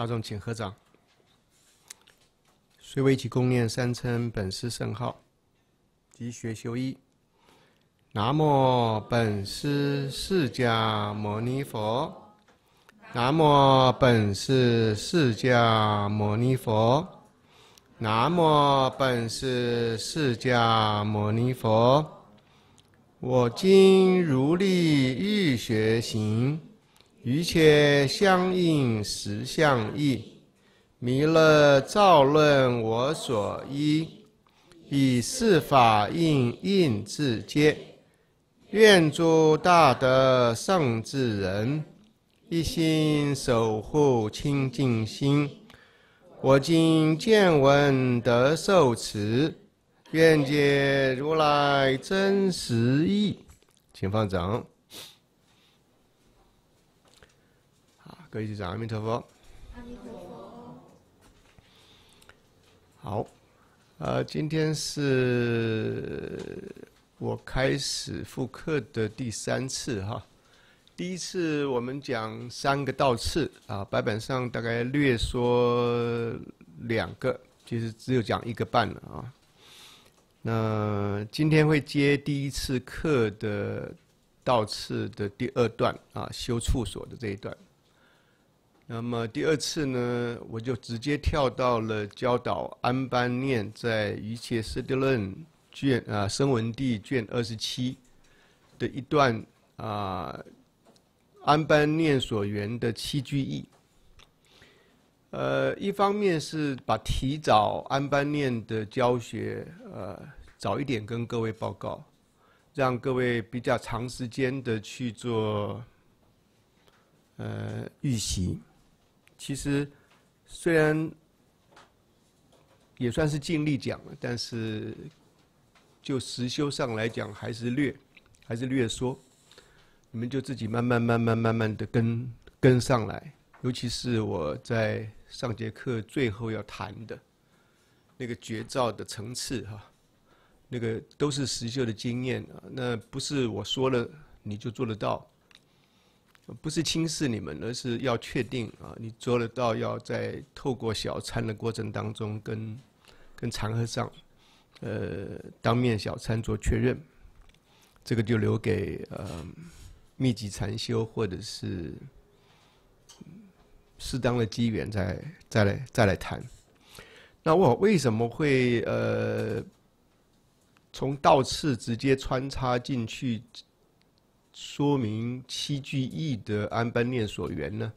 大众请合掌。随为其功念三称本师圣号，及学修一。南无本师释迦牟尼佛，南无本师释迦牟尼佛，南无本师释迦牟尼佛。我今如力欲学行。一切相应实相意，弥勒造论我所依，以四法印印自见，愿诸大德上智人，一心守护清净心，我今见闻得受持，愿解如来真实义，请放掌。各位去士，阿弥陀佛。阿弥陀佛。好，呃，今天是我开始复课的第三次哈。第一次我们讲三个倒次啊，白板上大概略说两个，就是只有讲一个半了啊。那今天会接第一次课的倒次的第二段啊，修处所的这一段。那么第二次呢，我就直接跳到了教导安班念在《一切斯蒂论》卷啊《声文地》卷二十七的一段啊安班念所缘的七句意。呃，一方面是把提早安班念的教学，呃，早一点跟各位报告，让各位比较长时间的去做呃预习。其实，虽然也算是尽力讲了，但是就实修上来讲，还是略，还是略说。你们就自己慢慢、慢慢、慢慢的跟跟上来。尤其是我在上节课最后要谈的那个绝招的层次哈，那个都是实修的经验啊，那不是我说了你就做得到。不是轻视你们，而是要确定啊，你做得到？要在透过小餐的过程当中，跟跟长和尚，呃，当面小餐做确认。这个就留给呃密集禅修或者是适当的机缘再再来再来谈。那我为什么会呃从倒刺直接穿插进去？说明七句意的安般念所缘呢？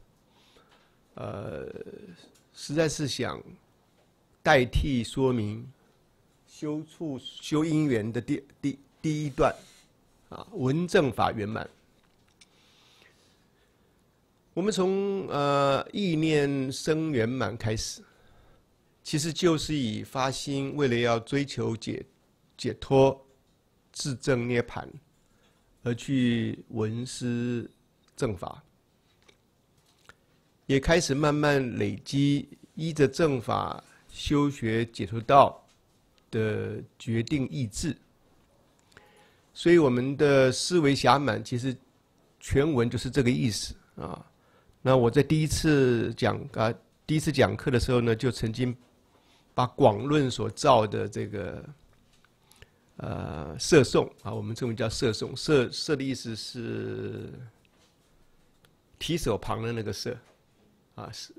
呃，实在是想代替说明修处修因缘的第第第一段啊，文正法圆满。我们从呃意念生圆满开始，其实就是以发心，为了要追求解解脱自证涅盘。而去闻思正法，也开始慢慢累积依着正法修学解脱道的决定意志。所以我们的思维狭满，其实全文就是这个意思啊。那我在第一次讲啊，第一次讲课的时候呢，就曾经把广论所造的这个。呃，摄诵啊，我们中文叫摄诵，摄摄的意思是提手旁的那个摄啊，是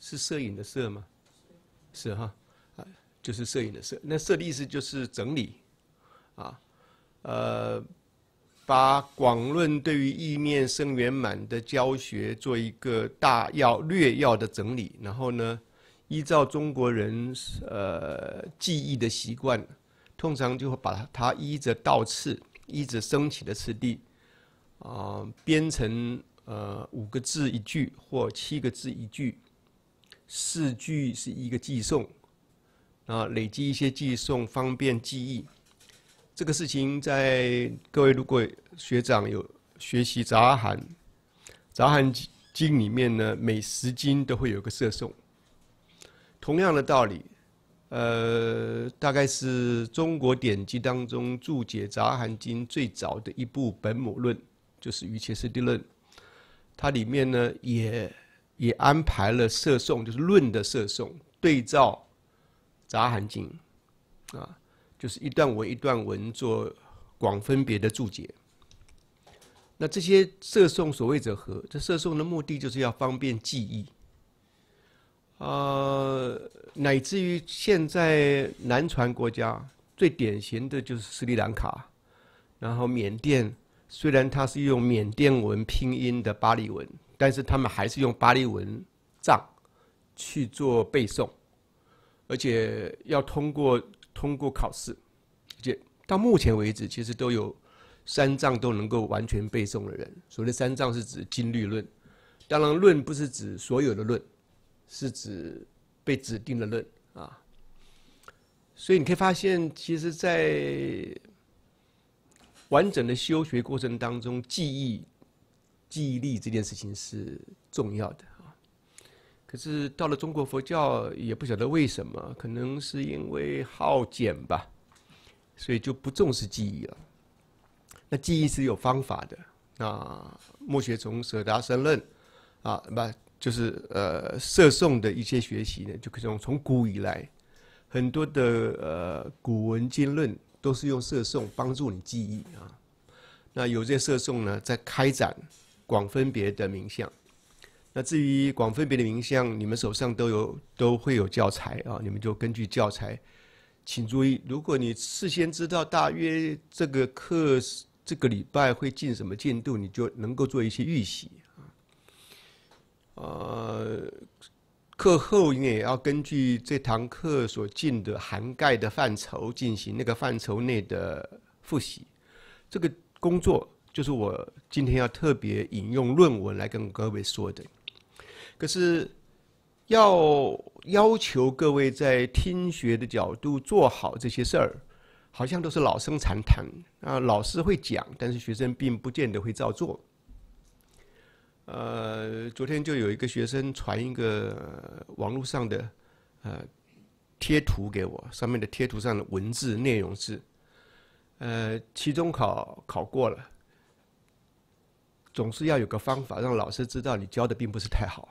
是摄影的摄吗？是哈啊，就是摄影的摄。那摄的意思就是整理啊，呃，把《广论》对于意念生圆满的教学做一个大要略要的整理，然后呢，依照中国人呃记忆的习惯。通常就会把它依着倒刺，依着升起的次第，啊，编成呃五个字一句或七个字一句，四句是一个寄送，啊，累积一些寄送方便记忆。这个事情在各位如果学长有学习杂含，杂含经里面呢，每十经都会有个摄诵。同样的道理。呃，大概是中国典籍当中注解《杂含经》最早的一部本母论，就是于切斯弟论。它里面呢，也也安排了摄颂，就是论的摄颂对照《杂含经》啊，就是一段文一段文做广分别的注解。那这些摄颂所谓者何？这摄颂的目的就是要方便记忆。呃，乃至于现在南传国家最典型的就是斯里兰卡，然后缅甸虽然它是用缅甸文拼音的巴利文，但是他们还是用巴利文藏去做背诵，而且要通过通过考试，且到目前为止，其实都有三藏都能够完全背诵的人。所谓三藏是指经律论，当然论不是指所有的论。是指被指定的论啊，所以你可以发现，其实，在完整的修学过程当中，记忆、记忆力这件事情是重要的啊。可是到了中国佛教，也不晓得为什么，可能是因为好简吧，所以就不重视记忆了。那记忆是有方法的，那莫学从舍达生论啊，把。就是呃，设颂的一些学习呢，就可以从从古以来，很多的呃古文经论都是用设颂帮助你记忆啊。那有些设颂呢，在开展广分别的名相。那至于广分别的名相，你们手上都有，都会有教材啊。你们就根据教材，请注意，如果你事先知道大约这个课这个礼拜会进什么进度，你就能够做一些预习。呃，课后应该也要根据这堂课所进的涵盖的范畴进行那个范畴内的复习。这个工作就是我今天要特别引用论文来跟各位说的。可是，要要求各位在听学的角度做好这些事儿，好像都是老生常谈啊。老师会讲，但是学生并不见得会照做。呃，昨天就有一个学生传一个网络上的呃贴图给我，上面的贴图上的文字内容是：呃，期中考考过了，总是要有个方法让老师知道你教的并不是太好。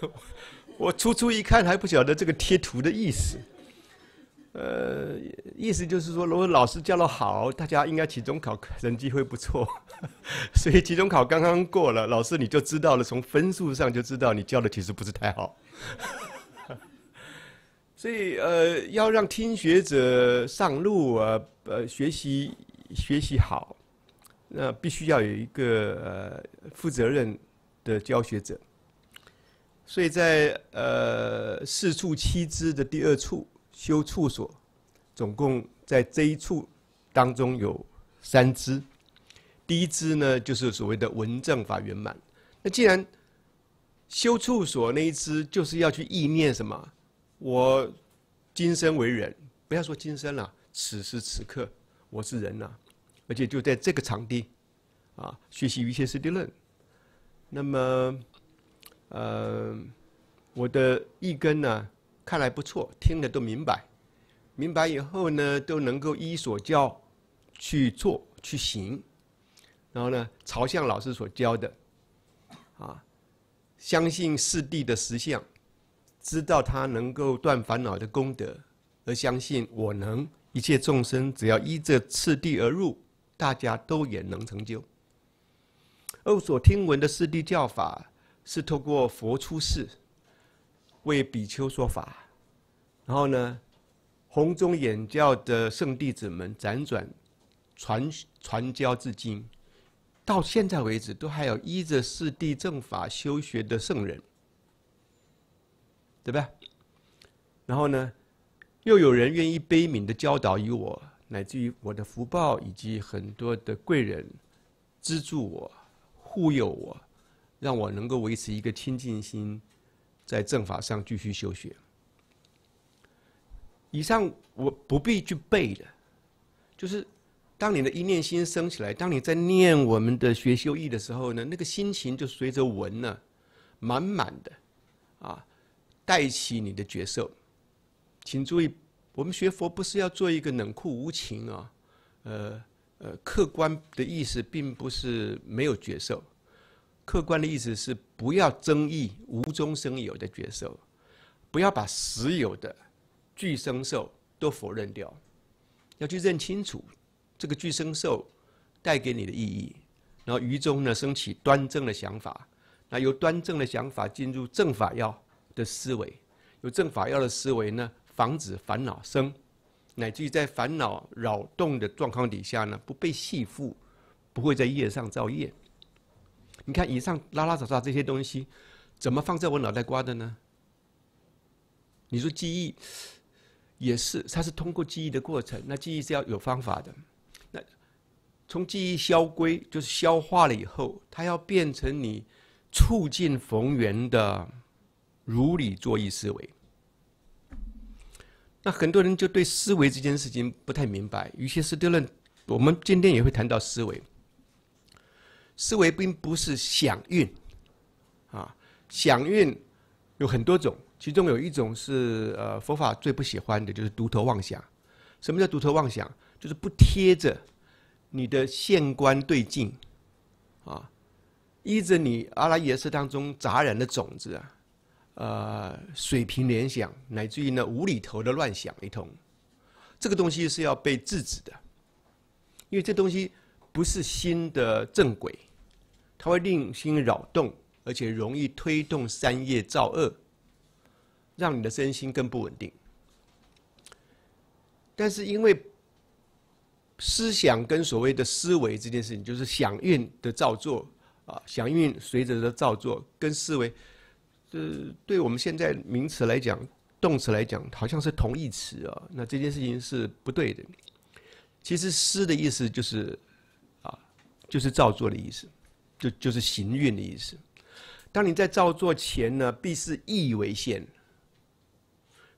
我初初一看还不晓得这个贴图的意思。呃，意思就是说，如果老师教的好，大家应该期中考成绩会不错。所以期中考刚刚过了，老师你就知道了，从分数上就知道你教的其实不是太好。所以呃，要让听学者上路啊，呃，学习学习好，那必须要有一个呃负责任的教学者。所以在呃“四处七知”的第二处。修处所，总共在这一处当中有三支。第一支呢，就是所谓的文正法圆满。那既然修处所那一支，就是要去意念什么？我今生为人，不要说今生了，此时此刻我是人呐，而且就在这个场地啊，学习于先斯的论。那么，呃，我的一根呢？看来不错，听得都明白。明白以后呢，都能够依所教去做去行。然后呢，朝向老师所教的，啊，相信四谛的实相，知道他能够断烦恼的功德，而相信我能一切众生，只要依这次第而入，大家都也能成就。我所听闻的四谛教法，是透过佛出世。为比丘说法，然后呢，红中演教的圣弟子们辗转传传教至今，到现在为止，都还有依着四谛正法修学的圣人，对吧？然后呢，又有人愿意悲悯的教导于我，乃至于我的福报以及很多的贵人资助我、护佑我，让我能够维持一个清净心。在正法上继续修学。以上我不必去背的，就是，当你的一念心升起来，当你在念我们的学修义的时候呢，那个心情就随着文呢，满满的，啊，带起你的角色。请注意，我们学佛不是要做一个冷酷无情啊，呃呃，客观的意思并不是没有角色。客观的意思是不要争议无中生有的角色，不要把实有的具生兽都否认掉，要去认清楚这个具生兽带给你的意义，然后于中呢升起端正的想法，那由端正的想法进入正法要的思维，由正法要的思维呢防止烦恼生，乃至于在烦恼扰动的状况底下呢不被系缚，不会在业上造业。你看，以上拉拉杂杂这些东西，怎么放在我脑袋瓜的呢？你说记忆也是，它是通过记忆的过程。那记忆是要有方法的。那从记忆消归，就是消化了以后，它要变成你促进逢源的如理作意思维。那很多人就对思维这件事情不太明白，尤其是丢人。我们今天也会谈到思维。思维并不是想运，啊，想运有很多种，其中有一种是呃佛法最不喜欢的，就是独头妄想。什么叫独头妄想？就是不贴着你的现观对境，啊，依着你阿赖耶识当中杂染的种子啊，呃，水平联想乃至于呢无厘头的乱想一通，这个东西是要被制止的，因为这东西不是新的正轨。它会令心扰动，而且容易推动三业造恶，让你的身心更不稳定。但是因为思想跟所谓的思维这件事情，就是响应的造作啊，响应随着的造作，跟思维，呃，对我们现在名词来讲，动词来讲，好像是同义词啊。那这件事情是不对的。其实“思”的意思就是啊，就是造作的意思。就就是行运的意思。当你在造作前呢，必是意为先，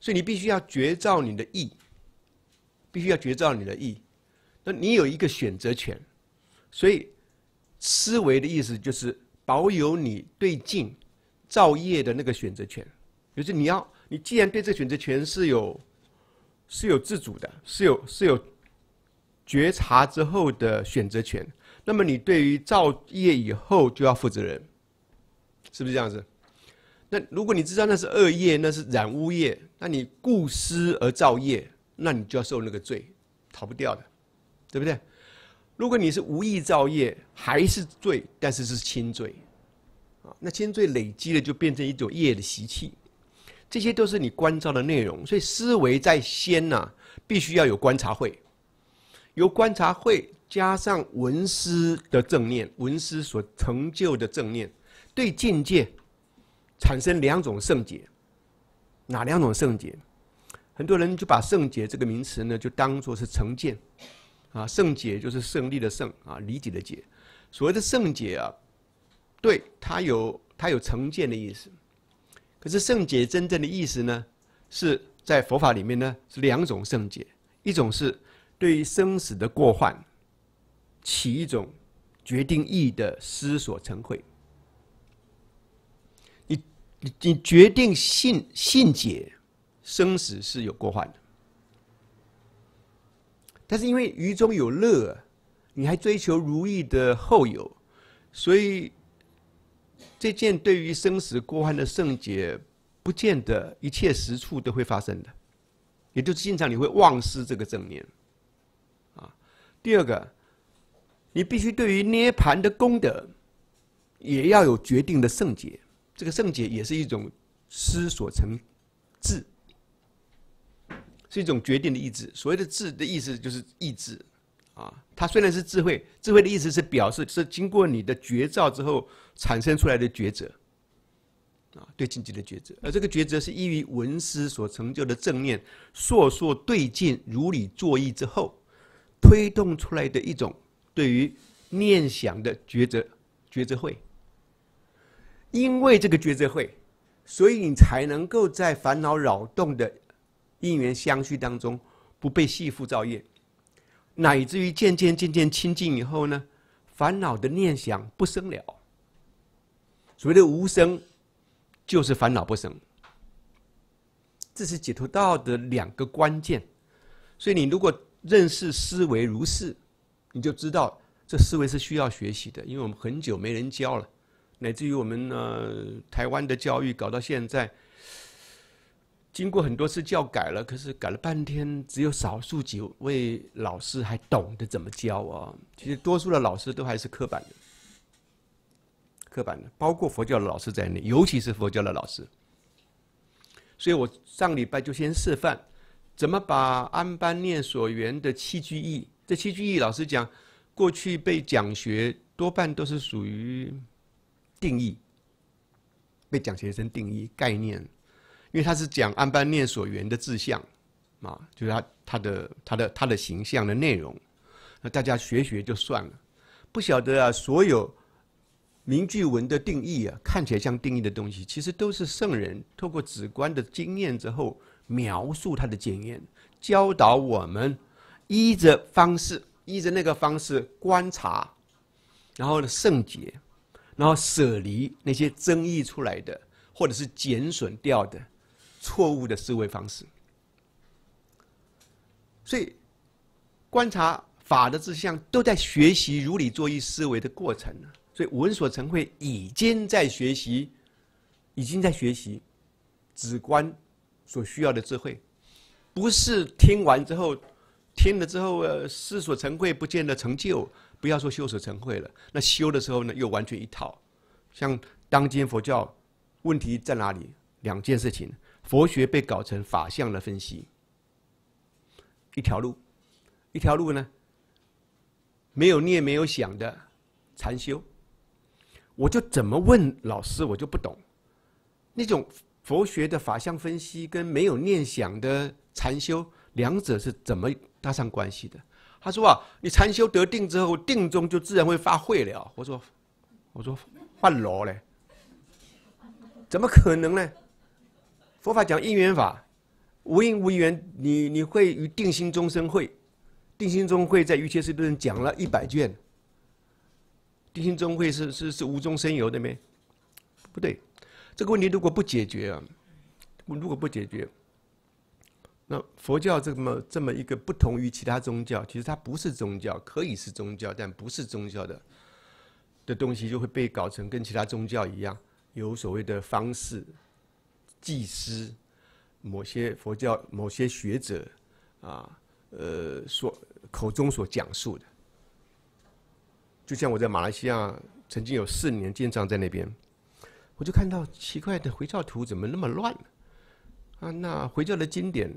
所以你必须要觉照你的意，必须要觉照你的意。那你有一个选择权，所以思维的意思就是保有你对镜造业的那个选择权，就是你要，你既然对这选择权是有是有自主的，是有是有觉察之后的选择权。那么你对于造业以后就要负责任，是不是这样子？那如果你知道那是恶业，那是染污业，那你故施而造业，那你就要受那个罪，逃不掉的，对不对？如果你是无意造业，还是罪，但是是轻罪，啊，那轻罪累积了就变成一种业的习气，这些都是你关照的内容。所以思维在先呐，必须要有观察会，有观察会。加上文思的正念，文思所成就的正念，对境界产生两种圣解。哪两种圣解？很多人就把圣解这个名词呢，就当做是成见。啊，圣解就是胜利的胜啊，理解的解。所谓的圣解啊，对它有它有成见的意思。可是圣解真正的意思呢，是在佛法里面呢是两种圣解，一种是对于生死的过患。起一种决定意的思索成会，你你你决定信信解生死是有过患的，但是因为鱼中有乐，你还追求如意的后有，所以这件对于生死过患的圣解，不见得一切实处都会发生的，也就是经常你会忘失这个正念，啊，第二个。你必须对于涅盘的功德，也要有决定的圣洁。这个圣洁也是一种思所成智，是一种决定的意志。所谓的智的意思就是意志啊。它虽然是智慧，智慧的意思是表示是经过你的觉照之后产生出来的抉择啊，对境界的抉择。而这个抉择是依于文思所成就的正念，烁烁对境如理作意之后，推动出来的一种。对于念想的抉择，抉择会，因为这个抉择会，所以你才能够在烦恼扰动的因缘相续当中不被系缚造业，乃至于渐渐渐渐清净以后呢，烦恼的念想不生了。所谓的无生，就是烦恼不生，这是解脱道的两个关键。所以你如果认识思维如是。你就知道这思维是需要学习的，因为我们很久没人教了，乃至于我们呢台湾的教育搞到现在，经过很多次教改了，可是改了半天，只有少数几位老师还懂得怎么教啊。其实多数的老师都还是刻板的，刻板的，包括佛教的老师在内，尤其是佛教的老师。所以我上礼拜就先示范怎么把安般念所缘的七句意。这《七句胝》老师讲，过去被讲学多半都是属于定义，被讲学生定义概念，因为他是讲安般念所缘的志向，啊，就是他他的他的他的形象的内容，那大家学学就算了，不晓得啊，所有名句文的定义啊，看起来像定义的东西，其实都是圣人透过直观的经验之后描述他的经验，教导我们。依着方式，依着那个方式观察，然后呢圣洁，然后舍离那些争议出来的，或者是减损掉的错误的思维方式。所以，观察法的志向都在学习如理作意思维的过程呢。所以文所成会已经在学习，已经在学习止观所需要的智慧，不是听完之后。听了之后，呃，思所成慧不见得成就，不要说修所成慧了。那修的时候呢，又完全一套。像当今佛教问题在哪里？两件事情：佛学被搞成法相的分析，一条路；一条路呢，没有念没有想的禅修。我就怎么问老师，我就不懂。那种佛学的法相分析跟没有念想的禅修，两者是怎么？搭上关系的，他说啊，你禅修得定之后，定中就自然会发慧了。我说，我说换罗嘞，怎么可能呢？佛法讲因缘法，无因无缘，你你会与定心中生慧，定心中慧在《瑜伽师地论》讲了一百卷，定心中慧是是是无中生有的没？不对，这个问题如果不解决啊，如果不解决。那佛教这么这么一个不同于其他宗教，其实它不是宗教，可以是宗教，但不是宗教的的东西，就会被搞成跟其他宗教一样，有所谓的方式、祭师、某些佛教、某些学者啊，呃，所口中所讲述的。就像我在马来西亚曾经有四年，建藏在那边，我就看到奇怪的回教徒怎么那么乱，啊，那回教的经典。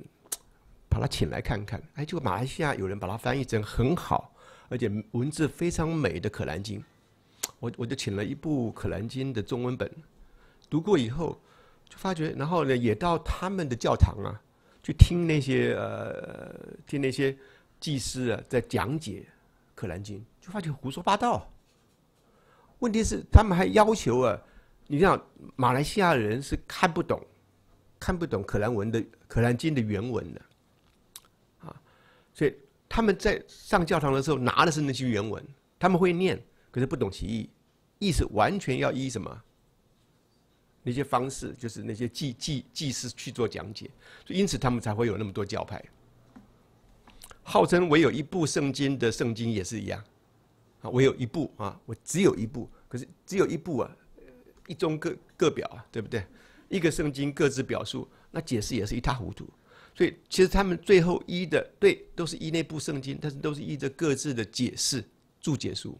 把他请来看看，哎，结果马来西亚有人把它翻译成很好，而且文字非常美的《可兰经》，我我就请了一部《可兰经》的中文本，读过以后就发觉，然后呢，也到他们的教堂啊，去听那些呃，听那些祭司啊在讲解《可兰经》，就发觉胡说八道。问题是他们还要求啊，你像马来西亚人是看不懂、看不懂《可兰文》的《可兰经》的原文的。所以他们在上教堂的时候拿的是那些原文，他们会念，可是不懂其意，意思完全要依什么那些方式，就是那些祭祭祭司去做讲解，所以因此他们才会有那么多教派。号称唯有一部圣经的圣经也是一样，啊，唯有一部啊，我只有一部，可是只有一部啊，一中各各表啊，对不对？一个圣经各自表述，那解释也是一塌糊涂。所以，其实他们最后依的对，都是依那部圣经，但是都是依着各自的解释注解书。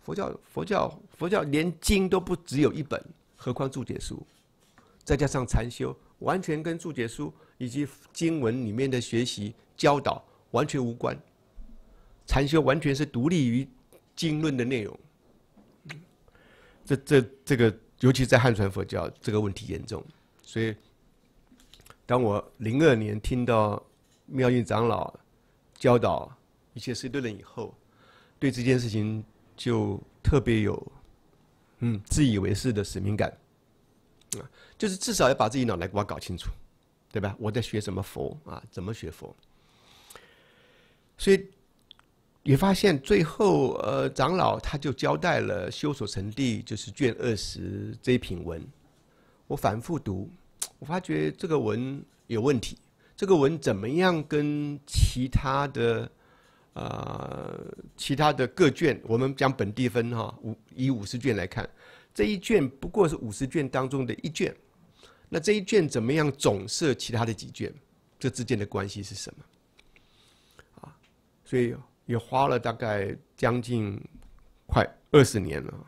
佛教、佛教、佛教连经都不只有一本，何况注解书？再加上禅修，完全跟注解书以及经文里面的学习教导完全无关。禅修完全是独立于经论的内容。这、这、这个，尤其在汉传佛教，这个问题严重，所以。当我零二年听到妙印长老教导一切是对人以后，对这件事情就特别有嗯自以为是的使命感啊，就是至少要把自己脑袋瓜搞清楚，对吧？我在学什么佛啊？怎么学佛？所以也发现最后呃，长老他就交代了修所成地，就是卷二十这一品文，我反复读。我发觉这个文有问题，这个文怎么样跟其他的，呃，其他的各卷，我们讲本地分哈，五以五十卷来看，这一卷不过是五十卷当中的一卷，那这一卷怎么样总设其他的几卷？这之间的关系是什么？啊，所以也花了大概将近快二十年了，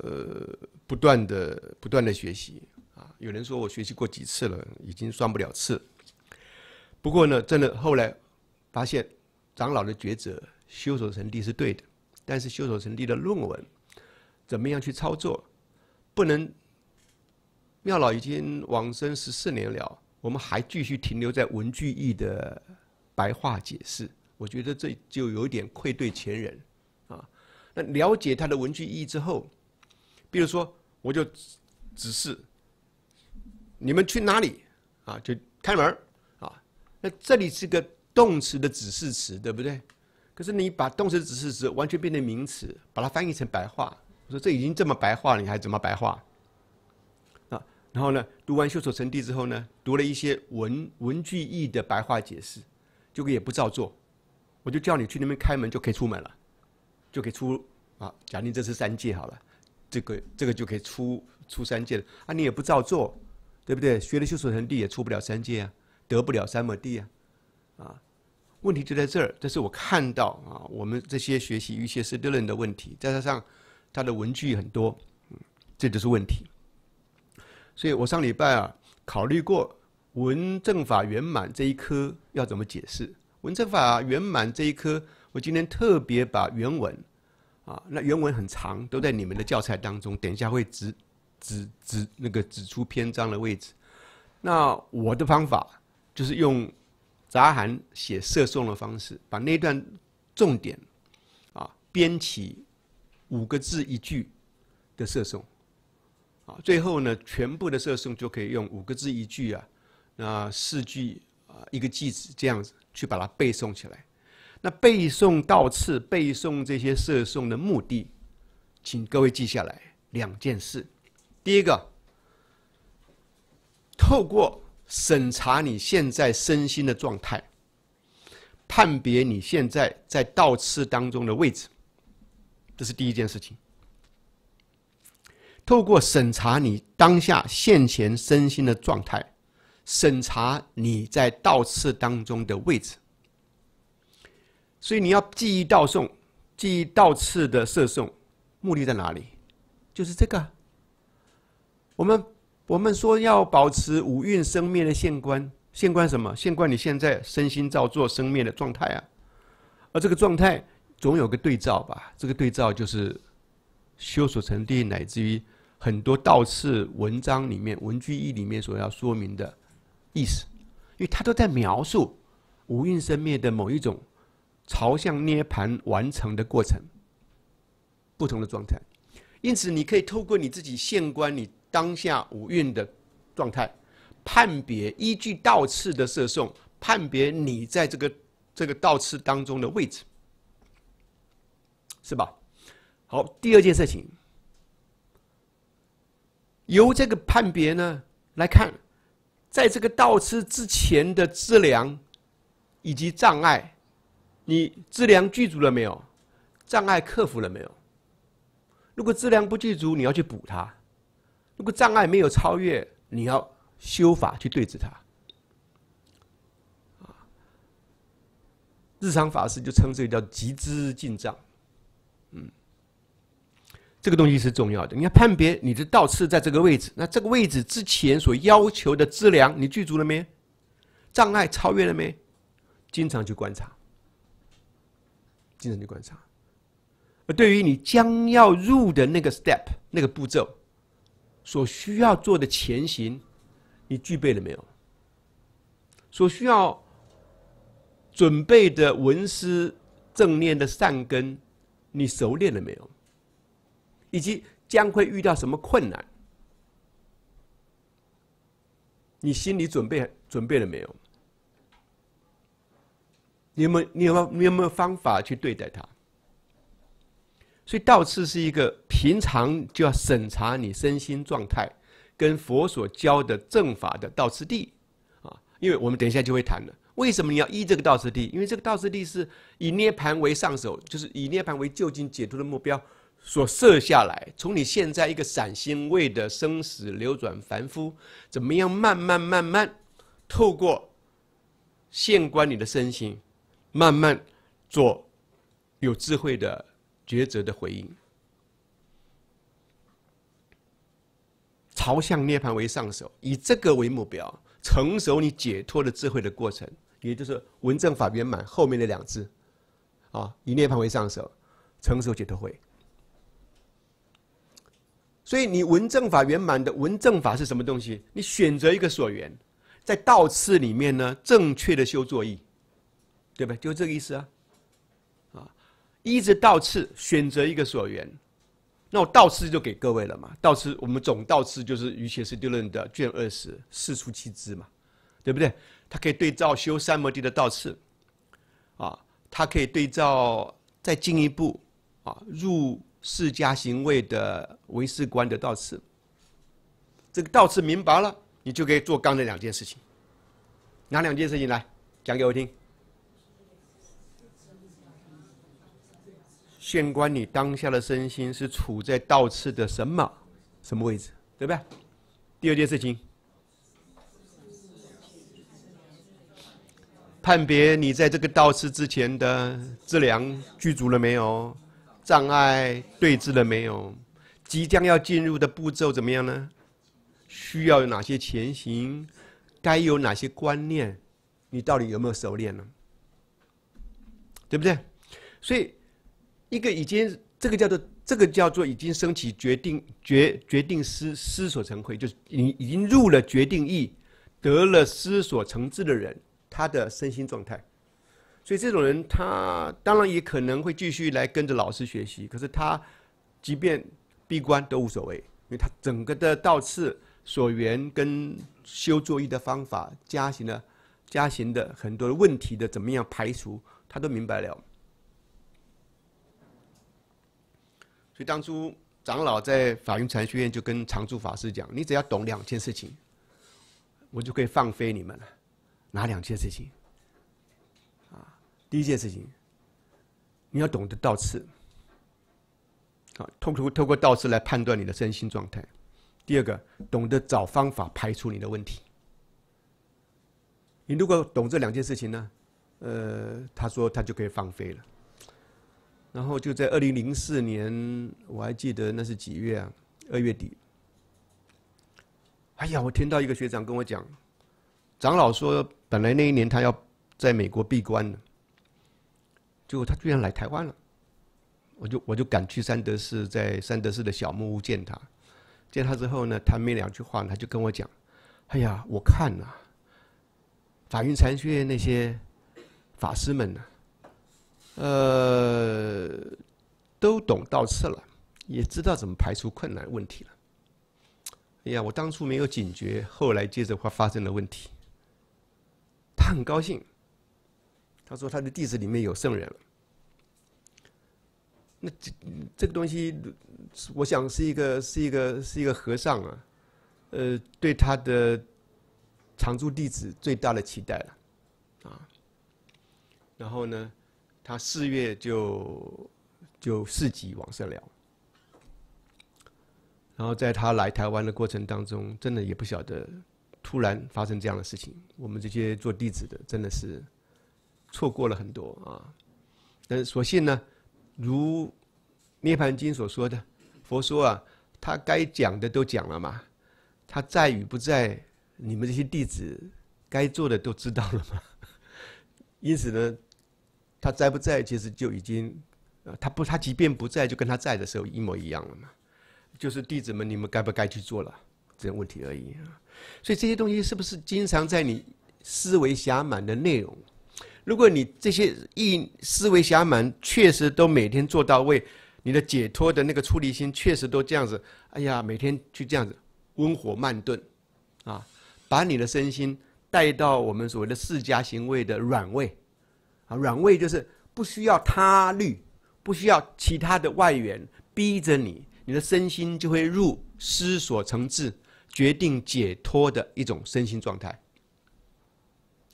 呃，不断的不断的学习。有人说我学习过几次了，已经算不了次。不过呢，真的后来发现，长老的抉择修手成帝是对的，但是修手成帝的论文怎么样去操作，不能。妙老已经往生十四年了，我们还继续停留在文具义的白话解释，我觉得这就有点愧对前人，啊。那了解他的文意义之后，比如说我就只是你们去哪里？啊，就开门啊，那这里是个动词的指示词，对不对？可是你把动词指示词完全变成名词，把它翻译成白话，我说这已经这么白话了，你还怎么白话？啊，然后呢，读完《修手成地》之后呢，读了一些文文句义的白话解释，就也不照做，我就叫你去那边开门就可以出门了，就可以出啊。假定这是三界好了，这个这个就可以出出三界了啊，你也不照做。对不对？学了修所成地也出不了三界啊，得不了三摩地啊，啊，问题就在这儿。这是我看到啊，我们这些学习一些识得论的问题，再加上他的文具很多，嗯，这就是问题。所以我上礼拜啊，考虑过文正法圆满这一科要怎么解释。文正法圆满这一科，我今天特别把原文啊，那原文很长，都在你们的教材当中，等一下会直指指那个指出篇章的位置，那我的方法就是用杂函写设颂的方式，把那段重点啊编起五个字一句的设送啊，最后呢全部的设送就可以用五个字一句啊，那四句啊一个句子这样子去把它背诵起来。那背诵倒次背诵这些设送的目的，请各位记下来两件事。第一个，透过审查你现在身心的状态，判别你现在在倒刺当中的位置，这是第一件事情。透过审查你当下现前身心的状态，审查你在倒刺当中的位置。所以你要记忆倒诵、记忆倒刺的摄诵，目的在哪里？就是这个。我们我们说要保持五蕴生灭的现观，现观什么？现观你现在身心造作生灭的状态啊，而这个状态总有个对照吧？这个对照就是修所成地，乃至于很多道次文章里面，文句一里面所要说明的意思，因为他都在描述五蕴生灭的某一种朝向涅盘完成的过程，不同的状态，因此你可以透过你自己现观你。当下五蕴的状态，判别依据倒刺的射送，判别你在这个这个倒刺当中的位置，是吧？好，第二件事情，由这个判别呢来看，在这个倒刺之前的资粮以及障碍，你资粮具足了没有？障碍克服了没有？如果资粮不具足，你要去补它。如果障碍没有超越，你要修法去对治它。啊，日常法事就称之为叫集资进账，嗯，这个东西是重要的。你要判别你的倒刺在这个位置，那这个位置之前所要求的资粮，你具足了没？障碍超越了没？经常去观察，经常去观察。而对于你将要入的那个 step，那个步骤。所需要做的前行，你具备了没有？所需要准备的文思正念的善根，你熟练了没有？以及将会遇到什么困难，你心里准备准备了没有？你有没有你有没有方法去对待它？所以倒次是一个平常就要审查你身心状态，跟佛所教的正法的倒次地，啊，因为我们等一下就会谈了，为什么你要依这个倒次地？因为这个倒次地是以涅盘为上手，就是以涅盘为就近解脱的目标所设下来。从你现在一个散心位的生死流转凡夫，怎么样慢慢慢慢透过现观你的身心，慢慢做有智慧的。抉择的回应，朝向涅槃为上手，以这个为目标，成熟你解脱的智慧的过程，也就是文正法圆满后面的两字，啊，以涅槃为上手，成熟解脱会。所以，你文正法圆满的文正法是什么东西？你选择一个所缘，在道次里面呢，正确的修作意，对不对？就这个意思啊。一直倒次选择一个所缘，那我倒次就给各位了嘛。倒次我们总倒次就是《瑜伽是地论》的卷二十四出七支嘛，对不对？它可以对照修三摩地的倒次，啊，它可以对照再进一步，啊，入释迦行位的唯识观的倒次。这个倒次明白了，你就可以做刚才两件事情。哪两件事情来讲给我听？现观你当下的身心是处在倒次的什么什么位置，对不对？第二件事情，判别你在这个倒次之前的质量具足了没有，障碍对峙了没有，即将要进入的步骤怎么样呢？需要有哪些前行，该有哪些观念，你到底有没有熟练呢？对不对？所以。一个已经，这个叫做这个叫做已经升起决定决决定思思索成慧，就是你已经入了决定意，得了思索成智的人，他的身心状态。所以这种人，他当然也可能会继续来跟着老师学习。可是他即便闭关都无所谓，因为他整个的道次所缘跟修作意的方法、加行的加行的很多问题的怎么样排除，他都明白了。就当初长老在法云禅学院就跟常住法师讲：“你只要懂两件事情，我就可以放飞你们了。哪两件事情？啊，第一件事情，你要懂得倒刺，啊，透过透过倒刺来判断你的身心状态。第二个，懂得找方法排除你的问题。你如果懂这两件事情呢，呃，他说他就可以放飞了。”然后就在二零零四年，我还记得那是几月啊？二月底。哎呀，我听到一个学长跟我讲，长老说本来那一年他要在美国闭关的，结果他居然来台湾了，我就我就赶去三德寺，在三德寺的小木屋见他。见他之后呢，他没两句话，他就跟我讲：“哎呀，我看呐，法云禅学院那些法师们呐。”呃，都懂道次了，也知道怎么排除困难问题了。哎呀，我当初没有警觉，后来接着发发生了问题。他很高兴，他说他的弟子里面有圣人了。那这这个东西，我想是一个是一个是一个和尚啊，呃，对他的常住弟子最大的期待了啊。然后呢？他四月就就四级往生了，然后在他来台湾的过程当中，真的也不晓得突然发生这样的事情。我们这些做弟子的，真的是错过了很多啊。但是所幸呢，如《涅盘经》所说的，佛说啊，他该讲的都讲了嘛，他在与不在，你们这些弟子该做的都知道了嘛。因此呢。他在不在，其实就已经，呃，他不，他即便不在，就跟他在的时候一模一样了嘛。就是弟子们，你们该不该去做了，这问题而已啊。所以这些东西是不是经常在你思维狭满的内容？如果你这些意思维狭满确实都每天做到位，你的解脱的那个出离心确实都这样子。哎呀，每天去这样子温火慢炖，啊，把你的身心带到我们所谓的释迦行位的软位。啊，软位就是不需要他律，不需要其他的外援逼着你，你的身心就会入思所成智，决定解脱的一种身心状态。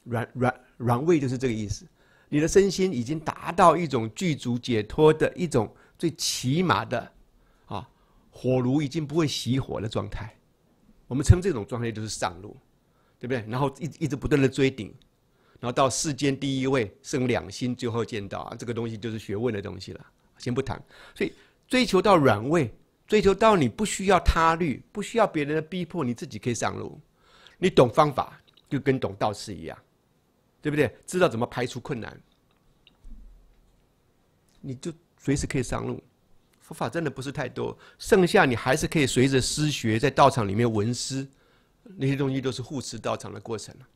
软软软位就是这个意思，你的身心已经达到一种具足解脱的一种最起码的，啊，火炉已经不会熄火的状态。我们称这种状态就是上路，对不对？然后一一直不断的追顶。然后到世间第一位生两心，最后见到啊，这个东西就是学问的东西了，先不谈。所以追求到软位，追求到你不需要他律，不需要别人的逼迫，你自己可以上路。你懂方法，就跟懂道士一样，对不对？知道怎么排除困难，你就随时可以上路。佛法真的不是太多，剩下你还是可以随着师学，在道场里面闻师，那些东西都是护持道场的过程了。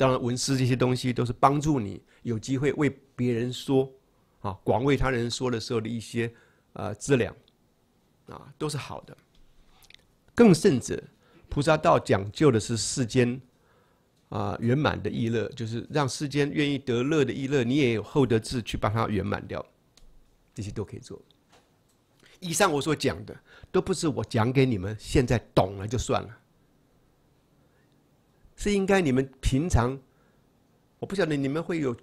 当然，文思这些东西都是帮助你有机会为别人说，啊，广为他人说的时候的一些，呃，资料，啊，都是好的。更甚者，菩萨道讲究的是世间，啊，圆满的意乐，就是让世间愿意得乐的意乐，你也有厚德智去把它圆满掉，这些都可以做。以上我所讲的，都不是我讲给你们，现在懂了就算了。是应该你们平常，我不晓得你们会有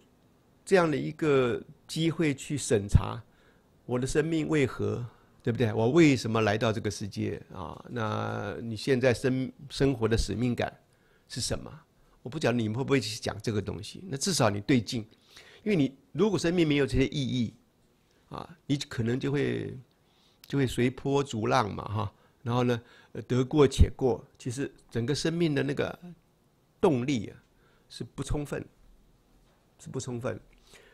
这样的一个机会去审查我的生命为何，对不对？我为什么来到这个世界啊？那你现在生生活的使命感是什么？我不晓得你们会不会去讲这个东西。那至少你对劲，因为你如果生命没有这些意义啊，你可能就会就会随波逐浪嘛，哈。然后呢，得过且过。其实整个生命的那个。动力啊，是不充分，是不充分，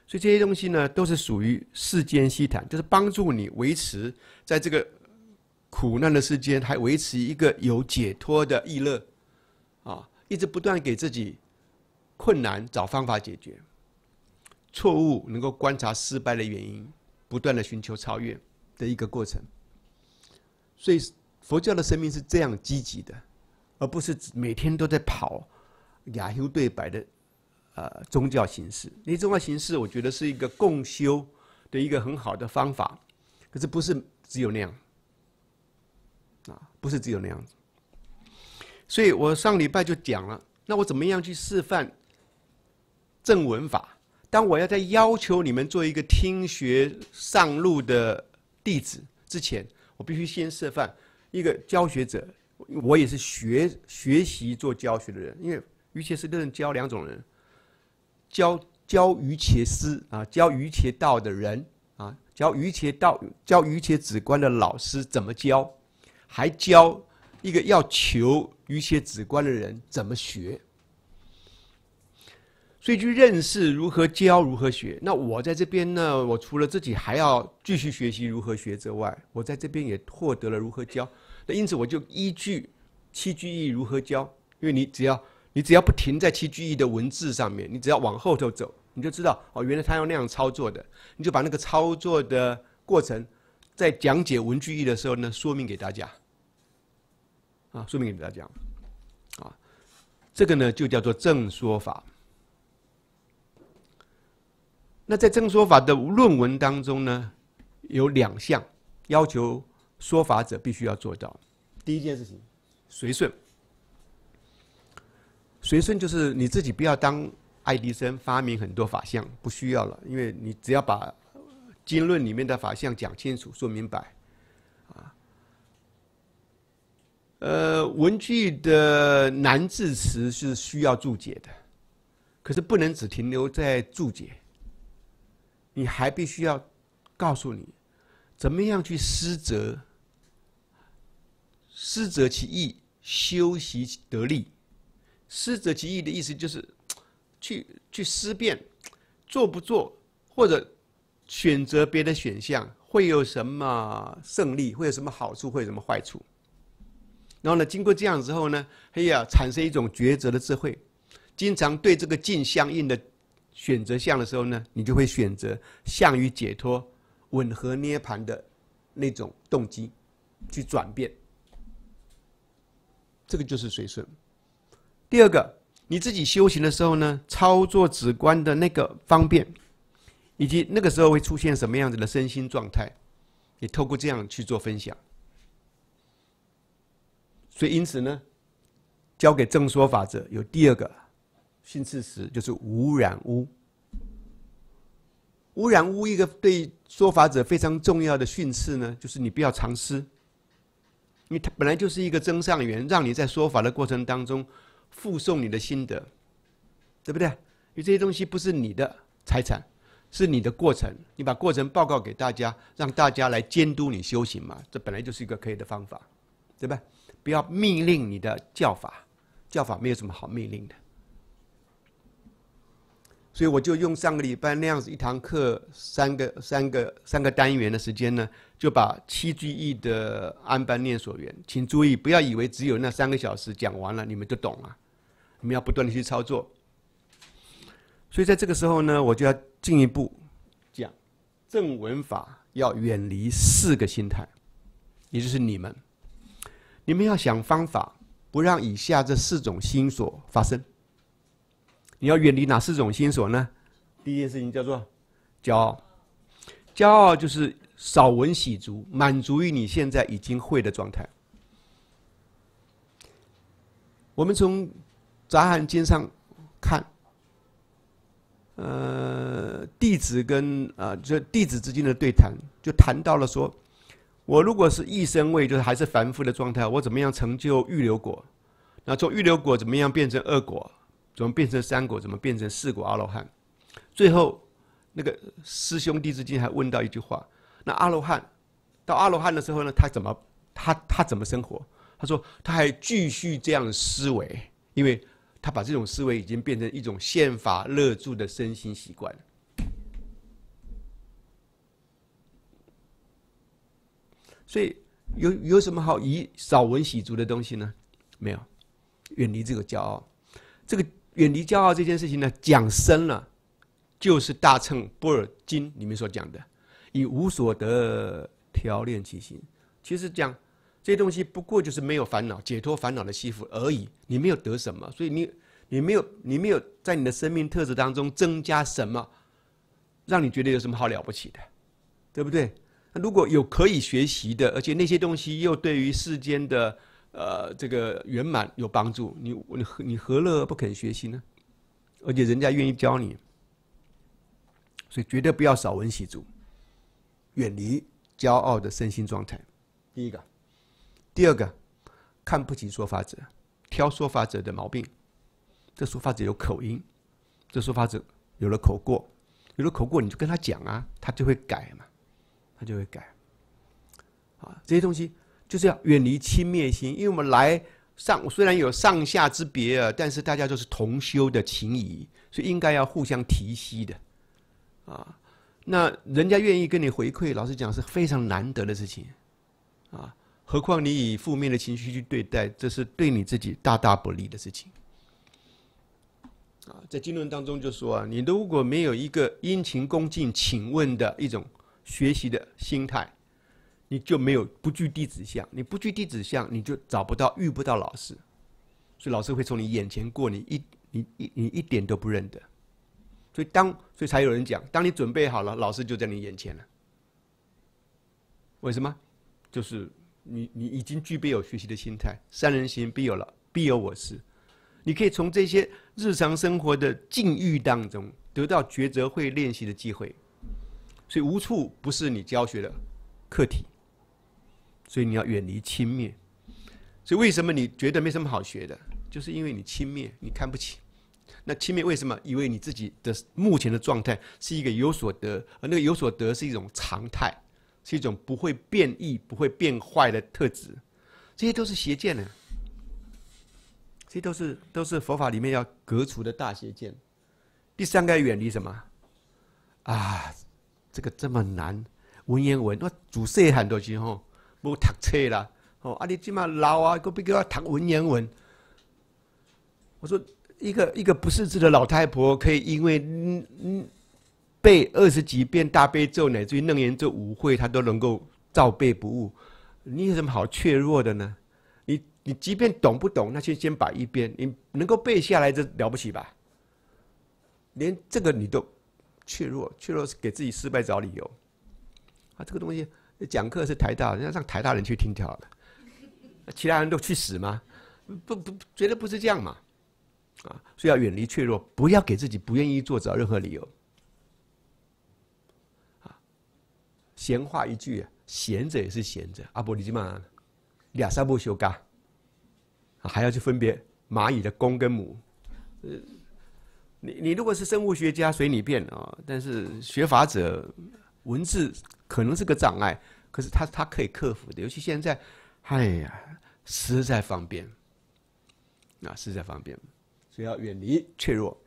所以这些东西呢，都是属于世间希谈，就是帮助你维持在这个苦难的世间，还维持一个有解脱的意乐，啊，一直不断给自己困难找方法解决，错误能够观察失败的原因，不断的寻求超越的一个过程。所以佛教的生命是这样积极的，而不是每天都在跑。雅修对白的呃宗教形式，那宗教形式我觉得是一个共修的一个很好的方法，可是不是只有那样啊，不是只有那样子。所以我上礼拜就讲了，那我怎么样去示范正文法？当我要在要求你们做一个听学上路的弟子之前，我必须先示范一个教学者，我也是学学习做教学的人，因为。瑜伽师论教两种人，教教瑜伽师啊，教瑜伽道的人啊，教瑜伽道教瑜伽止观的老师怎么教，还教一个要求瑜伽止观的人怎么学。所以去认识如何教如何学。那我在这边呢，我除了自己还要继续学习如何学之外，我在这边也获得了如何教。那因此我就依据七句意如何教，因为你只要。你只要不停在七句意的文字上面，你只要往后头走，你就知道哦，原来他要那样操作的。你就把那个操作的过程，在讲解文句意的时候呢，说明给大家。啊，说明给大家。啊，这个呢就叫做正说法。那在正说法的论文当中呢，有两项要求说法者必须要做到。第一件事情，随顺。随顺就是你自己，不要当爱迪生发明很多法相，不需要了，因为你只要把经论里面的法相讲清楚、说明白，啊，呃，文句的难字词是需要注解的，可是不能只停留在注解，你还必须要告诉你怎么样去施则施则其意，修习得利。失则其义的意思就是，去去思辨，做不做或者选择别的选项，会有什么胜利，会有什么好处，会有什么坏处。然后呢，经过这样之后呢，哎呀，产生一种抉择的智慧。经常对这个镜相应的选择项的时候呢，你就会选择向于解脱、吻合涅盘的那种动机去转变。这个就是随顺。第二个，你自己修行的时候呢，操作直观的那个方便，以及那个时候会出现什么样子的身心状态，你透过这样去做分享。所以因此呢，交给正说法者有第二个训斥时，就是无染污。污染污一个对说法者非常重要的训斥呢，就是你不要藏私，因为他本来就是一个增上缘，让你在说法的过程当中。附送你的心得，对不对？因为这些东西不是你的财产，是你的过程。你把过程报告给大家，让大家来监督你修行嘛。这本来就是一个可以的方法，对吧？不要命令你的教法，教法没有什么好命令的。所以我就用上个礼拜那样子一堂课，三个三个三个单元的时间呢，就把七句意的安般念所缘。请注意，不要以为只有那三个小时讲完了，你们就懂了。你们要不断的去操作，所以在这个时候呢，我就要进一步讲，正文法要远离四个心态，也就是你们，你们要想方法不让以下这四种心所发生。你要远离哪四种心所呢？第一件事情叫做骄傲，骄傲就是少闻喜足，满足于你现在已经会的状态。我们从。《杂汗含经》上看，呃，弟子跟啊，就弟子之间的对谈，就谈到了说，我如果是一生位，就是还是凡夫的状态，我怎么样成就预留果？那从预留果怎么样变成恶果？怎么变成三果？怎么变成四果阿罗汉？最后那个师兄弟之间还问到一句话：那阿罗汉到阿罗汉的时候呢，他怎么他他怎么生活？他说他还继续这样思维，因为。他把这种思维已经变成一种宪法勒住的身心习惯所以有有什么好以少闻喜足的东西呢？没有，远离这个骄傲，这个远离骄傲这件事情呢，讲深了，就是大乘波尔经里面所讲的，以无所得调练其心，其实讲。这些东西不过就是没有烦恼、解脱烦恼的西服而已，你没有得什么，所以你你没有你没有在你的生命特质当中增加什么，让你觉得有什么好了不起的，对不对？如果有可以学习的，而且那些东西又对于世间的呃这个圆满有帮助，你你何你何乐而不肯学习呢？而且人家愿意教你，所以绝对不要少闻习足，远离骄傲的身心状态。第一个。第二个，看不起说法者，挑说法者的毛病，这说法者有口音，这说法者有了口过，有了口过你就跟他讲啊，他就会改嘛，他就会改。啊，这些东西就是要远离轻蔑心，因为我们来上虽然有上下之别，但是大家都是同修的情谊，所以应该要互相提携的，啊，那人家愿意跟你回馈，老实讲是非常难得的事情，啊。何况你以负面的情绪去对待，这是对你自己大大不利的事情。啊，在经论当中就说啊，你如果没有一个殷勤恭敬请问的一种学习的心态，你就没有不具弟子相。你不具弟子相，你就找不到遇不到老师，所以老师会从你眼前过，你一你一你一点都不认得。所以当所以才有人讲，当你准备好了，老师就在你眼前了。为什么？就是。你你已经具备有学习的心态，三人行必有了必有我师。你可以从这些日常生活的境遇当中得到抉择会练习的机会，所以无处不是你教学的课题。所以你要远离轻蔑。所以为什么你觉得没什么好学的，就是因为你轻蔑，你看不起。那轻蔑为什么？因为你自己的目前的状态是一个有所得，而那个有所得是一种常态。是一种不会变异、不会变坏的特质，这些都是邪见的，这些都是都是佛法里面要革除的大邪见。第三个远离什么？啊，这个这么难，文言文那主事很多时候不读册啦，哦，啊你这么老啊，个别叫我读文言文。我说一个一个不识字的老太婆，可以因为嗯嗯。背二十几遍大悲咒，乃至于楞严咒五会，他都能够照背不误。你有什么好怯弱的呢？你你即便懂不懂，那就先摆一边。你能够背下来这了不起吧。连这个你都怯弱，怯弱是给自己失败找理由。啊，这个东西讲课是台大，人家让台大人去听就好了。其他人都去死吗？不不，觉得不是这样嘛。啊，所以要远离怯弱，不要给自己不愿意做找任何理由。闲话一句，闲着也是闲着。阿伯，你起码俩三步锈钢，还要去分别蚂蚁的公跟母。呃，你你如果是生物学家，随你便啊。但是学法者，文字可能是个障碍，可是他他可以克服的。尤其现在，哎呀，实在方便，啊，实在方便。所以要远离脆弱。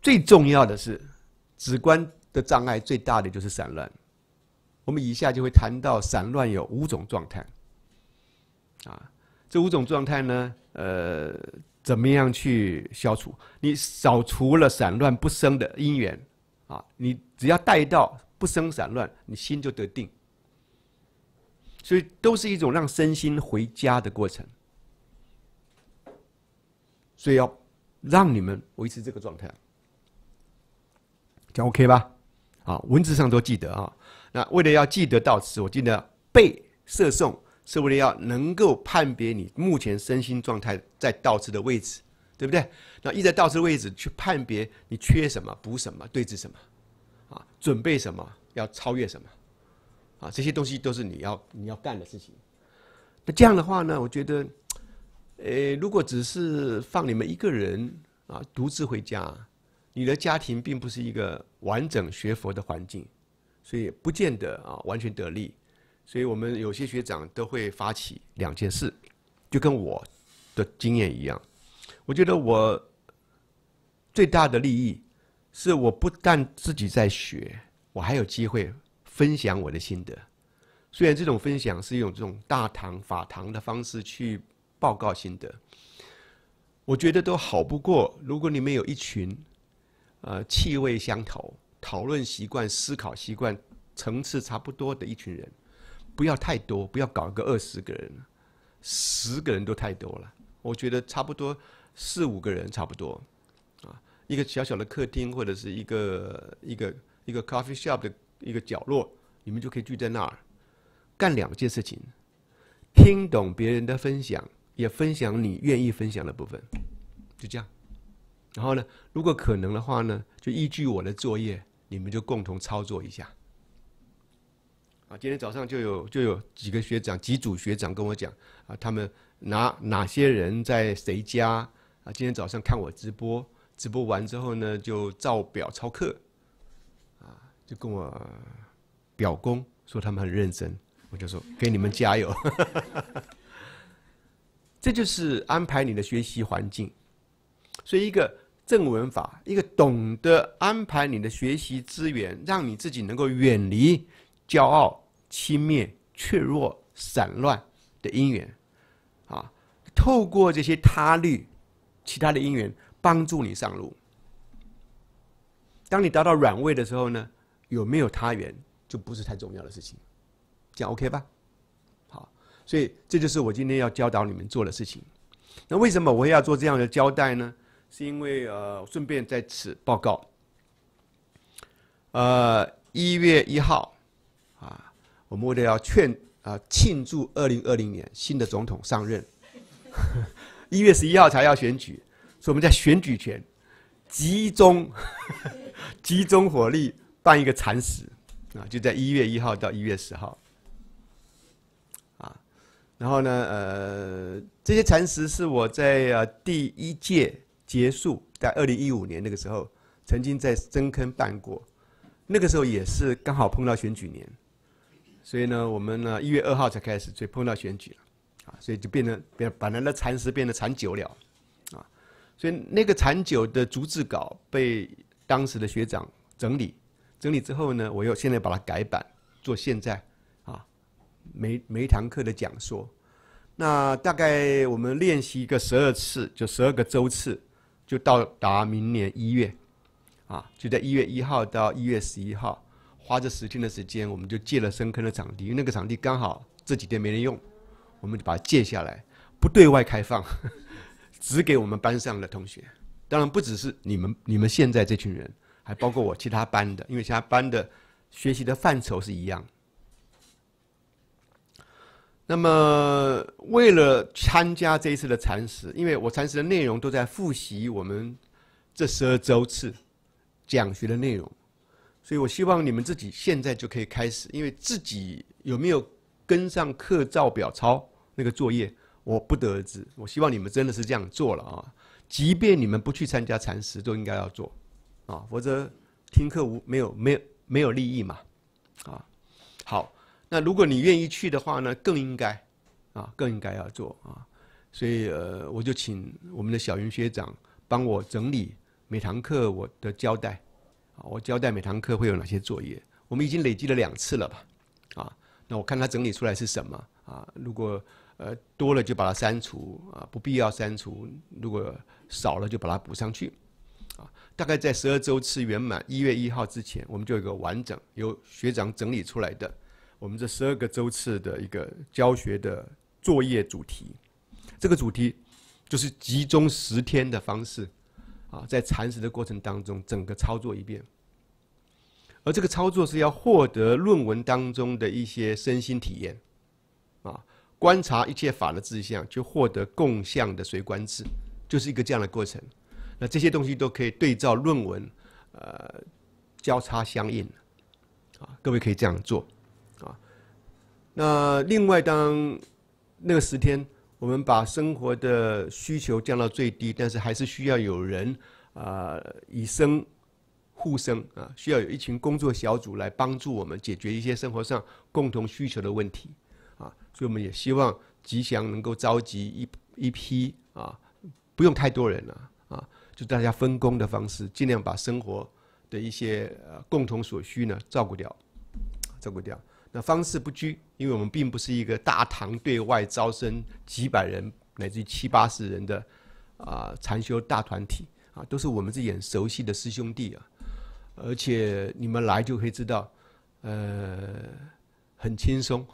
最重要的是，直观的障碍最大的就是散乱。我们以下就会谈到散乱有五种状态，啊，这五种状态呢，呃，怎么样去消除？你扫除了散乱不生的因缘，啊，你只要带到不生散乱，你心就得定。所以都是一种让身心回家的过程，所以要让你们维持这个状态，讲 OK 吧？啊，文字上都记得啊。那为了要记得到此，我记得背射诵，是为了要能够判别你目前身心状态在倒此的位置，对不对？那一在倒此的位置去判别你缺什么，补什么，对治什么，啊，准备什么，要超越什么，啊，这些东西都是你要你要干的事情。那这样的话呢，我觉得，呃，如果只是放你们一个人啊，独自回家，你的家庭并不是一个完整学佛的环境。所以不见得啊，完全得利。所以我们有些学长都会发起两件事，就跟我的经验一样。我觉得我最大的利益是，我不但自己在学，我还有机会分享我的心得。虽然这种分享是用这种大堂法堂的方式去报告心得，我觉得都好不过。如果你们有一群，呃，气味相投。讨论习惯、思考习惯、层次差不多的一群人，不要太多，不要搞个二十个人，十个人都太多了。我觉得差不多四五个人差不多，啊，一个小小的客厅或者是一个一个一个 coffee shop 的一个角落，你们就可以聚在那儿，干两件事情：听懂别人的分享，也分享你愿意分享的部分，就这样。然后呢，如果可能的话呢，就依据我的作业。你们就共同操作一下，啊，今天早上就有就有几个学长、几组学长跟我讲，啊，他们哪哪些人在谁家，啊，今天早上看我直播，直播完之后呢，就照表抄课，啊，就跟我表功，说他们很认真，我就说给你们加油，这就是安排你的学习环境，所以一个。正文法，一个懂得安排你的学习资源，让你自己能够远离骄傲、轻蔑、怯弱、散乱的因缘，啊，透过这些他律，其他的因缘帮助你上路。当你达到软位的时候呢，有没有他缘就不是太重要的事情，这样 OK 吧？好，所以这就是我今天要教导你们做的事情。那为什么我要做这样的交代呢？是因为呃，顺便在此报告，呃，一月一号啊，我们为了要劝啊，庆祝二零二零年新的总统上任，一月十一号才要选举，所以我们在选举前集中 集中火力办一个蚕食啊，就在一月一号到一月十号啊，然后呢，呃，这些蚕食是我在啊第一届。结束在二零一五年那个时候，曾经在深坑办过，那个时候也是刚好碰到选举年，所以呢，我们呢一月二号才开始，所以碰到选举了，啊，所以就变成变把人的禅食变得蚕久了，啊，所以那个蚕酒的逐字稿被当时的学长整理，整理之后呢，我又现在把它改版做现在，啊，每每一堂课的讲说，那大概我们练习一个十二次，就十二个周次。就到达明年一月，啊，就在一月一号到一月十一号，花这十天的时间，我们就借了深坑的场地。因为那个场地刚好这几天没人用，我们就把它借下来，不对外开放，只给我们班上的同学。当然不只是你们，你们现在这群人，还包括我其他班的，因为其他班的学习的范畴是一样。那么，为了参加这一次的禅师，因为我禅师的内容都在复习我们这十二周次讲学的内容，所以我希望你们自己现在就可以开始，因为自己有没有跟上课照表抄那个作业，我不得而知。我希望你们真的是这样做了啊，即便你们不去参加禅师，都应该要做啊，否则听课无没有没有没有利益嘛，啊，好。那如果你愿意去的话呢，更应该，啊，更应该要做啊。所以呃，我就请我们的小云学长帮我整理每堂课我的交代，啊，我交代每堂课会有哪些作业。我们已经累积了两次了吧，啊，那我看他整理出来是什么啊？如果呃多了就把它删除啊，不必要删除；如果少了就把它补上去，啊，大概在十二周次圆满一月一号之前，我们就有个完整由学长整理出来的。我们这十二个周次的一个教学的作业主题，这个主题就是集中十天的方式，啊，在禅食的过程当中，整个操作一遍。而这个操作是要获得论文当中的一些身心体验，啊，观察一切法的志向，去获得共相的随观智，就是一个这样的过程。那这些东西都可以对照论文，呃，交叉相应，啊，各位可以这样做。那另外，当那个十天，我们把生活的需求降到最低，但是还是需要有人啊，以生互生啊，需要有一群工作小组来帮助我们解决一些生活上共同需求的问题啊。所以我们也希望吉祥能够召集一一批啊，不用太多人了啊，就大家分工的方式，尽量把生活的一些呃共同所需呢照顾掉，照顾掉。那方式不拘，因为我们并不是一个大堂对外招生几百人，乃至于七八十人的啊禅修大团体啊，都是我们自己熟悉的师兄弟啊。而且你们来就可以知道，呃，很轻松，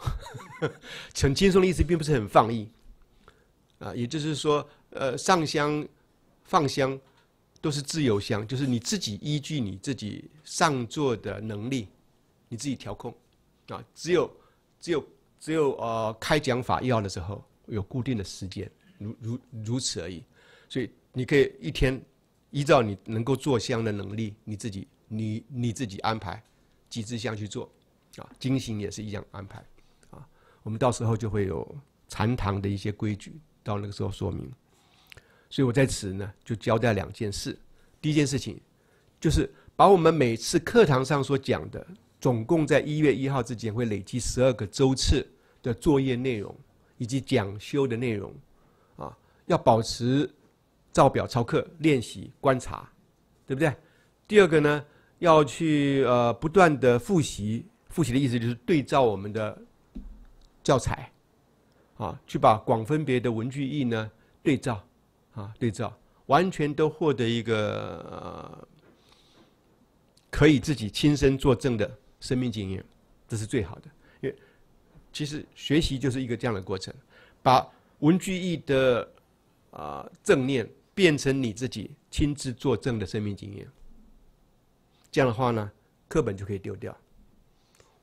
很轻松的意思，并不是很放逸啊。也就是说，呃，上香、放香都是自由香，就是你自己依据你自己上座的能力，你自己调控。啊，只有，只有，只有呃，开讲法要的时候有固定的时间，如如如此而已。所以你可以一天依照你能够做香的能力，你自己你你自己安排几支香去做，啊，精行也是一样安排，啊，我们到时候就会有禅堂的一些规矩，到那个时候说明。所以我在此呢就交代两件事，第一件事情就是把我们每次课堂上所讲的。总共在一月一号之前会累积十二个周次的作业内容以及讲修的内容，啊，要保持照表抄课、练习、观察，对不对？第二个呢，要去呃不断的复习，复习的意思就是对照我们的教材，啊，去把广分别的文句意呢对照，啊，对照，完全都获得一个可以自己亲身作证的。生命经验，这是最好的，因为其实学习就是一个这样的过程，把文具义的啊正念变成你自己亲自作证的生命经验。这样的话呢，课本就可以丢掉。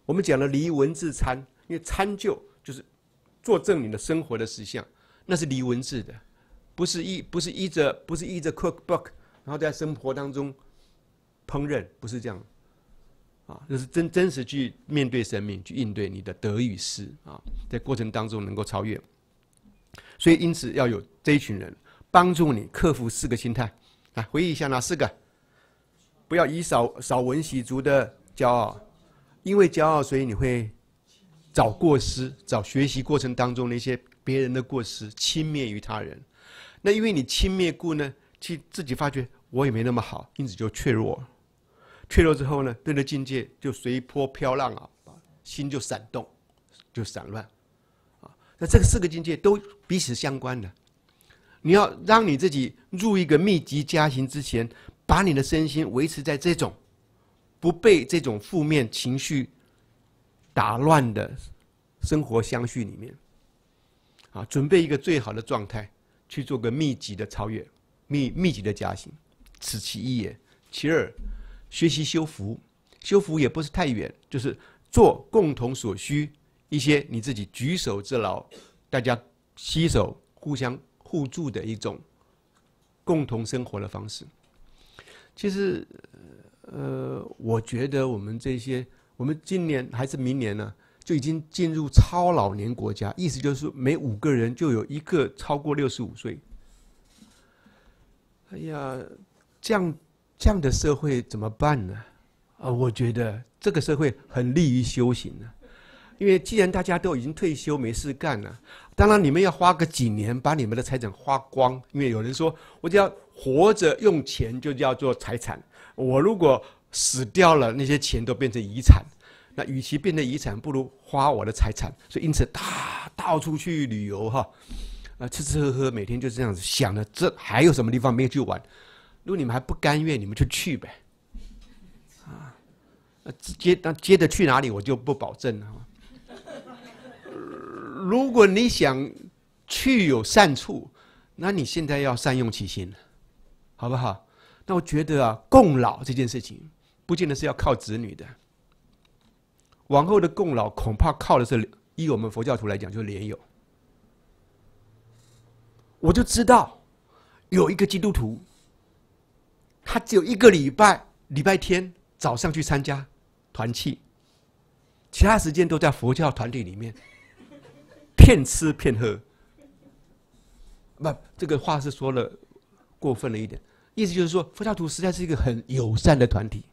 我们讲了离文字参，因为参就就是作证你的生活的实相，那是离文字的，不是依不是依着不是依着 cookbook，然后在生活当中烹饪，不是这样。啊，就是真真实去面对生命，去应对你的得与失啊，在过程当中能够超越。所以因此要有这一群人帮助你克服四个心态。来回忆一下哪四个？不要以少少闻喜足的骄傲，因为骄傲所以你会找过失，找学习过程当中那些别人的过失，轻蔑于他人。那因为你轻蔑故呢，去自己发觉我也没那么好，因此就怯弱。脆弱之后呢，对的境界就随波飘浪啊，心就闪动，就散乱，啊，那这个四个境界都彼此相关的。你要让你自己入一个密集加行之前，把你的身心维持在这种不被这种负面情绪打乱的生活相续里面，啊，准备一个最好的状态去做个密集的超越，密密集的加行，此其一也。其二。学习修福，修福也不是太远，就是做共同所需一些你自己举手之劳，大家携手互相互助的一种共同生活的方式。其实，呃，我觉得我们这些，我们今年还是明年呢，就已经进入超老年国家，意思就是每五个人就有一个超过六十五岁。哎呀，这样。这样的社会怎么办呢？啊，我觉得这个社会很利于修行呢，因为既然大家都已经退休没事干了，当然你们要花个几年把你们的财产花光。因为有人说，我就要活着用钱，就叫做财产。我如果死掉了，那些钱都变成遗产。那与其变成遗产，不如花我的财产。所以因此，大到处去旅游哈，啊，吃吃喝喝，每天就这样子想着，这还有什么地方没有去玩？如果你们还不甘愿，你们就去呗，啊，接那接着去哪里我就不保证了。如果你想去有善处，那你现在要善用其心，好不好？那我觉得啊，供老这件事情不见得是要靠子女的，往后的供老恐怕靠的是依我们佛教徒来讲，就是莲友。我就知道有一个基督徒。他只有一个礼拜，礼拜天早上去参加团契，其他时间都在佛教团体里面骗吃骗喝。不，这个话是说了过分了一点，意思就是说，佛教徒实在是一个很友善的团体。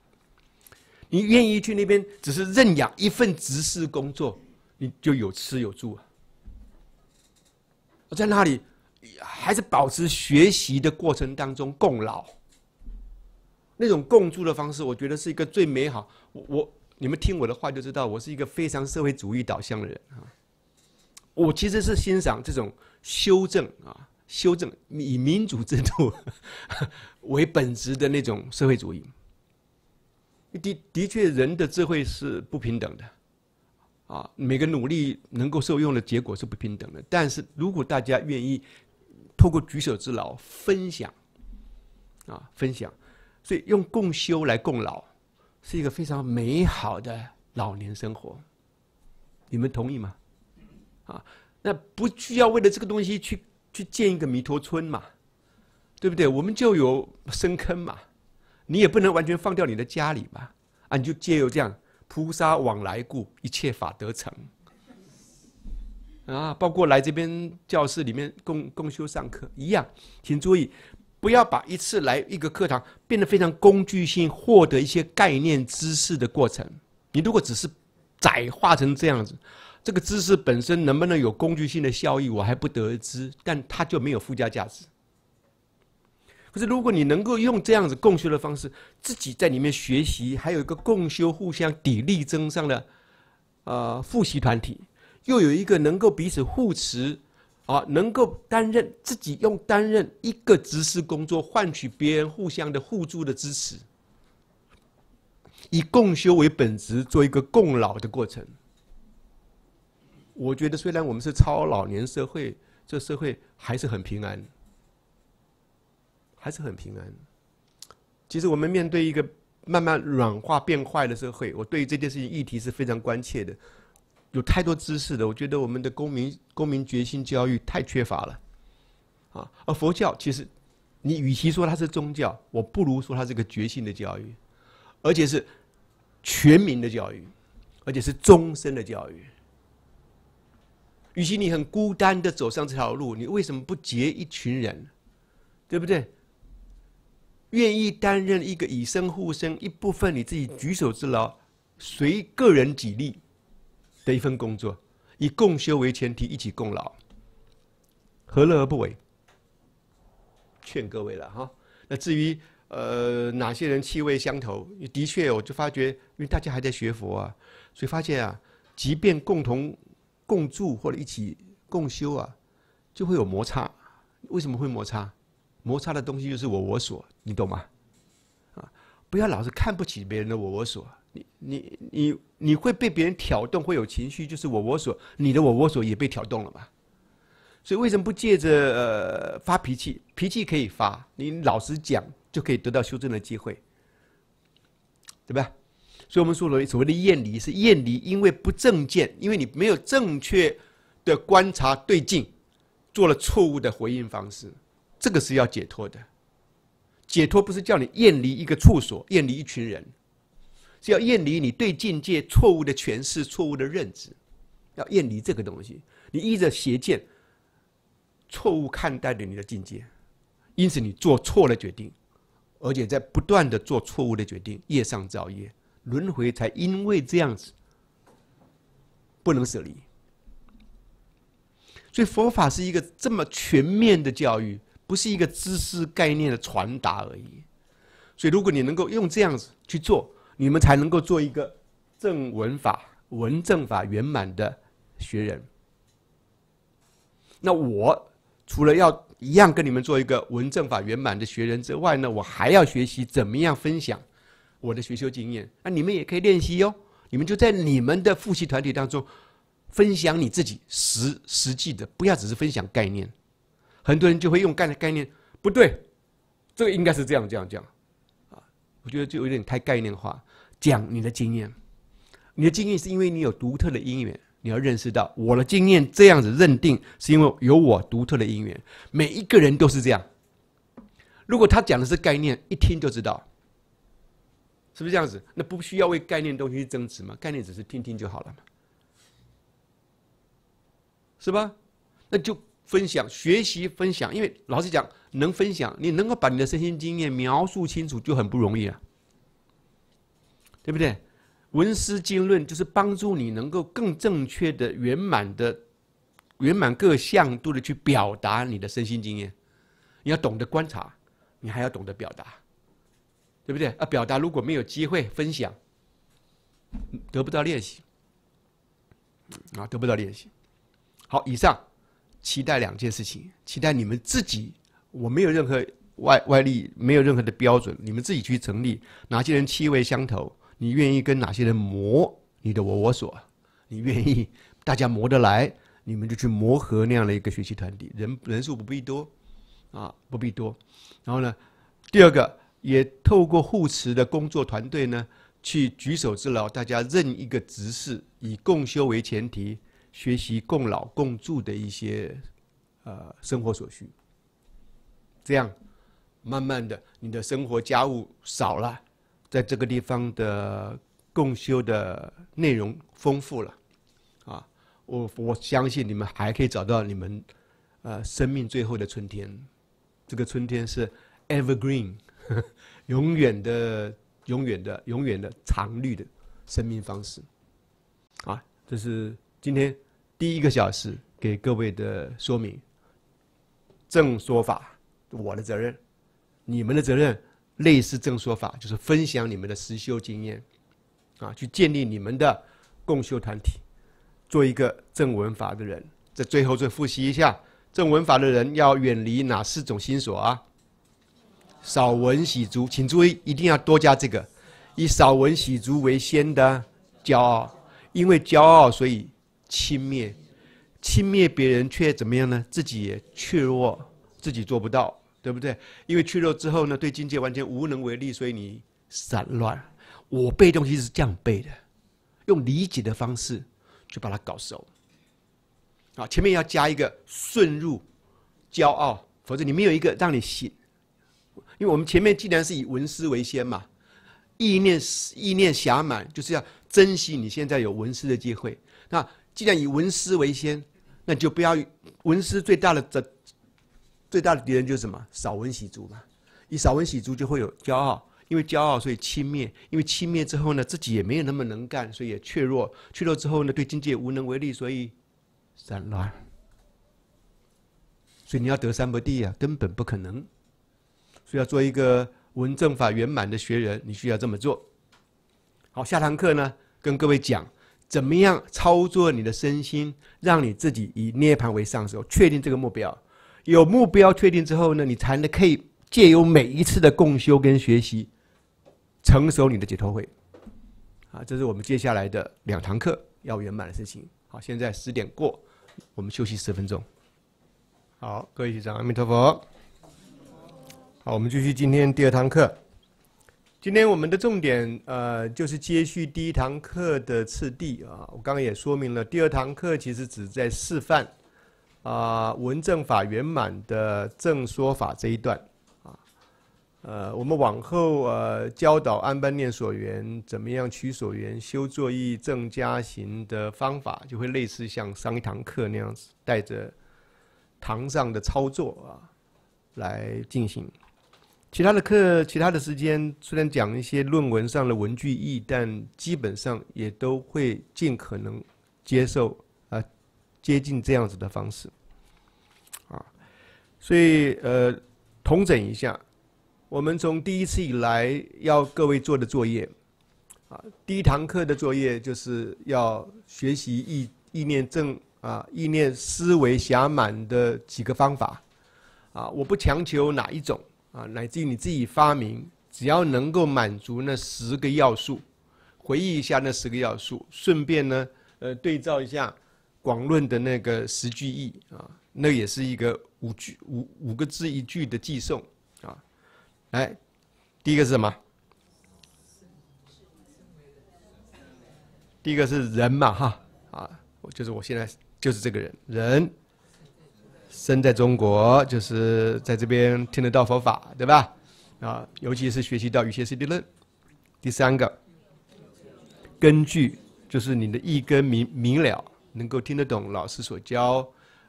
你愿意去那边，只是认养一份执事工作，你就有吃有住啊。我在那里还是保持学习的过程当中供老。那种共住的方式，我觉得是一个最美好。我我你们听我的话就知道，我是一个非常社会主义导向的人啊。我其实是欣赏这种修正啊，修正以民主制度 为本质的那种社会主义。的的确，人的智慧是不平等的，啊，每个努力能够受用的结果是不平等的。但是如果大家愿意透过举手之劳分享，啊，分享。所以用共修来共老，是一个非常美好的老年生活。你们同意吗？啊，那不需要为了这个东西去去建一个弥陀村嘛，对不对？我们就有深坑嘛，你也不能完全放掉你的家里嘛，啊，你就借由这样菩萨往来故，一切法得成。啊，包括来这边教室里面共共修上课一样，请注意。不要把一次来一个课堂变得非常工具性，获得一些概念知识的过程。你如果只是窄化成这样子，这个知识本身能不能有工具性的效益，我还不得而知。但它就没有附加价值。可是如果你能够用这样子共修的方式，自己在里面学习，还有一个共修互相砥砺增上的呃复习团体，又有一个能够彼此互持。啊，能够担任自己用担任一个支事工作，换取别人互相的互助的支持，以共修为本职，做一个共老的过程。我觉得，虽然我们是超老年社会，这社会还是很平安，还是很平安。其实，我们面对一个慢慢软化变坏的社会，我对这件事情议题是非常关切的。有太多知识的，我觉得我们的公民公民决心教育太缺乏了，啊，而佛教其实，你与其说它是宗教，我不如说它是个决心的教育，而且是全民的教育，而且是终身的教育。与其你很孤单的走上这条路，你为什么不结一群人，对不对？愿意担任一个以身护身一部分，你自己举手之劳，随个人己力。的一份工作，以共修为前提，一起共劳，何乐而不为？劝各位了哈。那至于呃哪些人气味相投，的确，我就发觉，因为大家还在学佛啊，所以发现啊，即便共同共住或者一起共修啊，就会有摩擦。为什么会摩擦？摩擦的东西就是我我所，你懂吗？啊，不要老是看不起别人的我我所。你你你会被别人挑动，会有情绪，就是我我所你的我我所也被挑动了嘛？所以为什么不借着发脾气？脾气可以发，你老实讲就可以得到修正的机会，对吧？所以，我们说所谓的厌离是厌离，因为不正见，因为你没有正确的观察对境，做了错误的回应方式，这个是要解脱的。解脱不是叫你厌离一个处所，厌离一群人。是要远离你对境界错误的诠释、错误的认知，要远离这个东西。你依着邪见，错误看待了你的境界，因此你做错了决定，而且在不断的做错误的决定，业上造业，轮回才因为这样子不能舍离。所以佛法是一个这么全面的教育，不是一个知识概念的传达而已。所以如果你能够用这样子去做。你们才能够做一个正文法文政法圆满的学人。那我除了要一样跟你们做一个文政法圆满的学人之外呢，我还要学习怎么样分享我的学修经验。那你们也可以练习哟，你们就在你们的复习团体当中分享你自己实实际的，不要只是分享概念。很多人就会用概概念，不对，这个应该是这样这样这样啊，我觉得就有点太概念化。讲你的经验，你的经验是因为你有独特的因缘。你要认识到我的经验这样子认定，是因为有我独特的因缘。每一个人都是这样。如果他讲的是概念，一听就知道，是不是这样子？那不需要为概念东西去争执吗？概念只是听听就好了嘛，是吧？那就分享、学习、分享。因为老实讲，能分享，你能够把你的身心经验描述清楚，就很不容易了。对不对？文思经论就是帮助你能够更正确的、圆满的、圆满各项度的去表达你的身心经验。你要懂得观察，你还要懂得表达，对不对？啊，表达如果没有机会分享，得不到练习啊，得不到练习。好，以上期待两件事情，期待你们自己。我没有任何外外力，没有任何的标准，你们自己去成立哪些人气味相投。你愿意跟哪些人磨你的我我所，你愿意大家磨得来，你们就去磨合那样的一个学习团体，人人数不必多，啊不必多。然后呢，第二个也透过互持的工作团队呢，去举手之劳，大家任一个职事，以共修为前提，学习共老共住的一些呃生活所需。这样慢慢的，你的生活家务少了。在这个地方的共修的内容丰富了，啊，我我相信你们还可以找到你们，呃，生命最后的春天，这个春天是 evergreen，永远的、永远的、永远的常绿的生命方式，啊，这是今天第一个小时给各位的说明，正说法，我的责任，你们的责任。类似正说法，就是分享你们的实修经验，啊，去建立你们的共修团体，做一个正闻法的人，在最后再复习一下正闻法的人要远离哪四种心所啊？少闻喜足，请注意一定要多加这个，以少闻喜足为先的骄傲，因为骄傲所以轻蔑，轻蔑别人却怎么样呢？自己也怯弱，自己做不到。对不对？因为去肉之后呢，对境界完全无能为力，所以你散乱。我背东西是这样背的，用理解的方式就把它搞熟。啊，前面要加一个顺入，骄傲，否则你没有一个让你信。因为我们前面既然是以文思为先嘛，意念意念霞满，就是要珍惜你现在有文思的机会。那既然以文思为先，那就不要文思最大的责。最大的敌人就是什么？少闻喜足嘛。以少闻喜足就会有骄傲，因为骄傲所以轻蔑，因为轻蔑之后呢，自己也没有那么能干，所以也怯弱，怯弱之后呢，对境界无能为力，所以散乱。所以你要得三不地啊，根本不可能。所以要做一个文政法圆满的学人，你需要这么做。好，下堂课呢，跟各位讲怎么样操作你的身心，让你自己以涅盘为上首，确定这个目标。有目标确定之后呢，你才能可以借由每一次的共修跟学习，成熟你的解脱会。啊，这是我们接下来的两堂课要圆满的事情。好，现在十点过，我们休息十分钟。好，各位学长，阿弥陀佛。好，我们继续今天第二堂课。今天我们的重点，呃，就是接续第一堂课的次第啊。我刚刚也说明了，第二堂课其实只在示范。啊，文正法圆满的正说法这一段，啊，呃，我们往后呃教导安般念所缘怎么样取所缘修作意正加行的方法，就会类似像上一堂课那样子，带着堂上的操作啊来进行。其他的课，其他的时间虽然讲一些论文上的文句义，但基本上也都会尽可能接受啊，接近这样子的方式。所以，呃，统整一下，我们从第一次以来要各位做的作业，啊，第一堂课的作业就是要学习意意念正啊，意念思维狭满的几个方法，啊，我不强求哪一种啊，乃至于你自己发明，只要能够满足那十个要素，回忆一下那十个要素，顺便呢，呃，对照一下广论的那个十句义啊，那也是一个。五句五五个字一句的记诵啊，来，第一个是什么？第一个是人嘛哈啊，我就是我现在就是这个人，人生在中国，就是在这边听得到佛法对吧？啊，尤其是学习到一些 CD 论。第三个，根据就是你的一根明明了，能够听得懂老师所教。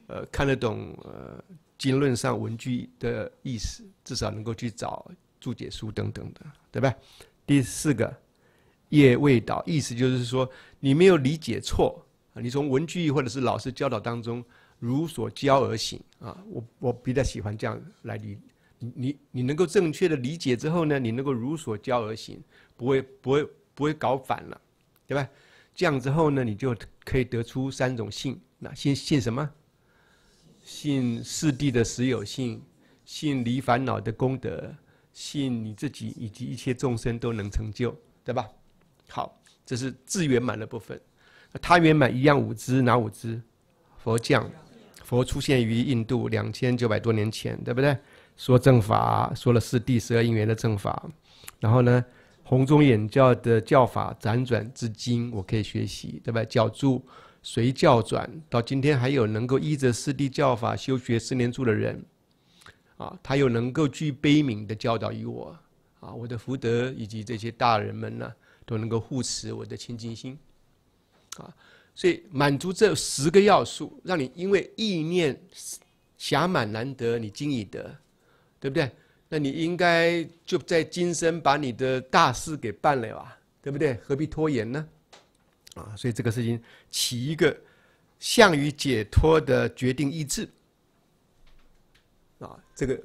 呃，看得懂呃经论上文句的意思，至少能够去找注解书等等的，对吧？第四个，业未倒，意思就是说你没有理解错啊，你从文句或者是老师教导当中如所教而行啊，我我比较喜欢这样来理，你你你能够正确的理解之后呢，你能够如所教而行，不会不会不会搞反了，对吧？这样之后呢，你就可以得出三种性，那性性什么？信四地的实有性，信离烦恼的功德，信你自己以及一切众生都能成就，对吧？好，这是自圆满的部分。他圆满一样五支，哪五支？佛降，佛出现于印度两千九百多年前，对不对？说正法，说了四地十二因缘的正法。然后呢，红中演教的教法辗转至今，我可以学习，对吧？教助。随教转到今天，还有能够依着四地教法修学四念住的人，啊，他又能够具悲悯的教导于我，啊，我的福德以及这些大人们呢，都能够护持我的清净心，啊，所以满足这十个要素，让你因为意念暇满难得，你今已得，对不对？那你应该就在今生把你的大事给办了啊，对不对？何必拖延呢？啊，所以这个事情起一个项羽解脱的决定意志啊，这个，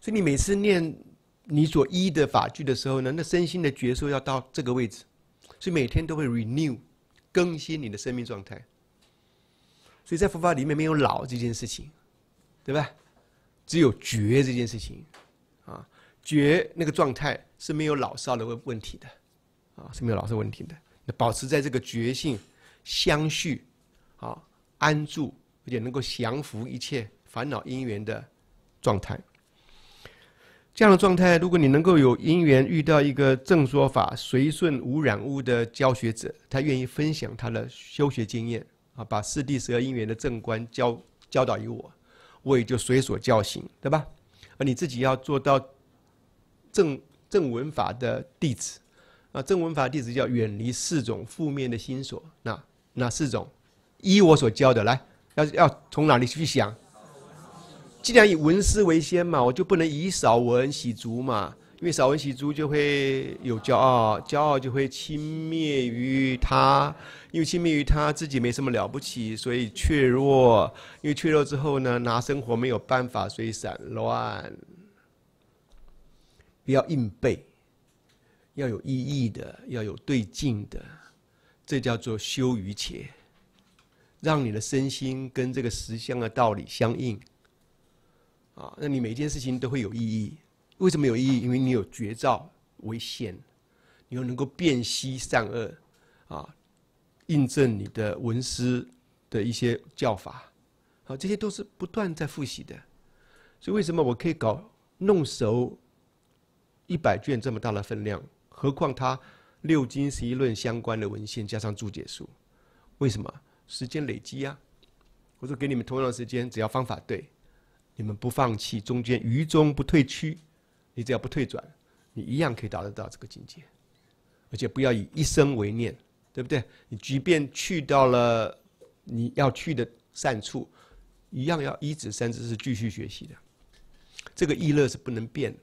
所以你每次念你所依的法句的时候呢，那身心的觉受要到这个位置，所以每天都会 renew 更新你的生命状态。所以在佛法里面没有老这件事情，对吧？只有觉这件事情啊，觉那个状态是没有老少的问问题的啊，是没有老少问题的。保持在这个觉性相续，啊安住，而且能够降服一切烦恼因缘的状态。这样的状态，如果你能够有因缘遇到一个正说法、随顺无染污的教学者，他愿意分享他的修学经验啊，把四谛十二因缘的正观教教导于我，我也就随所教行，对吧？而你自己要做到正正文法的弟子。那正文法弟子叫远离四种负面的心所。那那四种？依我所教的来，要要从哪里去想？既然以闻思为先嘛，我就不能以少闻喜足嘛，因为少闻喜足就会有骄傲，骄傲就会轻蔑于他，因为轻蔑于他自己没什么了不起，所以怯弱。因为怯弱之后呢，拿生活没有办法，所以散乱。不要硬背。要有意义的，要有对境的，这叫做修于且，让你的身心跟这个实相的道理相应。啊，那你每件事情都会有意义。为什么有意义？因为你有绝照为先，你又能够辨析善恶，啊，印证你的文思的一些教法，好，这些都是不断在复习的。所以为什么我可以搞弄熟一百卷这么大的分量？何况他六经十一论相关的文献加上注解书，为什么？时间累积呀。我说给你们同样的时间，只要方法对，你们不放弃，中间愚中不退屈，你只要不退转，你一样可以达得到这个境界。而且不要以一生为念，对不对？你即便去到了你要去的善处，一样要一子三子是继续学习的。这个意乐是不能变，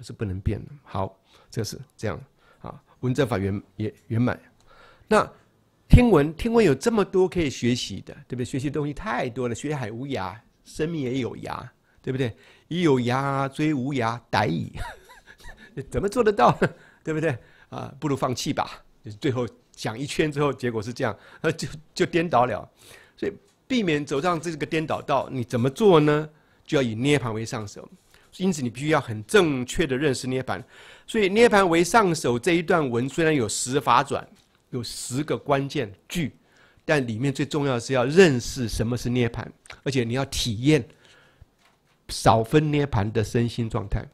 是不能变的。好。这是这样，啊，文正法圆也圆满。那听闻听闻有这么多可以学习的，对不对？学习东西太多了，学海无涯，生命也有涯，对不对？以有涯追无涯，逮矣。怎么做得到？呢？对不对？啊，不如放弃吧。最后讲一圈之后，结果是这样，啊，就就颠倒了。所以避免走上这个颠倒道，你怎么做呢？就要以涅槃为上首。因此，你必须要很正确的认识涅槃。所以，《涅盘为上首》这一段文虽然有十法转，有十个关键句，但里面最重要的是要认识什么是涅槃，而且你要体验少分涅槃的身心状态。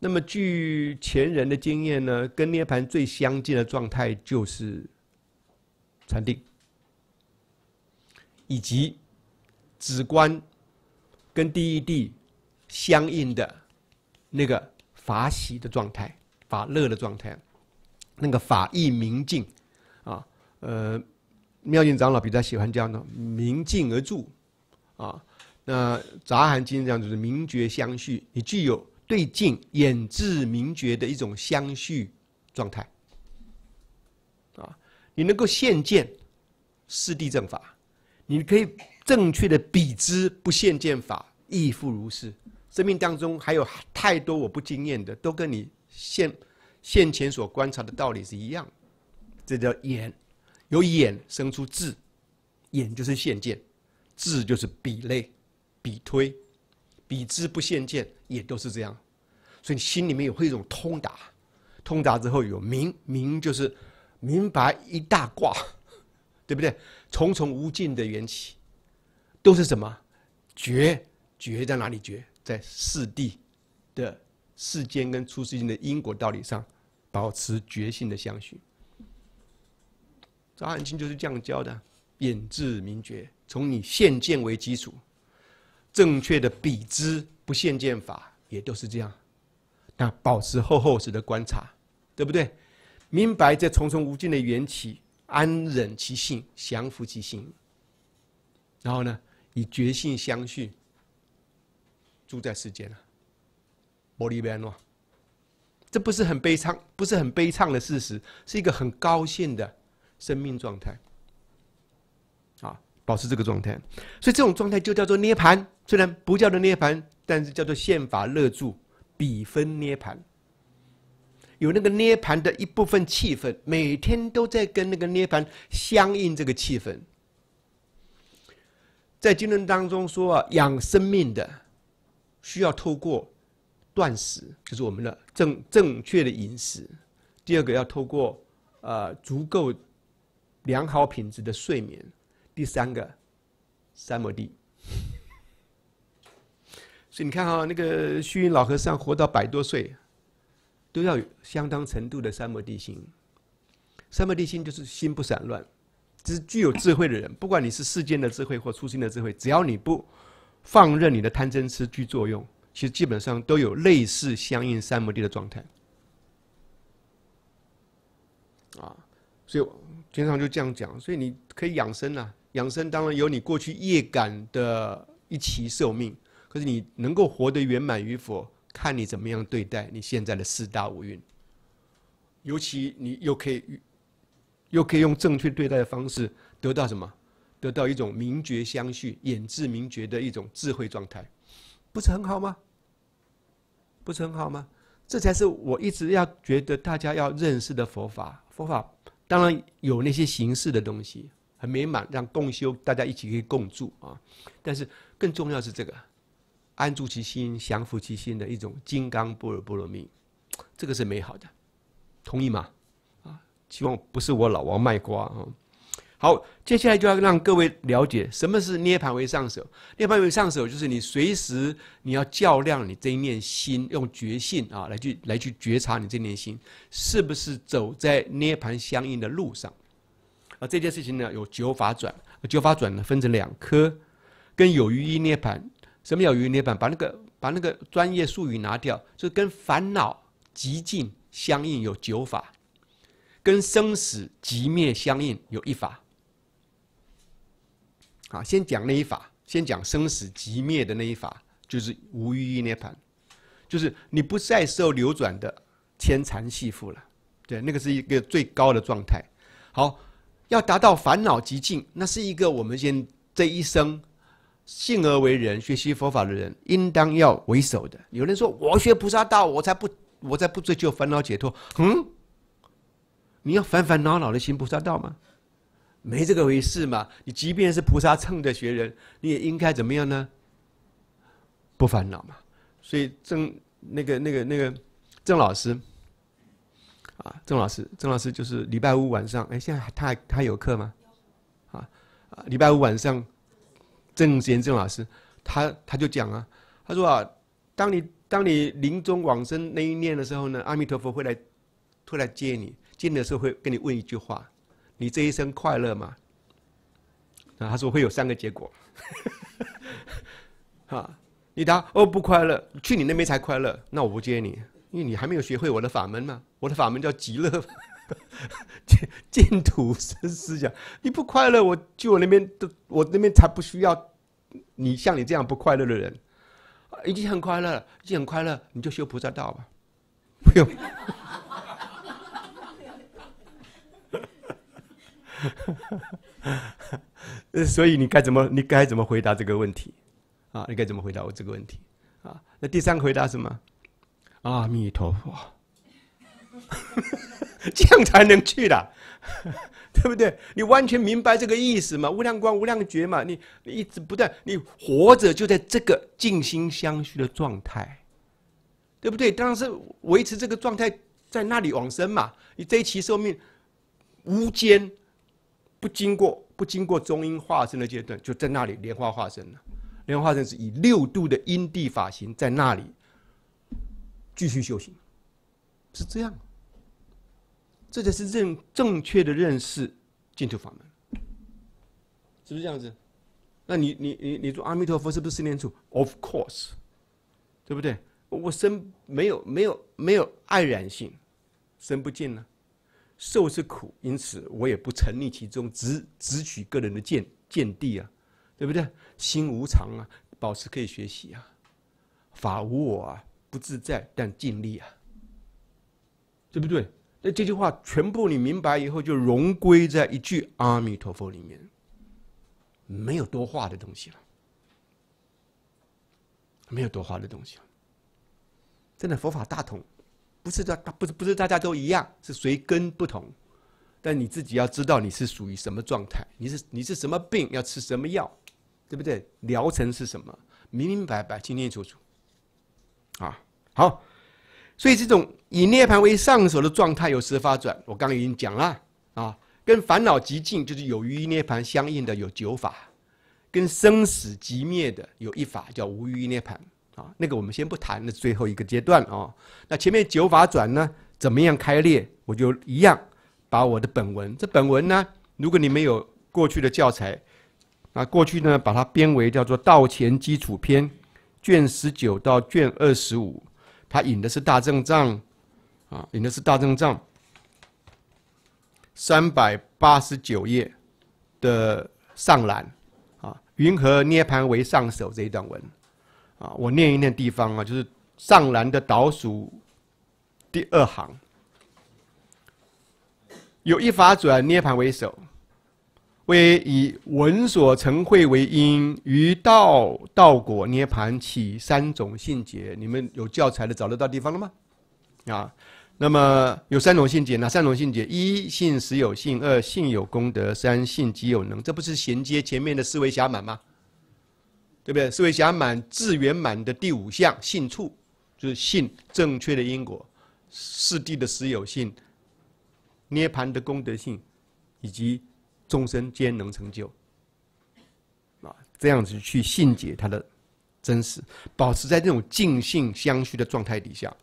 那么，据前人的经验呢，跟涅盘最相近的状态就是禅定，以及止观，跟第一地。相应的那个法喜的状态，法乐的状态，那个法意明净，啊，呃，妙净长老比较喜欢这样的明净而住，啊，那杂含经这样就是明觉相续，你具有对境眼智明觉的一种相续状态，啊，你能够现见四谛正法，你可以正确的比之不现见法亦复如是。生命当中还有太多我不经验的，都跟你现现前所观察的道理是一样。这叫眼，有眼生出智，眼就是现见，智就是比类、比推、比知不现见也都是这样。所以你心里面有会一种通达，通达之后有明，明就是明白一大卦，对不对？重重无尽的缘起，都是什么？觉，觉在哪里觉？在四谛的世间跟出世间因果道理上，保持觉性的相续。这阿经就是这样教的，隐智明觉，从你现见为基础，正确的比知不现见法也都是这样。那保持厚厚实的观察，对不对？明白这重重无尽的缘起，安忍其性，降伏其性。然后呢，以觉性相续。住在世间了，摩利边诺，这不是很悲惨，不是很悲惨的事实，是一个很高兴的生命状态，啊，保持这个状态，所以这种状态就叫做涅盘，虽然不叫做涅盘，但是叫做宪法勒住比分涅盘，有那个涅盘的一部分气氛，每天都在跟那个涅盘相应，这个气氛，在经论当中说养生命的。需要透过断食，就是我们的正正确的饮食；第二个要透过呃足够良好品质的睡眠；第三个，三摩地。所以你看哈，那个虚云老和尚活到百多岁，都要有相当程度的三摩地心。三摩地心就是心不散乱，是具有智慧的人。不管你是世间的智慧或初心的智慧，只要你不。放任你的贪嗔痴去作用，其实基本上都有类似相应三摩地的状态。啊，所以经常就这样讲，所以你可以养生呐。养生当然有你过去业感的一期寿命，可是你能够活得圆满与否，看你怎么样对待你现在的四大五蕴。尤其你又可以又可以用正确对待的方式得到什么？得到一种明觉相续演至明觉的一种智慧状态，不是很好吗？不是很好吗？这才是我一直要觉得大家要认识的佛法。佛法当然有那些形式的东西，很美满，让共修大家一起可以共住啊。但是更重要是这个，安住其心、降伏其心的一种金刚波尔波罗蜜，这个是美好的，同意吗？啊，希望不是我老王卖瓜啊。好，接下来就要让各位了解什么是涅盘为上手。涅盘为上手就是你随时你要较量你这一念心，用觉性啊来去来去觉察你这一念心是不是走在涅盘相应的路上。啊，这件事情呢有九法转，九法转呢分成两科，跟有余一涅盘。什么叫余依涅盘？把那个把那个专业术语拿掉，就是跟烦恼极尽相应有九法，跟生死极灭相应有一法。啊，先讲那一法，先讲生死即灭的那一法，就是无余涅槃，就是你不再受流转的牵缠系缚了。对，那个是一个最高的状态。好，要达到烦恼极境，那是一个我们先这一生幸而为人，学习佛法的人应当要为首的。有人说我学菩萨道，我才不，我才不追求烦恼解脱。嗯，你要烦烦恼恼的行菩萨道吗？没这个回事嘛？你即便是菩萨乘的学人，你也应该怎么样呢？不烦恼嘛。所以郑那个那个那个郑老师啊，郑老师，郑老师就是礼拜五晚上。哎，现在他还他有课吗？啊，礼拜五晚上，郑贤郑老师，他他就讲啊，他说啊，当你当你临终往生那一念的时候呢，阿弥陀佛会来会来接你，接你的时候会跟你问一句话。你这一生快乐吗？他说会有三个结果。哈，你答哦不快乐，去你那边才快乐。那我不接你，因为你还没有学会我的法门嘛，我的法门叫极乐净 土生思想。你不快乐，我去我那边都，我那边才不需要你像你这样不快乐的人。已经很快乐，已经很快乐，你就修菩萨道吧。不用。所以你该怎么，你该怎么回答这个问题？啊，你该怎么回答我这个问题？啊，那第三回答什么？阿弥陀佛，这样才能去的，对不对？你完全明白这个意思嘛？无量光，无量觉嘛？你你一直不断，你活着就在这个静心相续的状态，对不对？当然是维持这个状态，在那里往生嘛。你这一期寿命无间。不经过不经过中阴化身的阶段，就在那里莲花化身了。莲花化身是以六度的因地法行，在那里继续修行，是这样。这才是认正确的认识净土法门，是不是这样子？那你你你你做阿弥陀佛是不是四念处？Of course，对不对？我身没有没有没有爱染性，身不净呢？受是苦，因此我也不沉溺其中，只只取个人的见见地啊，对不对？心无常啊，保持可以学习啊，法无我啊，不自在但尽力啊，对不对？那这句话全部你明白以后，就融归在一句阿弥陀佛里面，没有多话的东西了，没有多话的东西了，真的佛法大同。不是大，不是不是大家都一样，是随根不同。但你自己要知道你是属于什么状态，你是你是什么病，要吃什么药，对不对？疗程是什么？明明白白，清清楚楚。啊，好。所以这种以涅盘为上首的状态有十法转，我刚已经讲了啊。跟烦恼极尽，就是有余涅盘相应的有九法；跟生死即灭的有一法叫无余涅盘。啊，那个我们先不谈，那最后一个阶段啊。那前面九法转呢，怎么样开列？我就一样，把我的本文，这本文呢，如果你没有过去的教材，啊，过去呢把它编为叫做道前基础篇，卷十九到卷二十五，它引的是大正藏，啊，引的是大正藏，三百八十九页的上栏，啊，云何涅盘为上首这一段文。啊，我念一念地方啊，就是上栏的倒数第二行，有一法转涅盘为首，为以文所成慧为因，于道道果涅盘起三种性解。你们有教材的找得到地方了吗？啊，那么有三种性解，哪三种性解？一性实有性，二性有功德，三性即有能。这不是衔接前面的思维狭满吗？对不对？四位香满自圆满的第五项信处，就是信正确的因果、四地的实有性、涅盘的功德性，以及众生皆能成就啊。这样子去信解它的真实，保持在这种净性相续的状态底下。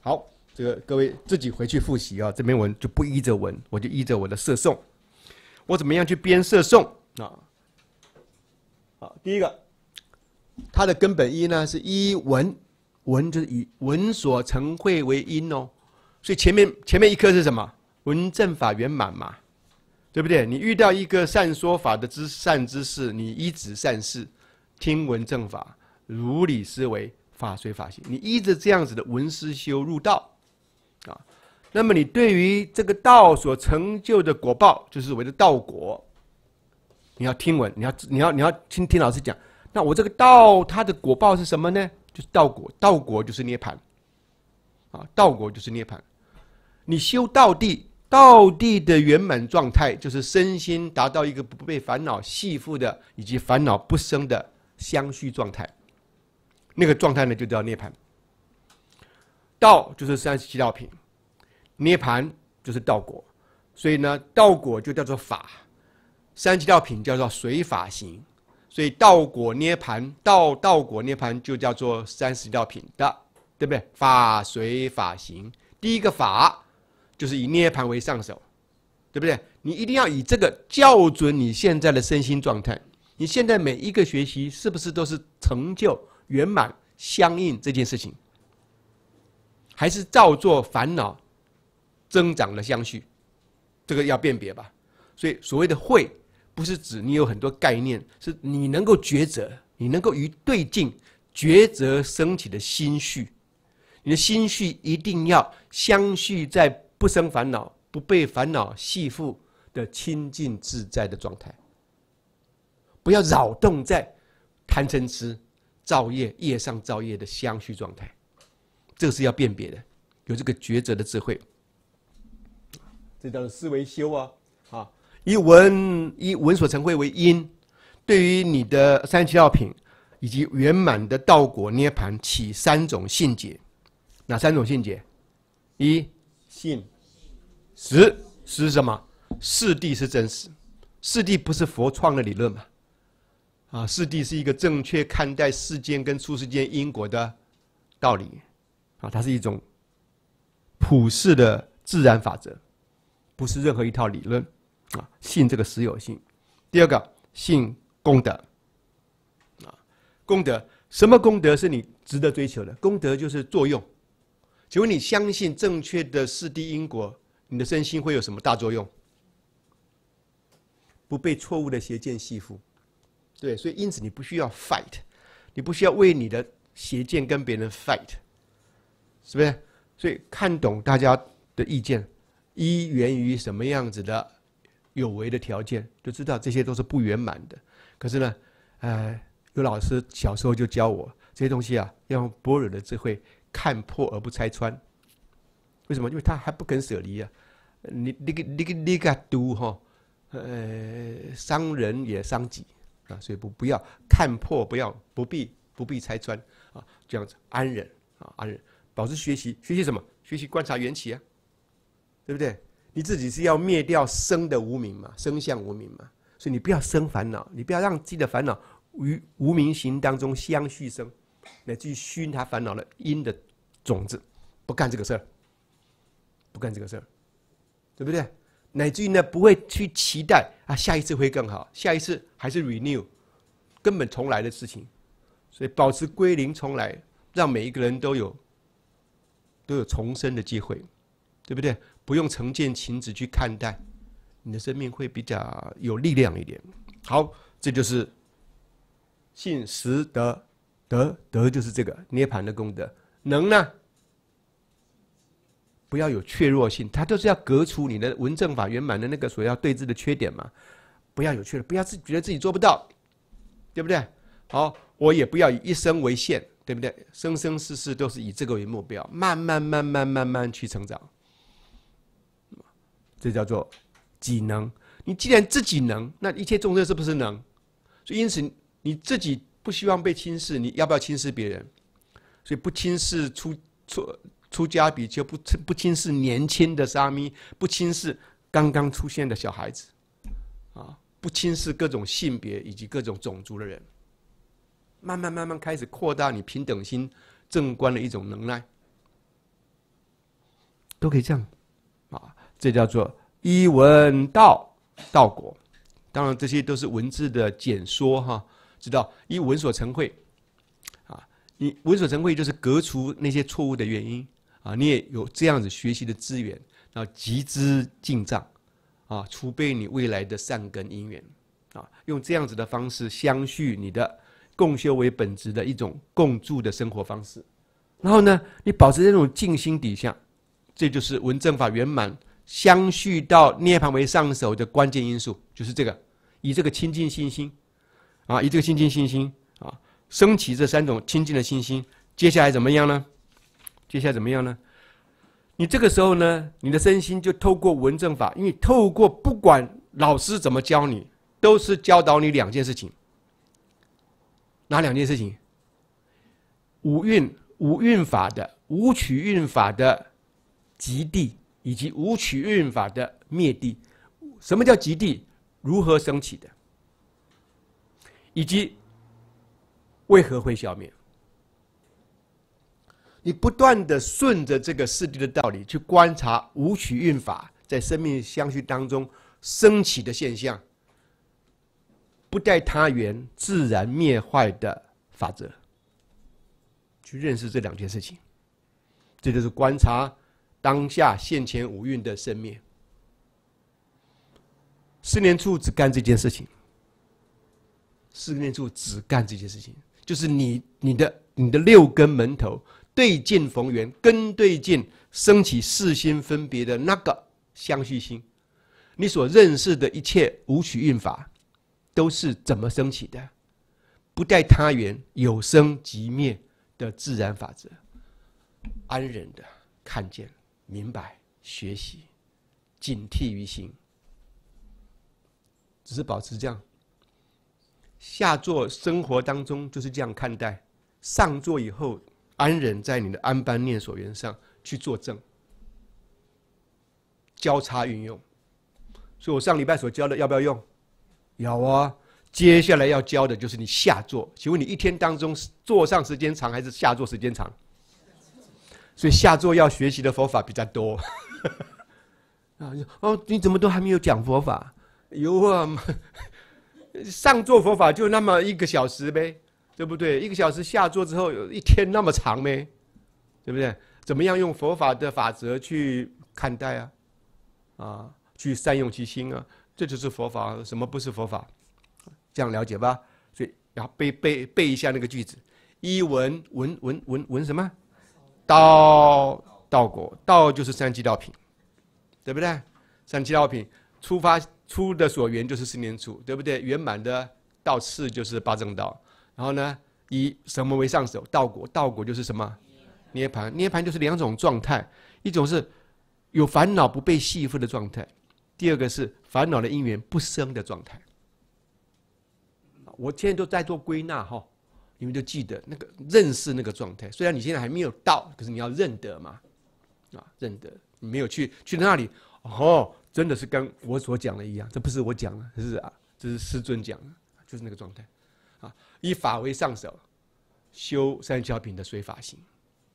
好，这个各位自己回去复习啊。这篇文就不依着文，我就依着我的色诵，我怎么样去编色诵啊？啊，第一个，它的根本一呢是依文，文就是以文所成会为因哦，所以前面前面一颗是什么？文正法圆满嘛，对不对？你遇到一个善说法的知善知识，你依止善事，听闻正法，如理思维，法随法行，你依着这样子的文思修入道，啊，那么你对于这个道所成就的果报，就是我的道果。你要听闻，你要你要你要听听老师讲。那我这个道，它的果报是什么呢？就是道果，道果就是涅盘。啊，道果就是涅盘。你修道地，道地的圆满状态就是身心达到一个不被烦恼系缚的，以及烦恼不生的相续状态。那个状态呢，就叫涅盘。道就是三十七道品，涅盘就是道果，所以呢，道果就叫做法。三级道品叫做随法行，所以道果涅盘，道道果涅盘就叫做三十道品的，对不对？法随法行，第一个法就是以涅盘为上手，对不对？你一定要以这个校准你现在的身心状态。你现在每一个学习是不是都是成就圆满相应这件事情？还是造作烦恼增长的相续？这个要辨别吧。所以所谓的慧。不是指你有很多概念，是你能够抉择，你能够与对境抉择升起的心绪，你的心绪一定要相续在不生烦恼、不被烦恼系缚的清净自在的状态，不要扰动在贪嗔痴造业、业上造业的相续状态。这个是要辨别的，有这个抉择的智慧，这叫思维修啊。以文以文所成会为因，对于你的三七药品以及圆满的道果涅盘起三种信结，哪三种信结？一信实实什么？四谛是真实，四谛不是佛创的理论吗？啊，四谛是一个正确看待世间跟出世间因果的道理啊，它是一种普世的自然法则，不是任何一套理论。啊，信这个实有性；第二个，信功德。啊，功德什么功德是你值得追求的？功德就是作用。请问你相信正确的四谛因果，你的身心会有什么大作用？不被错误的邪见吸附。对，所以因此你不需要 fight，你不需要为你的邪见跟别人 fight，是不是？所以看懂大家的意见，一源于什么样子的？有为的条件，就知道这些都是不圆满的。可是呢，呃，有老师小时候就教我这些东西啊，要用博若的智慧看破而不拆穿。为什么？因为他还不肯舍离啊。你、你、个、你、个、你、个都哈，呃，伤人也伤己啊，所以不不要看破，不要不必不必拆穿啊，这样子安忍啊，安忍，保持学习，学习什么？学习观察缘起啊，对不对？你自己是要灭掉生的无名嘛，生相无名嘛，所以你不要生烦恼，你不要让自己的烦恼与无名行当中相续生，乃至于熏他烦恼的因的种子，不干这个事儿，不干这个事儿，对不对？乃至于呢，不会去期待啊，下一次会更好，下一次还是 renew，根本重来的事情，所以保持归零重来，让每一个人都有都有重生的机会，对不对？不用成见情执去看待，你的生命会比较有力量一点。好，这就是信实德，德德就是这个涅盘的功德。能呢，不要有怯弱性，它就是要革除你的文正法圆满的那个所要对治的缺点嘛。不要有缺弱，不要自觉得自己做不到，对不对？好，我也不要以一生为限，对不对？生生世世都是以这个为目标，慢慢慢慢慢慢去成长。这叫做己能。你既然自己能，那一切众生是不是能？所以，因此你自己不希望被轻视，你要不要轻视别人？所以，不轻视出出出家比丘，不不轻视年轻的沙弥，不轻视刚刚出现的小孩子，啊，不轻视各种性别以及各种种族的人，慢慢慢慢开始扩大你平等心正观的一种能耐，都可以这样。这叫做依文道道果，当然这些都是文字的简说哈。知道依文所成会，啊，你文所成会就是隔除那些错误的原因啊。你也有这样子学习的资源，然后集资进账啊，储备你未来的善根因缘啊，用这样子的方式相续你的共修为本质的一种共住的生活方式。然后呢，你保持这种静心底下，这就是文正法圆满。相续到涅槃为上首的关键因素就是这个，以这个清净信心啊，以这个清净信心啊，升起这三种清净的信心。接下来怎么样呢？接下来怎么样呢？你这个时候呢，你的身心就透过文证法，因为透过不管老师怎么教你，都是教导你两件事情。哪两件事情？五蕴五蕴法的五取蕴法的极地。以及无取运法的灭地，什么叫极地？如何升起的？以及为何会消灭？你不断的顺着这个四地的道理去观察无取运法在生命相续当中升起的现象，不带他缘自然灭坏的法则，去认识这两件事情，这就是观察。当下现前五蕴的生命，四念处只干这件事情。四念处只干这件事情，就是你你的你的六根门头对境逢缘，根对境升起四心分别的那个相续心，你所认识的一切五取运法，都是怎么升起的？不待他缘，有生即灭的自然法则，安忍的看见。明白，学习，警惕于心，只是保持这样。下座生活当中就是这样看待，上座以后安忍在你的安般念所缘上去作证，交叉运用。所以我上礼拜所教的要不要用？有啊。接下来要教的就是你下座。请问你一天当中坐上时间长还是下坐时间长？所以下座要学习的佛法比较多，啊，哦，你怎么都还没有讲佛法？有啊，上座佛法就那么一个小时呗，对不对？一个小时下座之后，一天那么长呗，对不对？怎么样用佛法的法则去看待啊？啊，去善用其心啊，这就是佛法，什么不是佛法？这样了解吧？所以要背背背一下那个句子：一闻闻闻闻闻什么？道道果，道就是三界道品，对不对？三界道品出发出的所缘就是四念处，对不对？圆满的道次就是八正道。然后呢，以什么为上首？道果，道果就是什么？涅槃。涅槃就是两种状态，一种是有烦恼不被系缚的状态，第二个是烦恼的因缘不生的状态。我现在都在做归纳哈。你们就记得那个认识那个状态，虽然你现在还没有到，可是你要认得嘛，啊，认得，你没有去去那里哦，真的是跟我所讲的一样，这不是我讲的，是啊，这是师尊讲的，就是那个状态，啊，以法为上手，修三消品的随法行，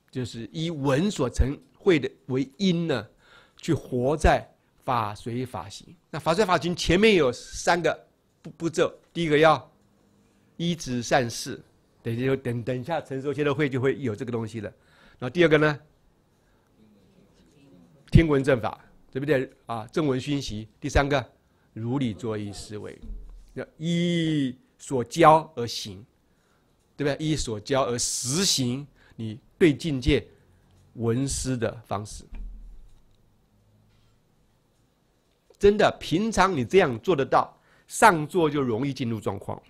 就是以文所成会的为因呢，去活在法随法行。那法随法行前面有三个步步骤，第一个要依止善事。就等等一下，晨说些流会就会有这个东西了。那第二个呢？听闻正法，对不对啊？正文熏习。第三个，如理作意思维，要依所教而行，对不对？依所教而实行你对境界闻思的方式。真的，平常你这样做得到，上座就容易进入状况。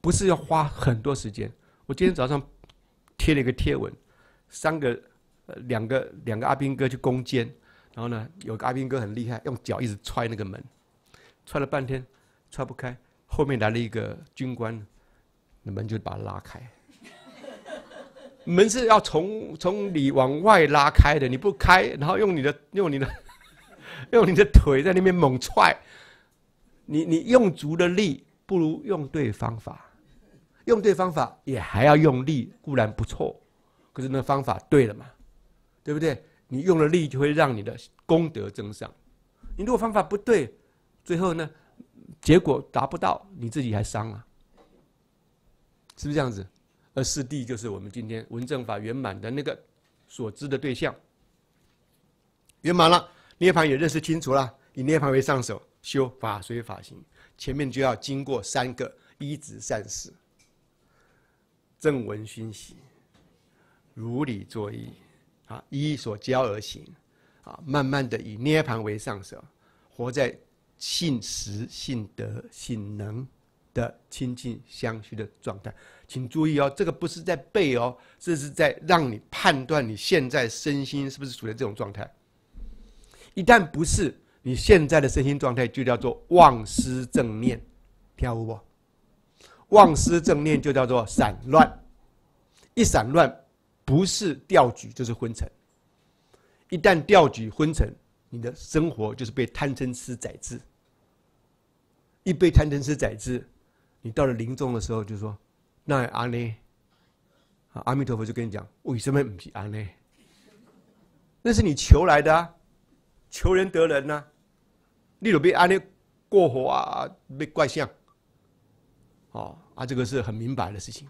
不是要花很多时间。我今天早上贴了一个贴文，三个呃两个两个阿兵哥去攻坚，然后呢有个阿兵哥很厉害，用脚一直踹那个门，踹了半天踹不开，后面来了一个军官，那门就把他拉开。门是要从从里往外拉开的，你不开，然后用你的用你的 用你的腿在那边猛踹，你你用足的力，不如用对方法。用对方法也还要用力，固然不错，可是那方法对了嘛，对不对？你用了力就会让你的功德增上。你如果方法不对，最后呢，结果达不到，你自己还伤了，是不是这样子？而四谛就是我们今天文正法圆满的那个所知的对象，圆满了，涅盘也认识清楚了，以涅盘为上手，修法随法行，前面就要经过三个一直善事。正闻熏习，如理作意，啊，依所教而行，啊，慢慢的以涅盘为上首，活在信实、信德、信能的亲近相续的状态。请注意哦，这个不是在背哦，这是在让你判断你现在身心是不是处在这种状态。一旦不是，你现在的身心状态就叫做妄思正念，听舞。不？妄思正念就叫做散乱，一散乱，不是掉举就是昏沉。一旦掉举昏沉，你的生活就是被贪嗔痴宰制。一被贪嗔痴宰制，你到了临终的时候就说：“那阿弥，阿弥陀佛就跟你讲，为什么不是阿弥？那是你求来的，啊，求人得人呐。你有被阿弥过火啊？被怪相。”哦啊，这个是很明白的事情，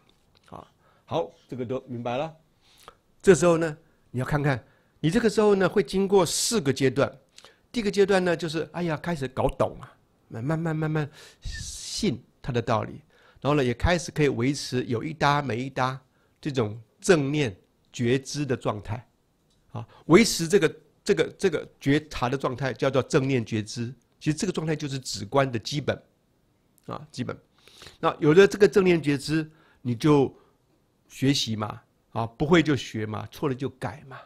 啊，好，这个都明白了。这时候呢，你要看看，你这个时候呢会经过四个阶段。第一个阶段呢，就是哎呀，开始搞懂啊，慢慢慢慢信他的道理，然后呢，也开始可以维持有一搭没一搭这种正念觉知的状态，啊，维持这个这个这个觉察的状态，叫做正念觉知。其实这个状态就是直观的基本，啊，基本。那有了这个正念觉知，你就学习嘛，啊，不会就学嘛，错了就改嘛，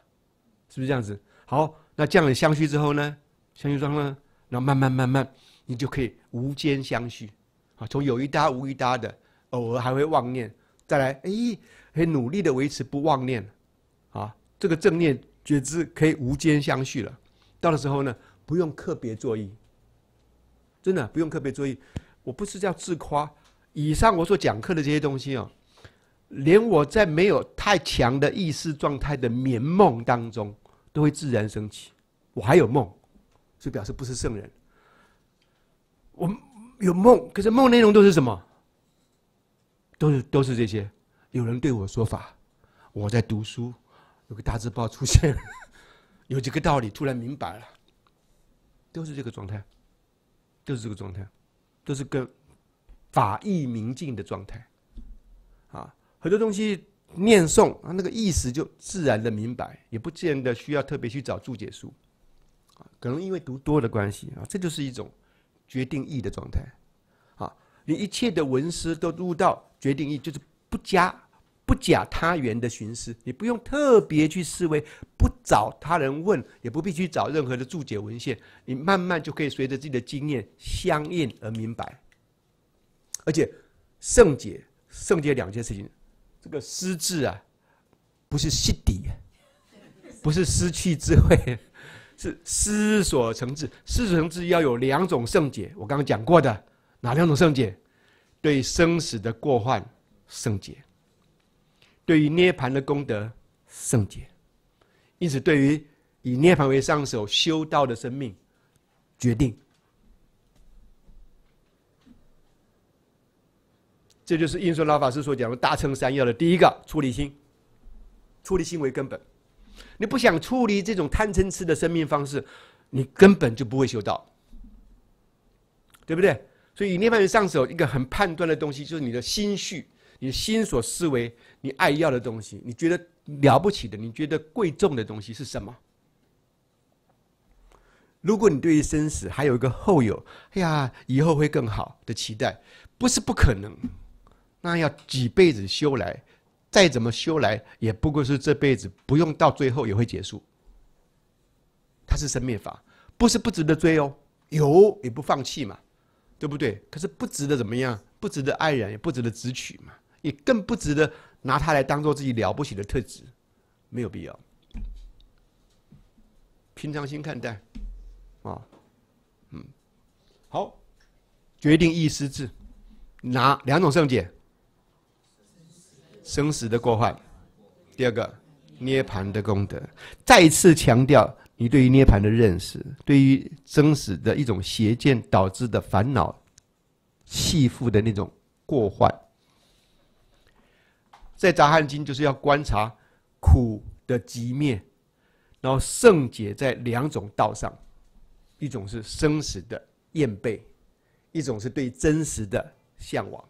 是不是这样子？好，那这样子相续之后呢？相续之后呢？那慢慢慢慢，你就可以无间相续，啊，从有一搭无一搭的，偶尔还会妄念，再来，哎，很努力的维持不妄念，啊，这个正念觉知可以无间相续了。到的时候呢，不用特别注意，真的不用特别注意，我不是叫自夸。以上我所讲课的这些东西哦，连我在没有太强的意识状态的眠梦当中，都会自然升起。我还有梦，就表示不是圣人。我有梦，可是梦内容都是什么？都是都是这些。有人对我说法，我在读书，有个大字报出现，有这个道理，突然明白了。都是这个状态，都是这个状态，都是跟。法义明净的状态，啊，很多东西念诵啊，那个意思就自然的明白，也不见得需要特别去找注解书，啊，可能因为读多的关系啊，这就是一种决定意的状态，啊，你一切的文思都入到决定意，就是不加不假他缘的寻思，你不用特别去思维，不找他人问，也不必去找任何的注解文献，你慢慢就可以随着自己的经验相应而明白。而且圣洁，圣洁两件事情，这个失智啊，不是失底，不是失去智慧，是失所成智。失所成智要有两种圣洁，我刚刚讲过的哪两种圣洁？对生死的过患圣洁，对于涅盘的功德圣洁。因此，对于以涅盘为上首修道的生命，决定。这就是印顺老法师所讲的大乘三要的第一个：处理心。处理心为根本。你不想处理这种贪嗔痴的生命方式，你根本就不会修道，对不对？所以涅槃人上手一个很判断的东西，就是你的心绪，你的心所思维，你爱要的东西，你觉得了不起的，你觉得贵重的东西是什么？如果你对于生死还有一个后有，哎呀，以后会更好的期待，不是不可能。那要几辈子修来？再怎么修来，也不过是这辈子不用，到最后也会结束。它是生命法，不是不值得追哦。有也不放弃嘛，对不对？可是不值得怎么样？不值得爱人，也不值得直取嘛，也更不值得拿它来当做自己了不起的特质，没有必要。平常心看待，啊，嗯，好，决定意识字，拿两种圣解。生死的过患，第二个，涅盘的功德。再次强调，你对于涅盘的认识，对于生死的一种邪见导致的烦恼、弃缚的那种过患。在《杂汉经》就是要观察苦的极灭，然后圣解在两种道上，一种是生死的厌背，一种是对真实的向往、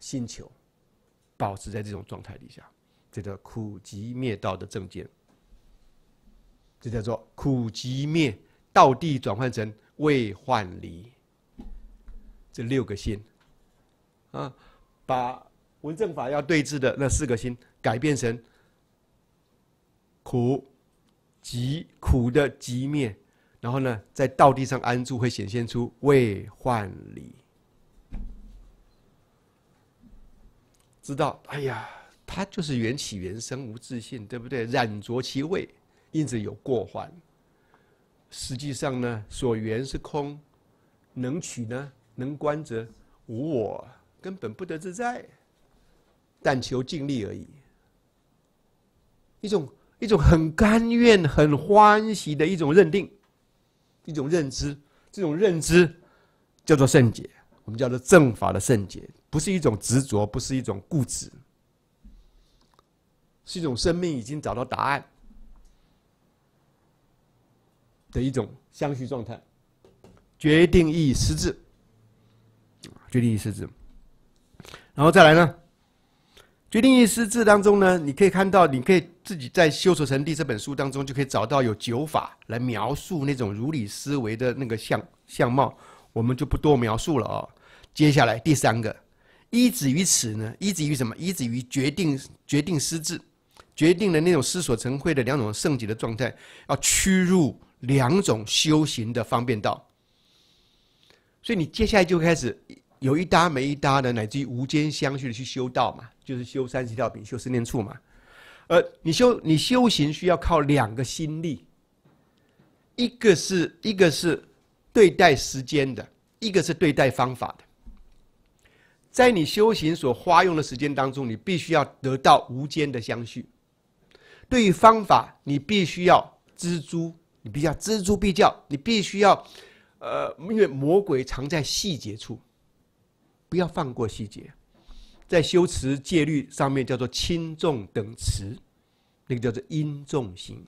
心求。保持在这种状态底下，这叫苦集灭道的正见。这叫做苦集灭道地转换成未换离，这六个心，啊，把文正法要对峙的那四个心改变成苦集苦的集灭，然后呢，在道地上安住，会显现出未换离。知道，哎呀，他就是缘起缘生无自信，对不对？染浊其味，因此有过患。实际上呢，所缘是空，能取呢，能观则无我，根本不得自在，但求尽力而已。一种一种很甘愿、很欢喜的一种认定，一种认知。这种认知叫做圣解，我们叫做正法的圣解。不是一种执着，不是一种固执，是一种生命已经找到答案的一种相续状态。决定意失字，决定意失字，然后再来呢？决定意失字当中呢，你可以看到，你可以自己在《修所成地》这本书当中就可以找到有九法来描述那种如理思维的那个相相貌，我们就不多描述了啊。接下来第三个。依止于此呢？依止于什么？依止于决定决定失智，决定了那种思所成慧的两种圣洁的状态，要驱入两种修行的方便道。所以你接下来就开始有一搭没一搭的，乃至于无间相续的去修道嘛，就是修三十道品、修四念处嘛。呃，你修你修行需要靠两个心力，一个是一个是对待时间的，一个是对待方法的。在你修行所花用的时间当中，你必须要得到无间的相续。对于方法，你必须要锱铢，你必须要锱铢必较，你必须要，呃，因为魔鬼藏在细节处，不要放过细节。在修持戒律上面，叫做轻重等持，那个叫做因重心。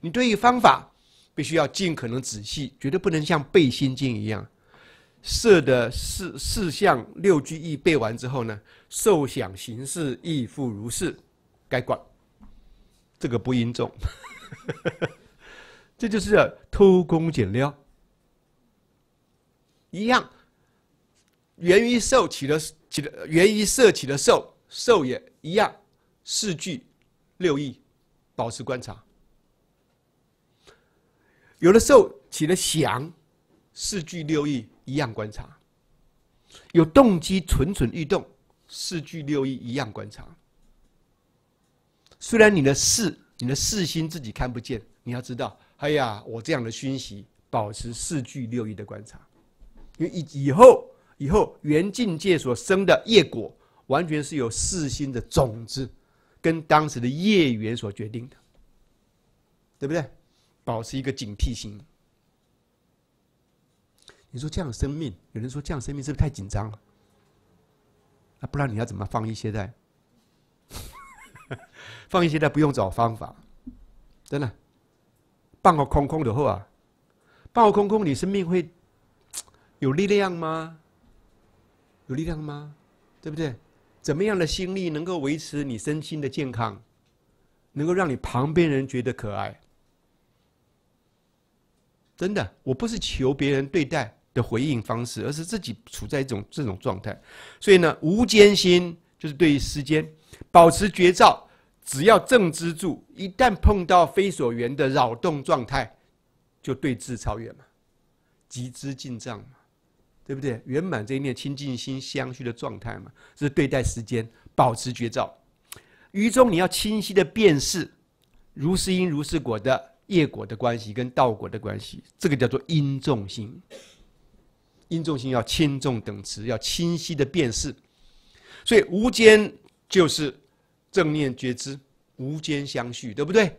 你对于方法，必须要尽可能仔细，绝对不能像背心经一样。色的四四项六句意背完之后呢，受想行识亦复如是，该管。这个不应众，这就是偷工减料，一样，源于受起的起的，源于色起的受，受也一样，四句六意，保持观察，有的受起了想，四句六意一样观察，有动机蠢蠢欲动，四句六意一样观察。虽然你的四、你的四心自己看不见，你要知道，哎呀，我这样的熏习，保持四句六意的观察，因为以以后、以后原境界所生的业果，完全是由四心的种子跟当时的业缘所决定的，对不对？保持一个警惕心。你说这样生命？有人说这样生命是不是太紧张了？那不然你要怎么放一些在？放一些在不用找方法，真的，半个空空的后啊，个空空，你生命会 有力量吗？有力量吗？对不对？怎么样的心力能够维持你身心的健康，能够让你旁边人觉得可爱？真的，我不是求别人对待。的回应方式，而是自己处在一种这种状态，所以呢，无间心就是对于时间保持绝照，只要正知柱，一旦碰到非所缘的扰动状态，就对峙超越嘛，集资进账嘛，对不对？圆满这一面清净心相续的状态嘛，是对待时间保持绝照。于中你要清晰的辨识如是因如是果的业果的关系跟道果的关系，这个叫做因重心。因重心要轻重等词，要清晰的辨识，所以无间就是正念觉知，无间相续，对不对？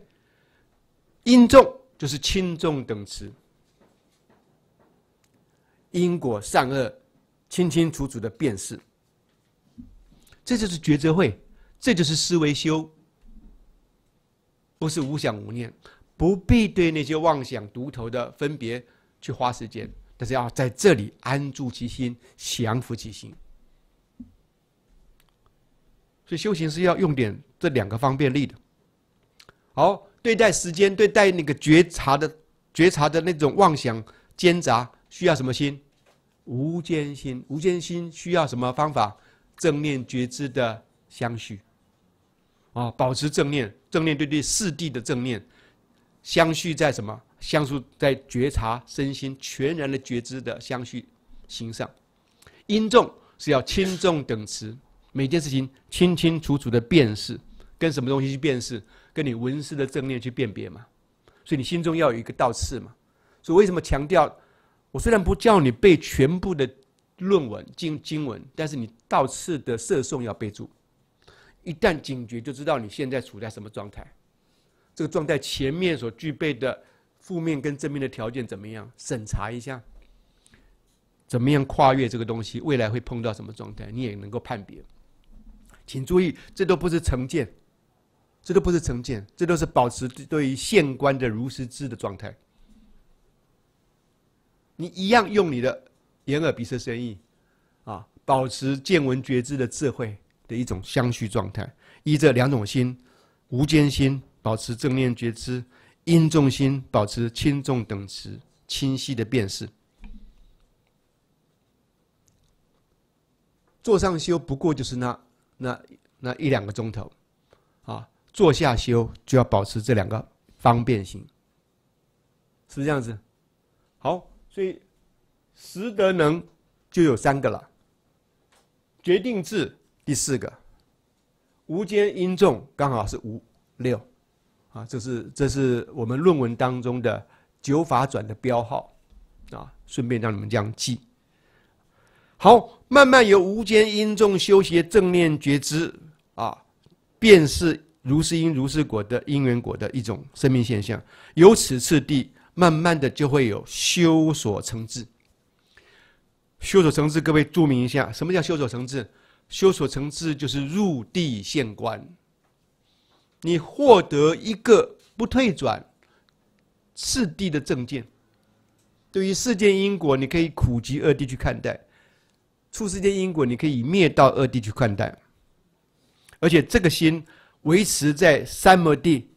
因重就是轻重等词。因果善恶，清清楚楚的辨识，这就是抉择会，这就是思维修，不是无想无念，不必对那些妄想、独头的分别去花时间。但是要在这里安住其心，降服其心。所以修行是要用点这两个方便力的。好，对待时间，对待那个觉察的觉察的那种妄想、奸杂，需要什么心？无间心。无间心需要什么方法？正念觉知的相续。啊，保持正念，正念对对四地的正念，相续在什么？相续在觉察身心全然的觉知的相续心上，因重是要轻重等持，每件事情清清楚楚的辨识，跟什么东西去辨识，跟你闻思的正念去辨别嘛。所以你心中要有一个倒刺嘛。所以为什么强调？我虽然不叫你背全部的论文经经文，但是你倒刺的摄诵要背住。一旦警觉，就知道你现在处在什么状态。这个状态前面所具备的。负面跟正面的条件怎么样？审查一下，怎么样跨越这个东西？未来会碰到什么状态？你也能够判别。请注意，这都不是成见，这都不是成见，这都是保持对于现观的如实知的状态。你一样用你的眼耳鼻舌身意啊，保持见闻觉知的智慧的一种相续状态。依这两种心，无间心，保持正念觉知。因重心保持轻重等值，清晰的辨识。坐上修不过就是那那那一两个钟头，啊，坐下修就要保持这两个方便性，是这样子。好，所以识德能就有三个了，决定智第四个，无间因重刚好是五六。啊，这是这是我们论文当中的九法转的标号，啊，顺便让你们这样记。好，慢慢由无间因众修习正念觉知，啊，便是如是因如是果的因缘果的一种生命现象。由此次第，慢慢的就会有修所成智。修所成智，各位注明一下，什么叫修所成智？修所成智就是入地现观。你获得一个不退转次第的证件，对于世间因果，你可以苦集二地去看待；出世间因果，你可以灭道二地去看待。而且这个心维持在三摩地，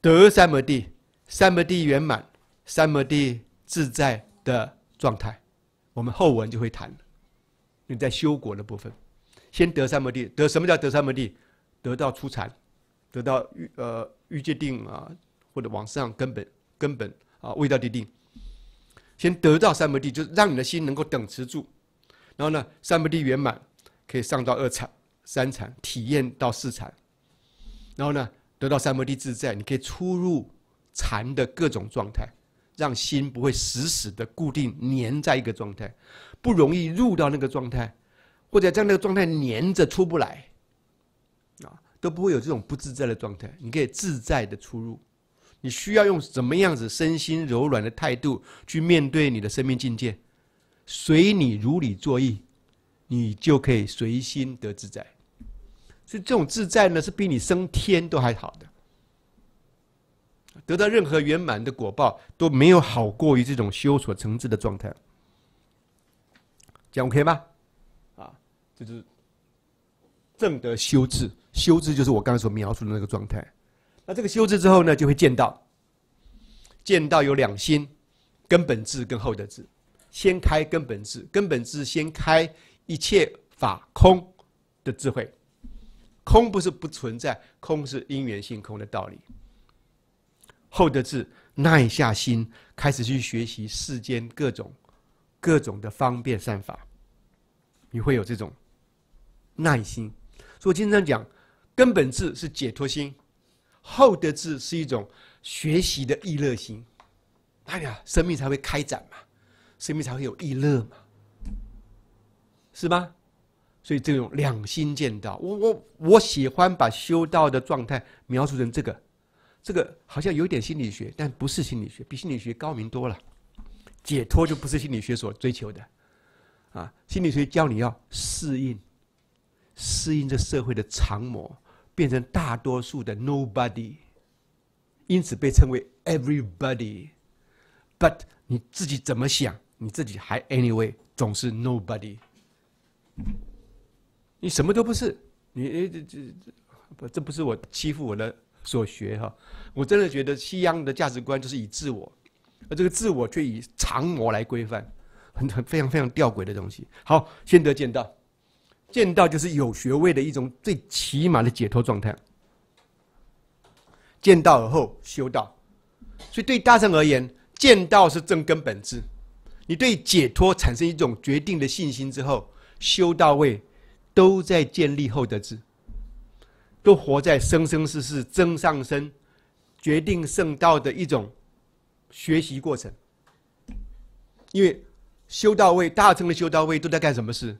得三摩地，三摩地圆满，三摩地自在的状态。我们后文就会谈。你在修果的部分，先得三摩地。得什么叫得三摩地？得到出禅。得到预呃预界定啊，或者往上根本根本啊味道地定，先得到三摩地，就是让你的心能够等持住。然后呢，三摩地圆满，可以上到二禅、三禅，体验到四禅。然后呢，得到三摩地自在，你可以出入禅的各种状态，让心不会死死的固定粘在一个状态，不容易入到那个状态，或者在那个状态粘着出不来。都不会有这种不自在的状态，你可以自在的出入。你需要用什么样子身心柔软的态度去面对你的生命境界，随你如理作意，你就可以随心得自在。所以这种自在呢，是比你升天都还好的，得到任何圆满的果报都没有好过于这种修所成智的状态。讲 OK 吗？啊，就是正德修智。修智就是我刚才所描述的那个状态，那这个修智之后呢，就会见到，见到有两心，根本智跟后得智，先开根本智，根本智先开一切法空的智慧，空不是不存在，空是因缘性空的道理。后的智耐下心，开始去学习世间各种各种的方便善法，你会有这种耐心，所以我经常讲。根本智是解脱心，厚德智是一种学习的意乐心，那呀，生命才会开展嘛，生命才会有意乐嘛，是吧？所以这种两心见道，我我我喜欢把修道的状态描述成这个，这个好像有点心理学，但不是心理学，比心理学高明多了。解脱就不是心理学所追求的，啊，心理学教你要适应，适应这社会的常模。变成大多数的 nobody，因此被称为 everybody，but 你自己怎么想？你自己还 anyway 总是 nobody，你什么都不是。你这这这不，这不是我欺负我的所学哈。我真的觉得西洋的价值观就是以自我，而这个自我却以常模来规范，很很非常非常吊诡的东西。好，先得见到。见道就是有学位的一种最起码的解脱状态。见道而后修道，所以对大圣而言，见道是正根本质。你对解脱产生一种决定的信心之后，修到位，都在建立后得智，都活在生生世世增上升，决定圣道的一种学习过程。因为修到位，大乘的修到位都在干什么事？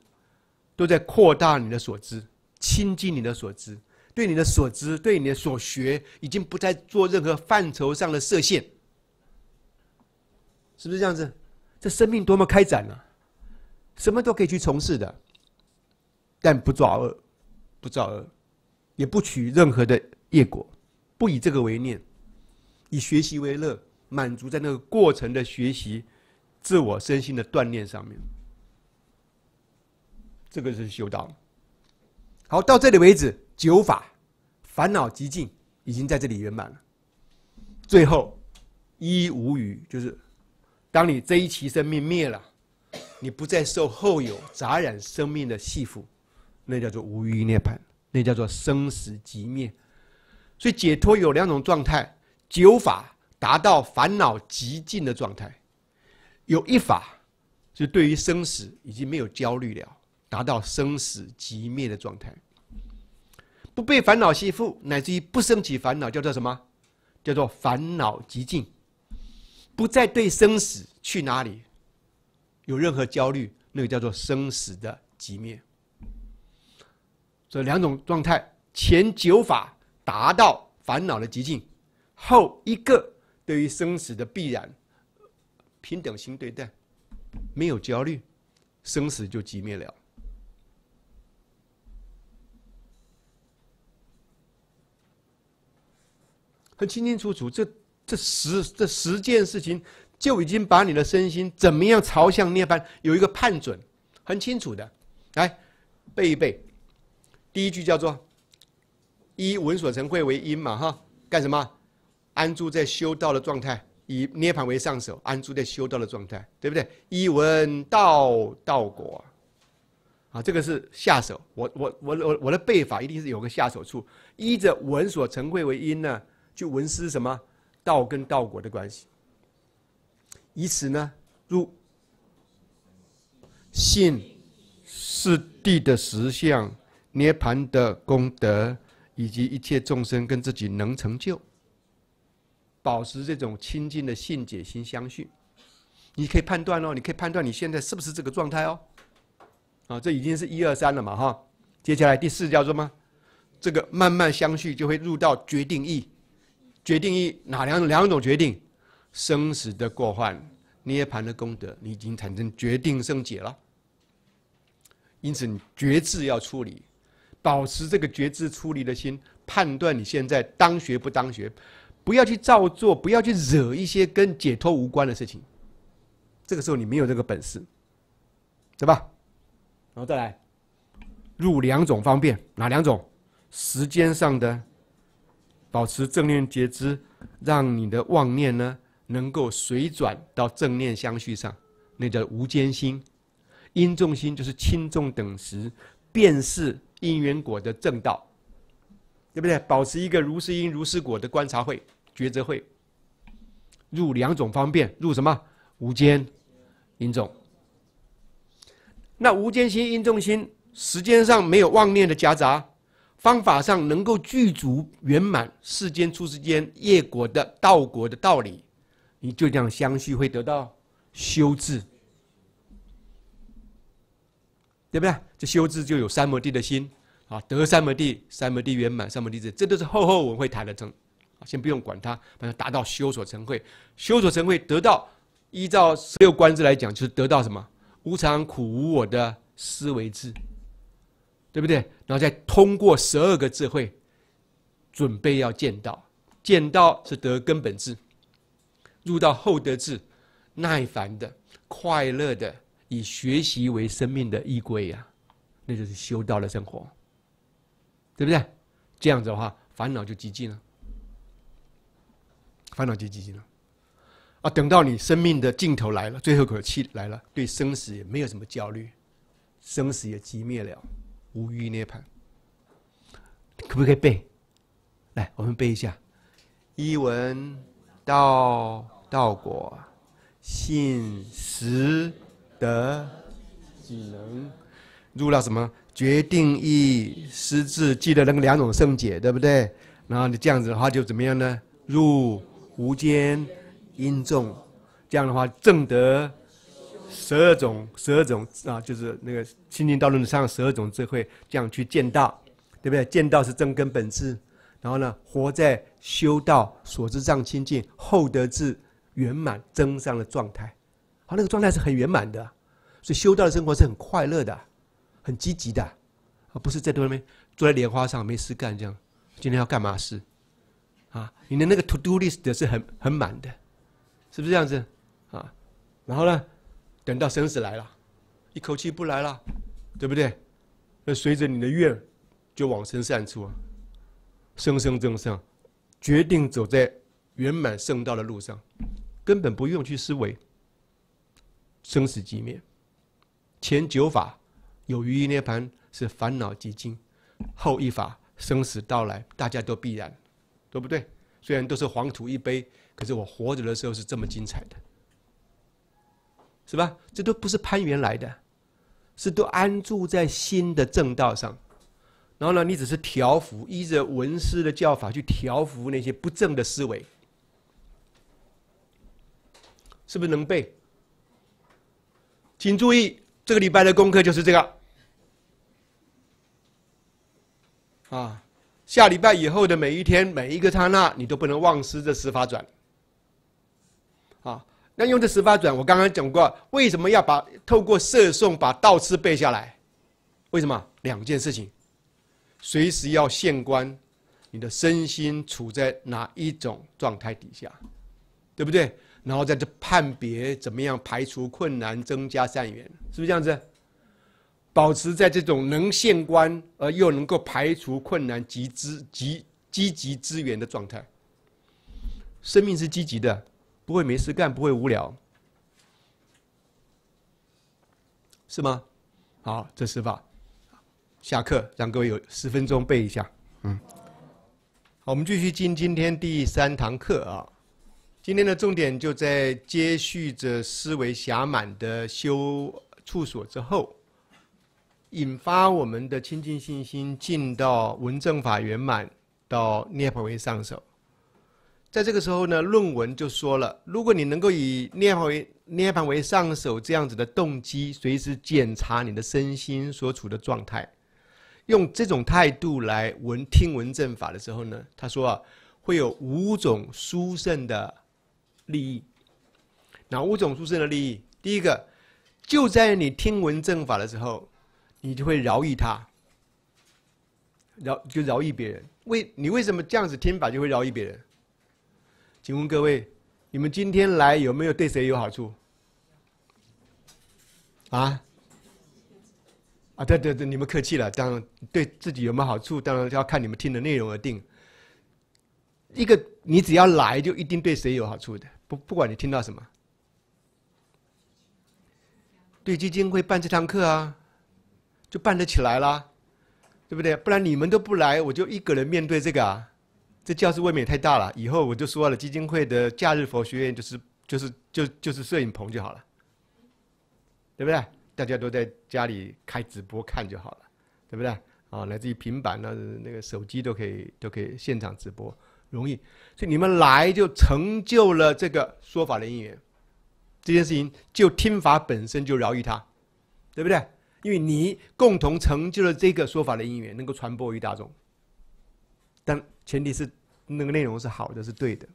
都在扩大你的所知，亲近你的所知，对你的所知，对你的所学，已经不再做任何范畴上的设限，是不是这样子？这生命多么开展啊！什么都可以去从事的，但不造恶，不造恶，也不取任何的业果，不以这个为念，以学习为乐，满足在那个过程的学习，自我身心的锻炼上面。这个是修道。好，到这里为止，九法烦恼极尽已经在这里圆满了。最后一无余，就是当你这一期生命灭了，你不再受后有杂染生命的系缚，那叫做无余涅槃，那叫做生死即灭。所以解脱有两种状态：九法达到烦恼极尽的状态，有一法是对于生死已经没有焦虑了。达到生死即灭的状态，不被烦恼吸附，乃至于不升起烦恼，叫做什么？叫做烦恼极尽，不再对生死去哪里有任何焦虑，那个叫做生死的极灭。这两种状态，前九法达到烦恼的极尽，后一个对于生死的必然平等心对待，没有焦虑，生死就即灭了。清清楚楚，这这十这十件事情就已经把你的身心怎么样朝向涅槃有一个判准，很清楚的，来背一背，第一句叫做“依闻所成会为因”嘛，哈，干什么？安住在修道的状态，以涅槃为上手，安住在修道的状态，对不对？依闻道道果，啊，这个是下手。我我我我我的背法一定是有个下手处，依着闻所成会为因呢。就闻思什么道跟道果的关系，以此呢入信是地的实相，涅盘的功德，以及一切众生跟自己能成就，保持这种清净的信解心相续，你可以判断哦，你可以判断你现在是不是这个状态哦，啊，这已经是一二三了嘛哈，接下来第四叫做吗？这个慢慢相续就会入到决定意。决定一哪两种？两种决定，生死的过患，涅槃的功德，你已经产生决定胜解了。因此，你觉知要处理，保持这个觉知处理的心，判断你现在当学不当学，不要去照做，不要去惹一些跟解脱无关的事情。这个时候你没有这个本事，对吧？然后再来，入两种方便，哪两种？时间上的。保持正念觉知，让你的妄念呢能够随转到正念相续上，那叫无间心，因重心就是轻重等时，便是因缘果的正道，对不对？保持一个如是因如是果的观察会、抉择会，入两种方便，入什么？无间，因重。那无间心、因重心，时间上没有妄念的夹杂。方法上能够具足圆满世间出世间业果的道果的道理，你就这样相续会得到修治，对不对？这修治就有三摩地的心啊，得三摩地，三摩地圆满，三摩地智，这都是后后文会谈的，成，先不用管它，反正达到修所成会，修所成会得到依照十六观字来讲，就是得到什么无常、苦、无我的思维智。对不对？然后再通过十二个智慧，准备要见道。见道是得根本智，入到厚得智，耐烦的、快乐的，以学习为生命的依归呀，那就是修道的生活。对不对？这样子的话，烦恼就极尽了，烦恼就极尽了。啊，等到你生命的尽头来了，最后口气来了，对生死也没有什么焦虑，生死也寂灭了。无余涅槃，可不可以背？来，我们背一下：一闻道，道果信实得几能？入到什么决定意，识字，记得那个两种圣解，对不对？然后你这样子的话，就怎么样呢？入无间因众，这样的话证得。十二种，十二种啊，就是那个《心经》道论》上十二种，智慧，这样去见道，对不对？见道是真根本质，然后呢，活在修道所知障清净厚德至圆满增上的状态。好，那个状态是很圆满的，所以修道的生活是很快乐的，很积极的，而不是在多面坐在莲花上没事干这样。今天要干嘛事？啊，你的那个 to do list 是很很满的，是不是这样子？啊，然后呢？等到生死来了，一口气不来了，对不对？那随着你的愿，就往生善处，生生正上，决定走在圆满圣道的路上，根本不用去思维生死即灭。前九法有余涅盘是烦恼即尽，后一法生死到来，大家都必然，对不对？虽然都是黄土一杯，可是我活着的时候是这么精彩的。是吧？这都不是攀缘来的，是都安住在新的正道上。然后呢，你只是调伏，依着文师的教法去调伏那些不正的思维，是不是能背？请注意，这个礼拜的功课就是这个。啊，下礼拜以后的每一天每一个刹那，你都不能忘失这十法转。那用这十八转，我刚刚讲过，为什么要把透过摄诵把道次背下来？为什么？两件事情：随时要现观你的身心处在哪一种状态底下，对不对？然后在这判别怎么样排除困难、增加善缘，是不是这样子？保持在这种能现观而又能够排除困难、及资、及积极资源的状态，生命是积极的。不会没事干，不会无聊，是吗？好，这是吧？下课，让各位有十分钟背一下。嗯，好，我们继续进今天第三堂课啊。今天的重点就在接续着思维狭满的修处所之后，引发我们的清净信心，进到文正法圆满，到涅槃为上首。在这个时候呢，论文就说了，如果你能够以涅槃为涅槃为上首这样子的动机，随时检查你的身心所处的状态，用这种态度来闻听闻正法的时候呢，他说啊，会有五种殊胜的利益。哪五种殊胜的利益，第一个，就在你听闻正法的时候，你就会饶益他，饶就饶益别人。为你为什么这样子听法就会饶益别人？请问各位，你们今天来有没有对谁有好处？啊？啊，对对对，你们客气了。当然，对自己有没有好处，当然就要看你们听的内容而定。一个，你只要来，就一定对谁有好处的。不，不管你听到什么，对基金会办这堂课啊，就办得起来啦，对不对？不然你们都不来，我就一个人面对这个啊。这教室未免也太大了。以后我就说了，基金会的假日佛学院就是就是就就是摄影棚就好了，对不对？大家都在家里开直播看就好了，对不对？啊，来自于平板那那个手机都可以都可以现场直播，容易。所以你们来就成就了这个说法的因缘，这件事情就听法本身就饶于他，对不对？因为你共同成就了这个说法的因缘，能够传播于大众。但前提是那个内容是好的，是对的。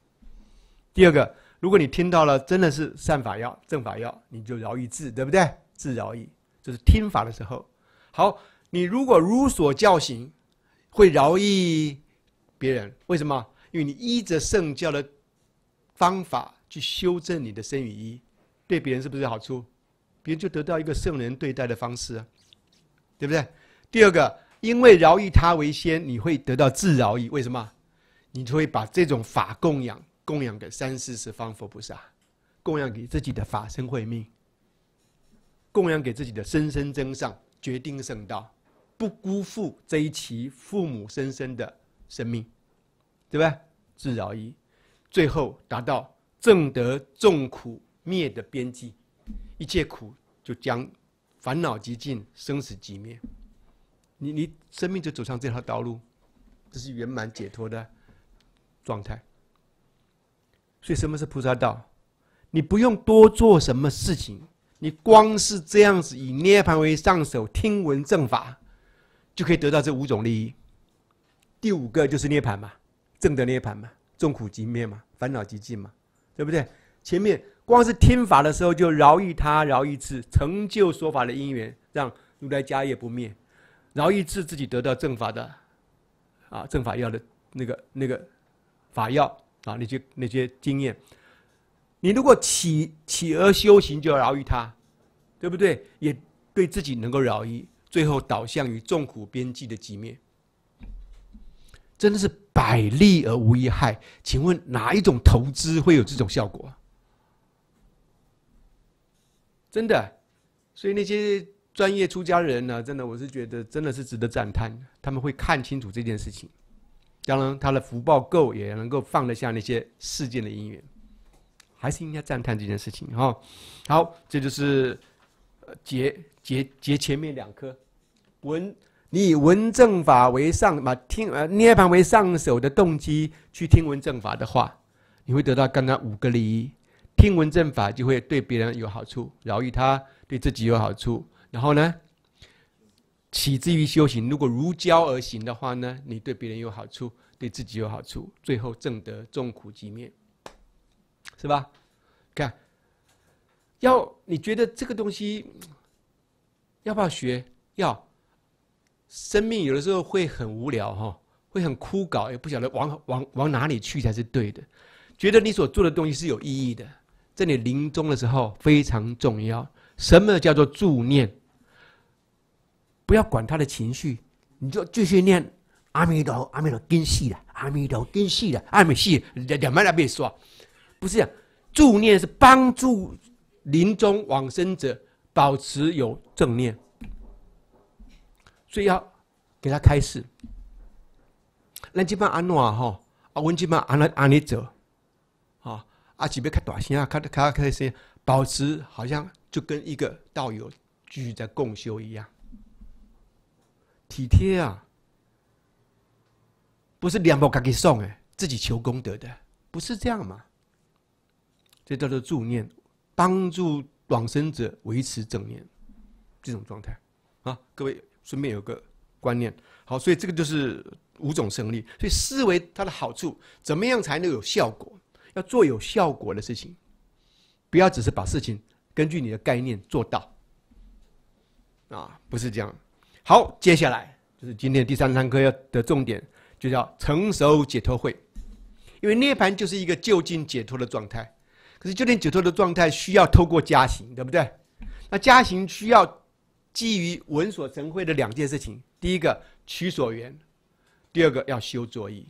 第二个，如果你听到了真的是善法要、正法要，你就饶一自，对不对？自饶矣，就是听法的时候。好，你如果如所教行，会饶益别人，为什么？因为你依着圣教的方法去修正你的身与意，对别人是不是有好处？别人就得到一个圣人对待的方式，对不对？第二个。因为饶益他为先，你会得到自饶益。为什么？你就会把这种法供养供养给三四十方佛菩萨，供养给自己的法身慧命，供养给自己的生生增上决定圣道，不辜负这一期父母生生的生命，对吧？自饶益，最后达到正得众苦灭的边际，一切苦就将烦恼极尽，生死即灭。你你生命就走上这条道路，这是圆满解脱的状态。所以什么是菩萨道？你不用多做什么事情，你光是这样子以涅盘为上首，听闻正法就可以得到这五种利益。第五个就是涅盘嘛，正得涅盘嘛，众苦即灭嘛，烦恼即尽嘛，对不对？前面光是听法的时候就饶益他饶益次成就说法的因缘，让如来家业不灭。饶一次自己得到正法的，啊，正法药的那个那个法药啊，那些那些经验，你如果起起而修行，就要饶于他，对不对？也对自己能够饶一，最后导向于众苦边际的寂灭，真的是百利而无一害。请问哪一种投资会有这种效果？真的，所以那些。专业出家人呢，真的，我是觉得真的是值得赞叹。他们会看清楚这件事情，当然他的福报够，也能够放得下那些世间的因缘，还是应该赞叹这件事情哈。好，这就是结结结前面两颗文，你以闻正法为上嘛，听呃涅盘为上手的动机去听闻正法的话，你会得到刚刚五个利益，听闻正法就会对别人有好处，饶益他，对自己有好处。然后呢，起自于修行，如果如教而行的话呢，你对别人有好处，对自己有好处，最后证得众苦即灭，是吧？看，要你觉得这个东西要不要学？要，生命有的时候会很无聊哈，会很枯槁，也不晓得往往往哪里去才是对的。觉得你所做的东西是有意义的，在你临终的时候非常重要。什么叫做助念？不要管他的情绪，你就继续念阿弥陀阿弥陀经系的阿弥陀经系的阿弥系，两两边那边说，不是讲助念是帮助临终往生者保持有正念，所以要给他开示。咱这边安怎吼？阿阮这边安尼安尼做，啊啊！只别较大声啊，看的看开声，保持好像就跟一个道友继续在共修一样。体贴啊，不是两包咖喱送哎，自己求功德的，不是这样嘛？这叫做助念，帮助往生者维持正念这种状态啊。各位顺便有个观念，好，所以这个就是五种胜利。所以思维它的好处，怎么样才能有效果？要做有效果的事情，不要只是把事情根据你的概念做到啊，不是这样。好，接下来就是今天第三堂课要的重点，就叫成熟解脱会，因为涅槃就是一个就近解脱的状态，可是就近解脱的状态需要透过加行，对不对？那加行需要基于闻所成会的两件事情，第一个取所缘，第二个要修作意，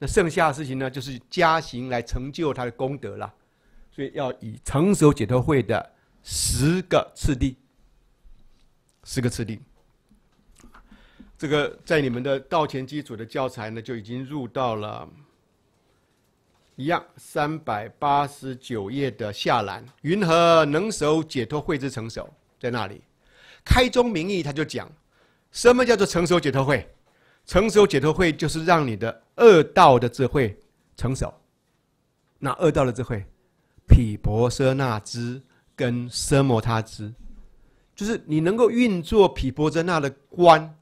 那剩下的事情呢，就是加行来成就他的功德了，所以要以成熟解脱会的十个次第，十个次第。这个在你们的道前基础的教材呢，就已经入到了一样三百八十九页的下栏，云何能守解脱慧之成熟？在那里开宗明义，他就讲什么叫做成熟解脱慧？成熟解脱慧就是让你的恶道的智慧成熟。那恶道的智慧，毗婆舍那支跟奢摩他支，就是你能够运作毗婆舍那的观。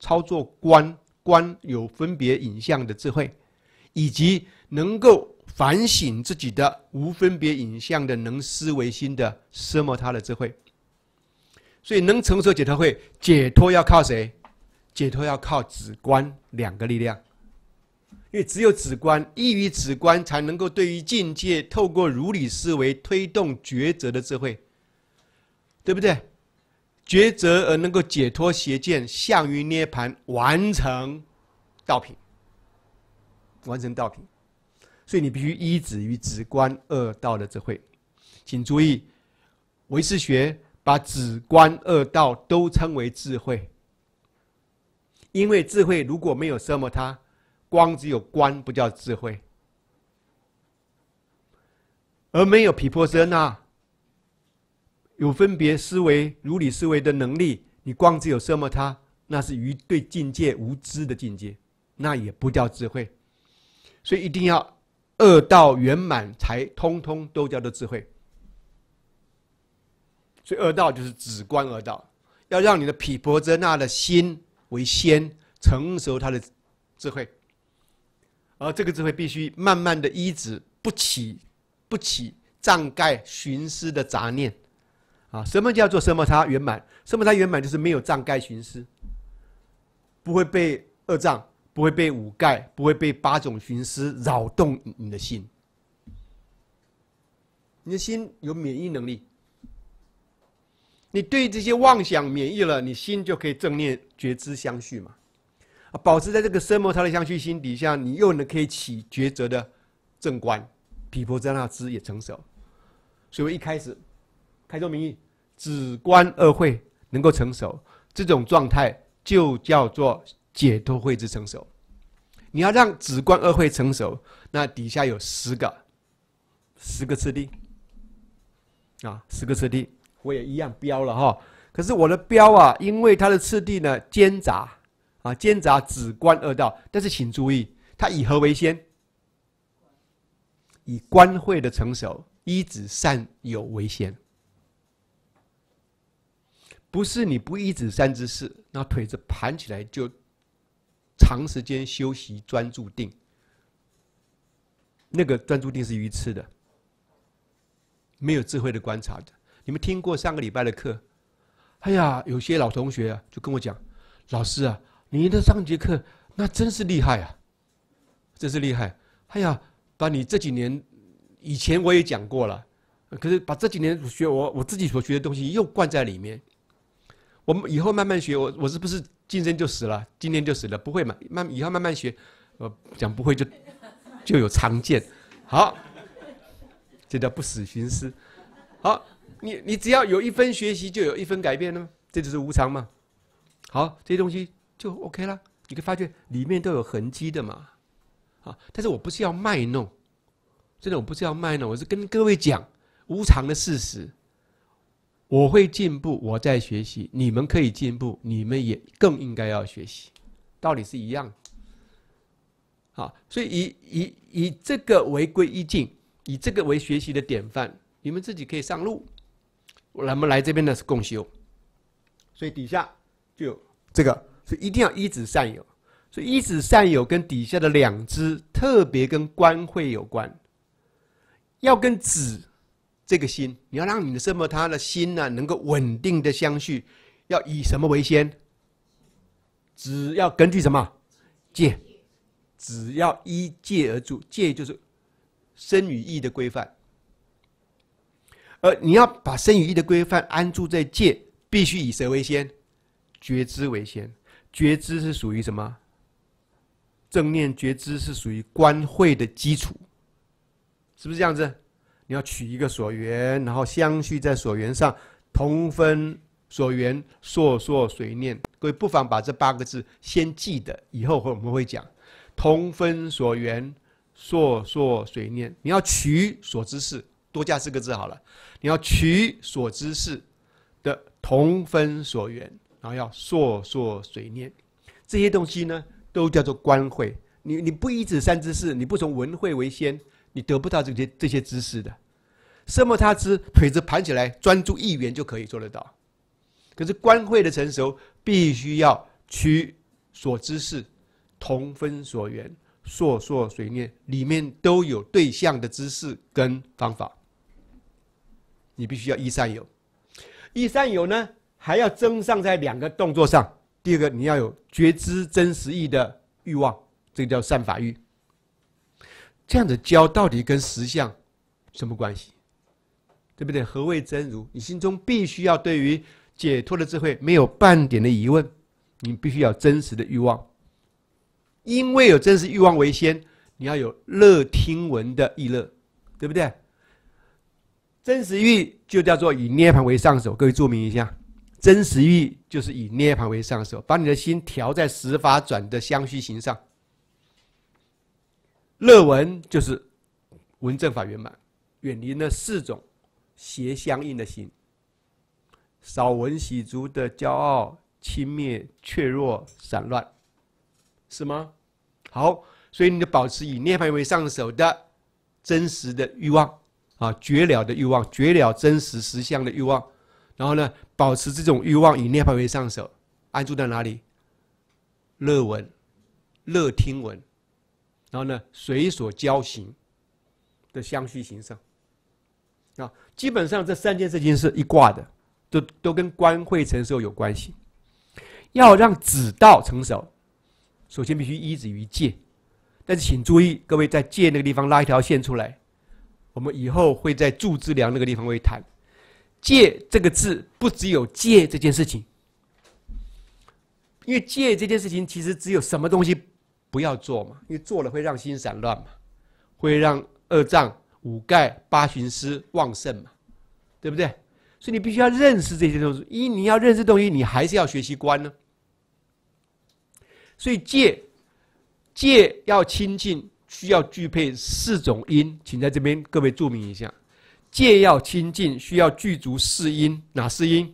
操作观观有分别影像的智慧，以及能够反省自己的无分别影像的能思维心的奢摩他的智慧。所以能成熟解脱会解脱要靠谁？解脱要靠止观两个力量，因为只有止观，易于止观，才能够对于境界透过如理思维推动抉择的智慧，对不对？抉择而能够解脱邪见，向于涅盘，完成道品，完成道品。所以你必须依止于止观二道的智慧。请注意，唯识学把止观二道都称为智慧，因为智慧如果没有什么，它光只有观不叫智慧，而没有皮破身啊。有分别思维、如理思维的能力，你光只有奢摩他，那是于对境界无知的境界，那也不叫智慧。所以一定要二道圆满，才通通都叫做智慧。所以二道就是止观二道，要让你的毗婆遮那的心为先成熟它的智慧，而这个智慧必须慢慢的依止不起、不起障盖、寻思的杂念。啊，什么叫做身摩他圆满？身摩他圆满就是没有障盖寻思，不会被二障，不会被五盖，不会被八种寻思扰动你的心。你的心有免疫能力，你对这些妄想免疫了，你心就可以正念觉知相续嘛。啊，保持在这个身摩他的相续心底下，你又能可以起抉择的正观，毗婆遮那支也成熟。所以一开始。开宗明义，止观二会能够成熟，这种状态就叫做解脱会之成熟。你要让止观二会成熟，那底下有十个，十个次第，啊，十个次第，我也一样标了哈。可是我的标啊，因为它的次第呢，奸杂，啊，奸杂止观二道。但是请注意，它以何为先？以观会的成熟，一子善有为先。不是你不一指三指四，那腿子盘起来就长时间休息专注定，那个专注定是愚痴的，没有智慧的观察的。你们听过上个礼拜的课？哎呀，有些老同学就跟我讲：“老师啊，你的上节课那真是厉害啊，真是厉害！哎呀，把你这几年以前我也讲过了，可是把这几年学我我自己所学的东西又灌在里面。”我们以后慢慢学，我我是不是今生就死了？今天就死了？不会嘛，慢以后慢慢学。我讲不会就就有常见，好，这叫不死寻思。好，你你只要有一分学习，就有一分改变呢，这就是无常嘛。好，这些东西就 OK 了。你可以发觉里面都有痕迹的嘛。啊，但是我不是要卖弄，真的我不是要卖弄，我是跟各位讲无常的事实。我会进步，我在学习。你们可以进步，你们也更应该要学习，道理是一样。好，所以以以以这个为归依境，以这个为学习的典范，你们自己可以上路。我们来这边呢是共修，所以底下就这个以一定要一直善有。所以一直善有跟底下的两支特别跟官会有关，要跟子。这个心，你要让你的什么他的心呢，能够稳定的相续，要以什么为先？只要根据什么戒，只要依戒而住，戒就是生与义的规范。而你要把生与义的规范安住在戒，必须以谁为先？觉知为先。觉知是属于什么？正念觉知是属于观慧的基础，是不是这样子？你要取一个所缘，然后相续在所缘上同分所缘烁烁随念。各位不妨把这八个字先记得，以后会我们会讲同分所缘烁烁随念。你要取所知事，多加四个字好了。你要取所知事的同分所缘，然后要烁烁随念。这些东西呢，都叫做观慧。你你不依止三之事，你不从文慧为先。你得不到这些这些知识的，什么？他只腿子盘起来，专注一元就可以做得到。可是官会的成熟，必须要取所知识，同分所缘，烁烁随念，里面都有对象的知识跟方法。你必须要一善有，一善有呢，还要增上在两个动作上。第二个，你要有觉知真实意的欲望，这个叫善法欲。这样的教到底跟实相什么关系？对不对？何谓真如？你心中必须要对于解脱的智慧没有半点的疑问，你必须要真实的欲望，因为有真实欲望为先，你要有乐听闻的意乐，对不对？真实欲就叫做以涅盘为上手，各位注明一下，真实欲就是以涅盘为上手，把你的心调在十法转的相续行上。乐闻就是闻正法圆满，远离那四种邪相应的心，少闻喜足的骄傲、轻蔑、怯弱、散乱，是吗？好，所以你得保持以涅槃为上首的真实的欲望啊，绝了的欲望，绝了真实实相的欲望，然后呢，保持这种欲望以涅槃为上首，安住在哪里？乐闻、乐听闻。然后呢，水所交行的相续行上。啊，基本上这三件事情是一卦的，都都跟官会成熟有关系。要让子道成熟，首先必须依止于戒。但是请注意，各位在戒那个地方拉一条线出来，我们以后会在祝之梁那个地方会谈。戒这个字不只有戒这件事情，因为戒这件事情其实只有什么东西。不要做嘛，因为做了会让心散乱嘛，会让二脏、五盖八旬思旺盛嘛，对不对？所以你必须要认识这些东西。一，你要认识东西，你还是要学习观呢。所以戒戒要清净，需要具备四种因，请在这边各位注明一下。戒要清净，需要具足四因，哪四因？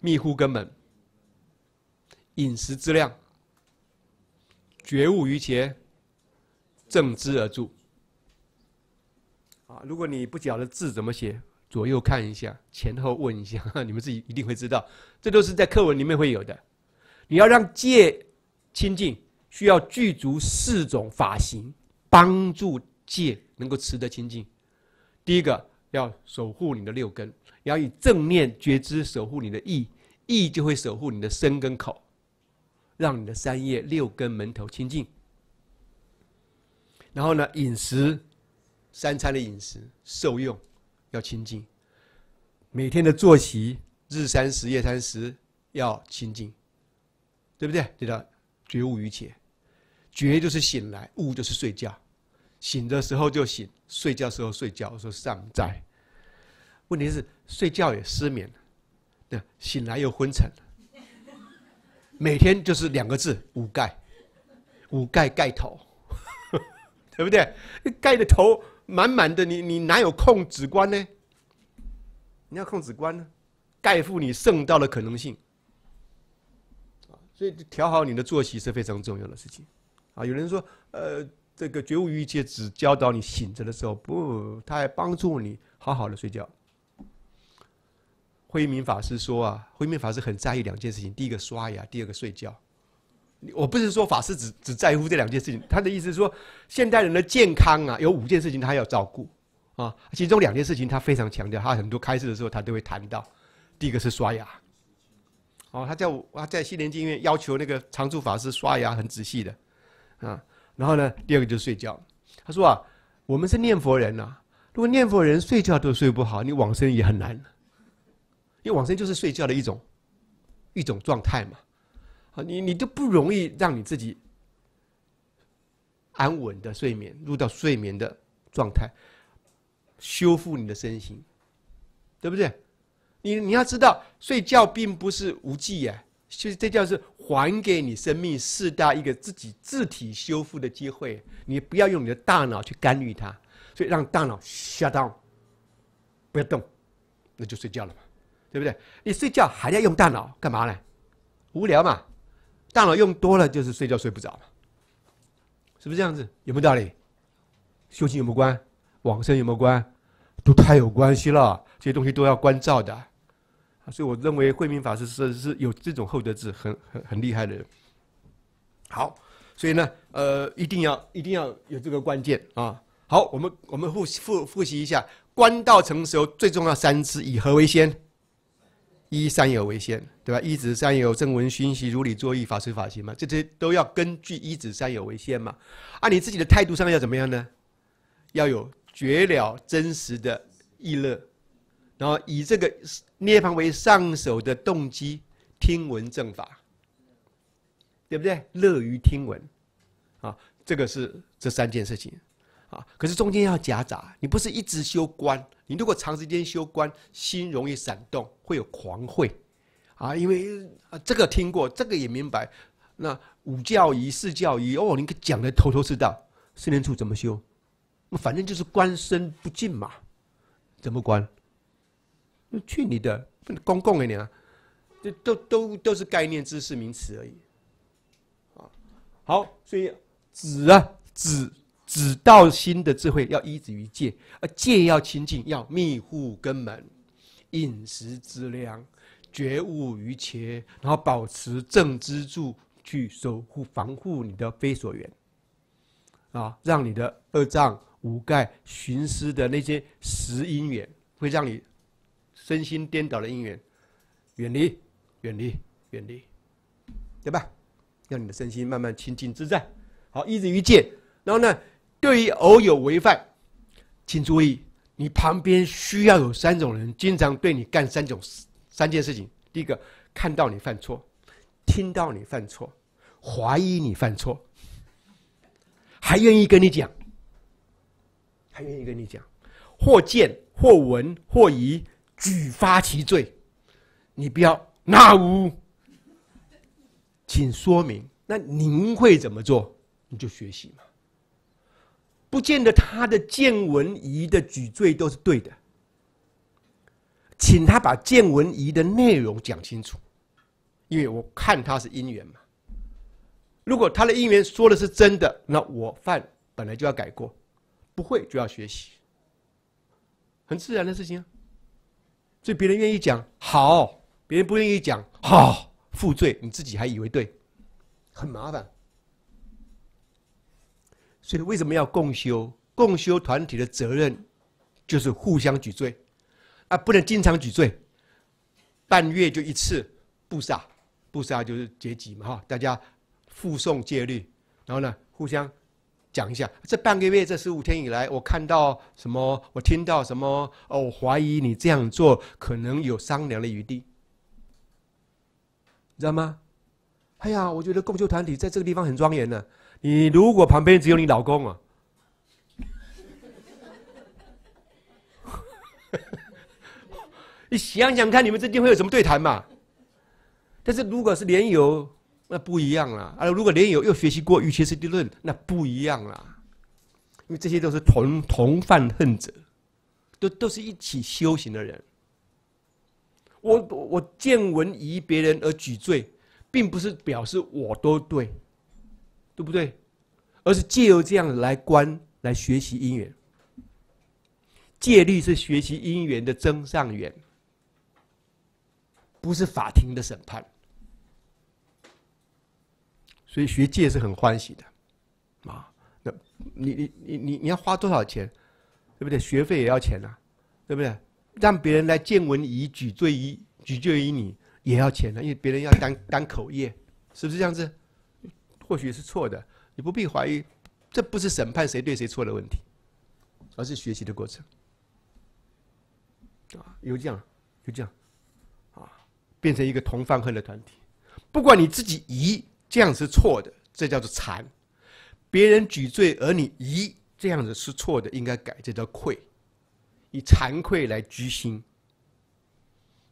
密护根本、饮食质量。觉悟于前，正知而住。啊，如果你不晓得字怎么写，左右看一下，前后问一下，你们自己一定会知道。这都是在课文里面会有的。你要让戒清净，需要具足四种法行，帮助戒能够持得清净。第一个，要守护你的六根，要以正念觉知守护你的意，意就会守护你的身跟口。让你的三业六根门头清净，然后呢，饮食三餐的饮食受用要清净，每天的作息日三时夜三时要清净，对不对？对的，觉悟于前，觉就是醒来，悟就是睡觉。醒的时候就醒，睡觉时候睡觉，说尚在。问题是睡觉也失眠，对，醒来又昏沉了。每天就是两个字：五盖，五盖盖头，对不对？盖的头满满的，你你哪有控制观呢？你要控制观呢？盖住你圣道的可能性所以调好你的作息是非常重要的事情啊！有人说，呃，这个觉悟瑜伽只教导你醒着的时候不，他还帮助你好好的睡觉。慧明法师说啊，慧明法师很在意两件事情：，第一个刷牙，第二个睡觉。我不是说法师只只在乎这两件事情，他的意思是说，现代人的健康啊，有五件事情他要照顾，啊，其中两件事情他非常强调，他很多开示的时候他都会谈到。第一个是刷牙，哦，他叫我他在西莲精院要求那个常住法师刷牙很仔细的，啊，然后呢，第二个就是睡觉。他说啊，我们是念佛人呐，如果念佛人睡觉都睡不好，你往生也很难。因为往生就是睡觉的一种，一种状态嘛，啊，你你都不容易让你自己安稳的睡眠，入到睡眠的状态，修复你的身心，对不对？你你要知道，睡觉并不是无忌呀，其实这叫是还给你生命四大一个自己自体修复的机会，你不要用你的大脑去干预它，所以让大脑 shut down，不要动，那就睡觉了嘛。对不对？你睡觉还要用大脑干嘛呢？无聊嘛！大脑用多了就是睡觉睡不着嘛，是不是这样子？有没有道理？修行有没有关？往生有没有关？都太有关系了，这些东西都要关照的。所以我认为慧明法师是是有这种厚德志，很很很厉害的人。好，所以呢，呃，一定要一定要有这个关键啊！好，我们我们复复复习一下，观道成熟最重要三知，以何为先？依三有为先，对吧？依止三有，正闻熏习，如理作义，法随法行嘛，这些都要根据依止三有为先嘛。按你自己的态度上面要怎么样呢？要有绝了真实的意乐，然后以这个涅槃为上首的动机听闻正法，对不对？乐于听闻，啊，这个是这三件事情。啊！可是中间要夹杂，你不是一直修观。你如果长时间修观，心容易闪动，会有狂慧。啊，因为啊，这个听过，这个也明白。那五教仪、四教仪，哦，你讲的头头是道。四念处怎么修？那反正就是观身不净嘛。怎么观？去你的！公共的啊，这都都都是概念、知识、名词而已。啊，好，所以子啊子只道心的智慧要依止于戒，而戒要清净，要密护根本，饮食之量，觉悟于前，然后保持正之柱去守护、防护你的非所缘啊，让你的二障、五盖、寻思的那些十因缘，会让你身心颠倒的因缘远离、远离、远离，对吧？让你的身心慢慢清净自在。好，依止于戒，然后呢？对于偶有违反，请注意，你旁边需要有三种人，经常对你干三种事、三件事情。第一个，看到你犯错，听到你犯错，怀疑你犯错，还愿意跟你讲，还愿意跟你讲，或见或闻或疑，举发其罪。你不要那无，请说明。那您会怎么做？你就学习嘛。不见得他的见闻仪的举罪都是对的，请他把见闻仪的内容讲清楚，因为我看他是因缘嘛。如果他的因缘说的是真的，那我犯本来就要改过，不会就要学习，很自然的事情啊。所以别人愿意讲好，别人不愿意讲好，负罪你自己还以为对，很麻烦。所以为什么要共修？共修团体的责任，就是互相举罪，啊，不能经常举罪，半月就一次，布萨，布萨就是结集嘛，哈，大家附送戒律，然后呢，互相讲一下，这半个月这十五天以来，我看到什么，我听到什么，哦，我怀疑你这样做可能有商量的余地，你知道吗？哎呀，我觉得共修团体在这个地方很庄严的。你如果旁边只有你老公啊，你想想看，你们之间会有什么对谈嘛？但是如果是莲友，那不一样啦。啊，如果莲友又学习过《瑜伽师地论》，那不一样啦。因为这些都是同同犯恨者，都都是一起修行的人。我我见闻疑别人而举罪，并不是表示我都对。对不对？而是借由这样来观、来学习因缘。戒律是学习因缘的增上缘，不是法庭的审判。所以学戒是很欢喜的，啊？那你、你、你、你、你要花多少钱？对不对？学费也要钱呐，对不对？让别人来见闻以举罪于举罪于你，也要钱啊，因为别人要当当口业，是不是这样子？或许是错的，你不必怀疑，这不是审判谁对谁错的问题，而是学习的过程。啊，有这样，就这样，啊，变成一个同犯恨的团体。不管你自己疑这样是错的，这叫做惭；别人举罪而你疑这样子是错的，应该改，这叫愧。以惭愧来居心，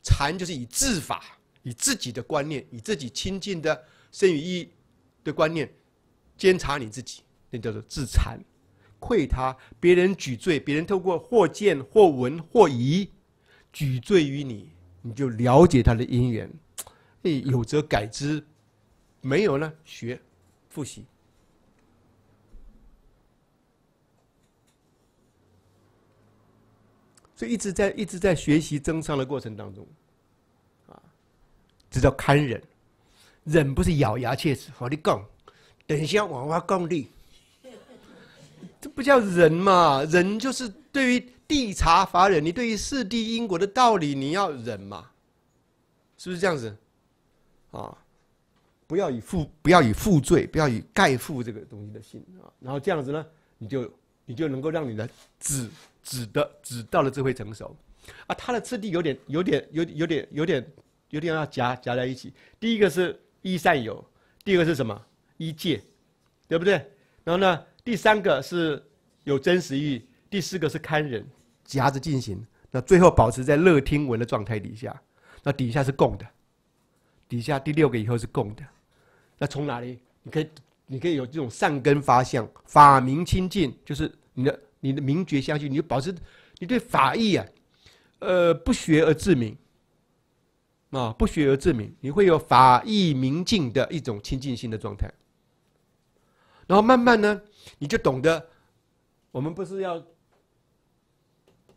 惭就是以自法，以自己的观念，以自己亲近的生与意的观念，监察你自己，那叫做自残；窥他别人举罪，别人透过或见或闻或疑，举罪于你，你就了解他的因缘。哎，有则改之，没有呢学，复习。所以一直在一直在学习增上的过程当中，啊，这叫看人。忍不是咬牙切齿和你杠，等一下我还要杠你，这不叫忍嘛？忍就是对于地查法忍，你对于四地因果的道理你要忍嘛？是不是这样子？啊，不要以负不要以负罪，不要以盖负这个东西的心啊。然后这样子呢，你就你就能够让你的子子的子到了智慧成熟，啊，它的质地有点有点有有点有点有点要夹夹在一起。第一个是。一善友，第二个是什么？一戒，对不对？然后呢，第三个是有真实意，第四个是看人夹着进行，那最后保持在乐听闻的状态底下，那底下是供的，底下第六个以后是供的，那从哪里？你可以，你可以有这种善根发相，法明清净，就是你的你的名觉相信，你就保持你对法义啊，呃，不学而自明。啊！不学而自明，你会有法意明净的一种清净心的状态。然后慢慢呢，你就懂得，我们不是要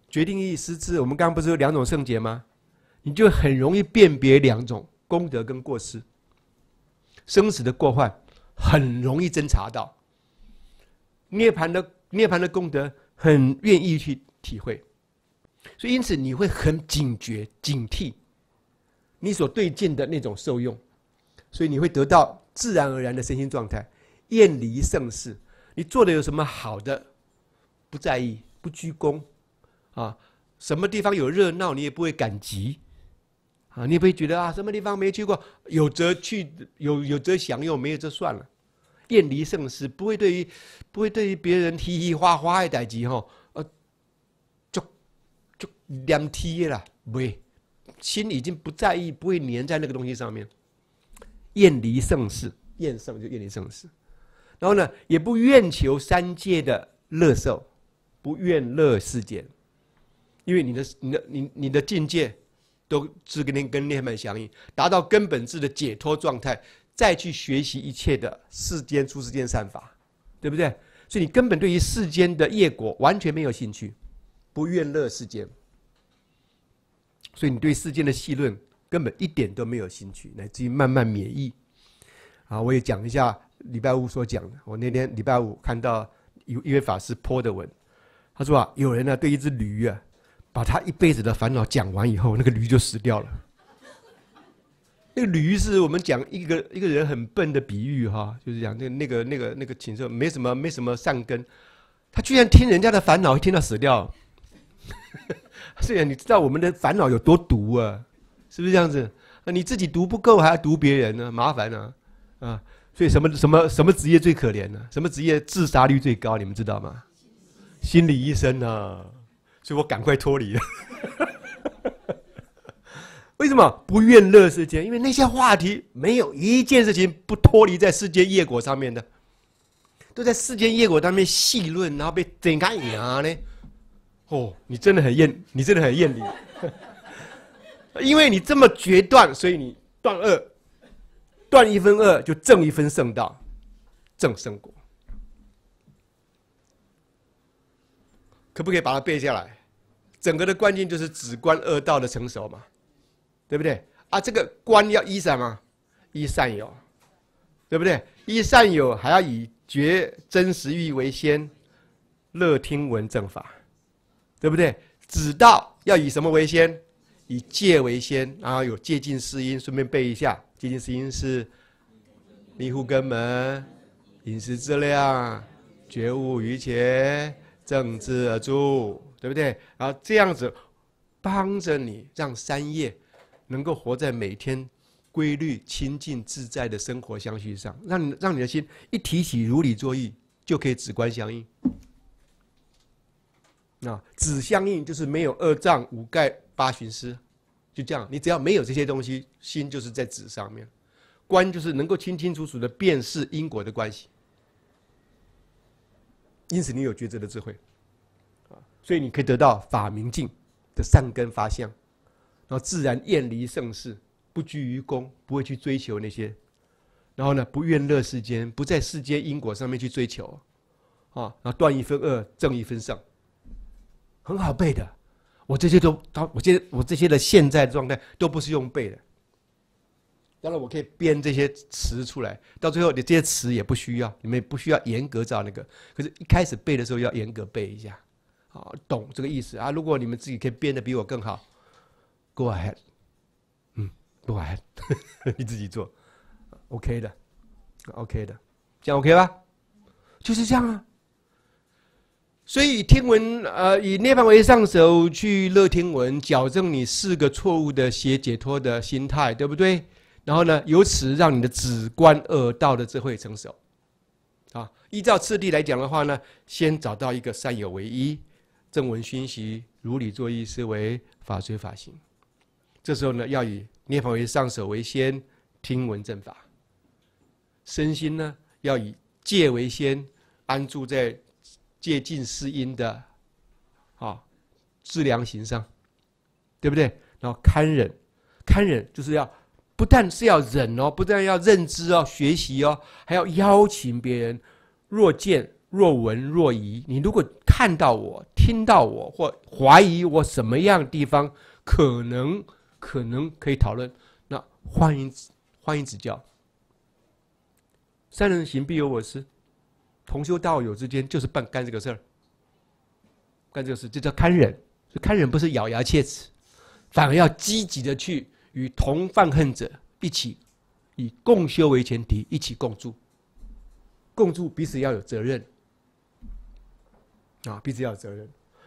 决定意失之？我们刚刚不是有两种圣洁吗？你就很容易辨别两种功德跟过失，生死的过患很容易侦查到。涅槃的涅槃的功德很愿意去体会，所以因此你会很警觉、警惕。你所对境的那种受用，所以你会得到自然而然的身心状态，厌离盛世。你做的有什么好的，不在意，不鞠躬，啊，什么地方有热闹你也不会感激，啊，你也不会觉得啊，什么地方没去过，有则去，有有则享用，没有则算了。厌离盛世不会对于，不会对于别人提踢花花一带集吼，呃，就就两踢了，没。心已经不在意，不会粘在那个东西上面，厌离盛世，厌圣就厌离盛世，然后呢，也不愿求三界的乐受，不愿乐世间，因为你的你的你你的境界都跟你跟念槃相应，达到根本质的解脱状态，再去学习一切的世间出世间善法，对不对？所以你根本对于世间的业果完全没有兴趣，不愿乐世间。所以你对世间的细论根本一点都没有兴趣，乃至于慢慢免疫。啊，我也讲一下礼拜五所讲的。我那天礼拜五看到有一位法师泼的文，他说啊，有人呢对一只驴啊，把他一辈子的烦恼讲完以后，那个驴就死掉了。那个驴是我们讲一个一个人很笨的比喻哈，就是讲那那个那个那个禽兽没什么没什么善根，他居然听人家的烦恼，听到死掉。是呀，你知道我们的烦恼有多毒啊？是不是这样子？啊，你自己读不够，还要读别人呢，麻烦啊！啊，所以什么什么什么职业最可怜呢？什么职业自杀率最高？你们知道吗？心理医生呢？所以我赶快脱离了。为什么不愿乐世间？因为那些话题没有一件事情不脱离在世间业果上面的，都在世间业果上面细论，然后被整干净啊！呢。哦，你真的很艳，你真的很艳丽。因为你这么决断，所以你断恶，断一分恶就正一分圣道，正圣果。可不可以把它背下来？整个的关键就是止观恶道的成熟嘛，对不对？啊，这个观要依善嘛，依善有，对不对？依善有还要以觉真实欲为先，乐听闻正法。对不对？指道要以什么为先？以戒为先。然后有戒禁四因，顺便背一下。戒禁四因是：迷糊根门、饮食质量、觉悟于前、正知而住，对不对？然后这样子，帮着你让三业能够活在每天规律、清净、自在的生活相续上，让你让你的心一提起如理作意，就可以指观相应。那子相应就是没有二藏五盖八寻思，就这样，你只要没有这些东西，心就是在子上面，观就是能够清清楚楚的辨识因果的关系，因此你有抉择的智慧，啊，所以你可以得到法明镜的善根发香，然后自然厌离盛世，不居于功，不会去追求那些，然后呢，不怨乐世间，不在世间因果上面去追求，啊，然后断一分恶，正一分善。很好背的，我这些都，到我这我这些的现在的状态都不是用背的。当然我可以编这些词出来，到最后你这些词也不需要，你们也不需要严格照那个。可是，一开始背的时候要严格背一下，啊，懂这个意思啊？如果你们自己可以编的比我更好，Go ahead，嗯，Go ahead，你自己做，OK 的，OK 的，这样 OK 吧？就是这样啊。所以听闻，呃，以涅槃为上手去乐听闻，矫正你四个错误的邪解脱的心态，对不对？然后呢，由此让你的止观二道的智慧成熟。啊，依照次第来讲的话呢，先找到一个善有为一，正闻熏习，如理作意，思为法随法行。这时候呢，要以涅槃为上手为先，听闻正法。身心呢，要以戒为先，安住在。接近思因的啊，致良行上，对不对？然后堪忍，堪忍就是要不但是要忍哦，不但要认知哦、学习哦，还要邀请别人。若见若闻若疑，你如果看到我、听到我或怀疑我什么样的地方，可能可能可以讨论，那欢迎欢迎指教。三人行必有我师。同修道友之间就是办干这个事儿，干这个事，这叫堪忍。堪忍不是咬牙切齿，反而要积极的去与同犯恨者一起，以共修为前提，一起共住。共住彼此要有责任，啊，彼此要有责任，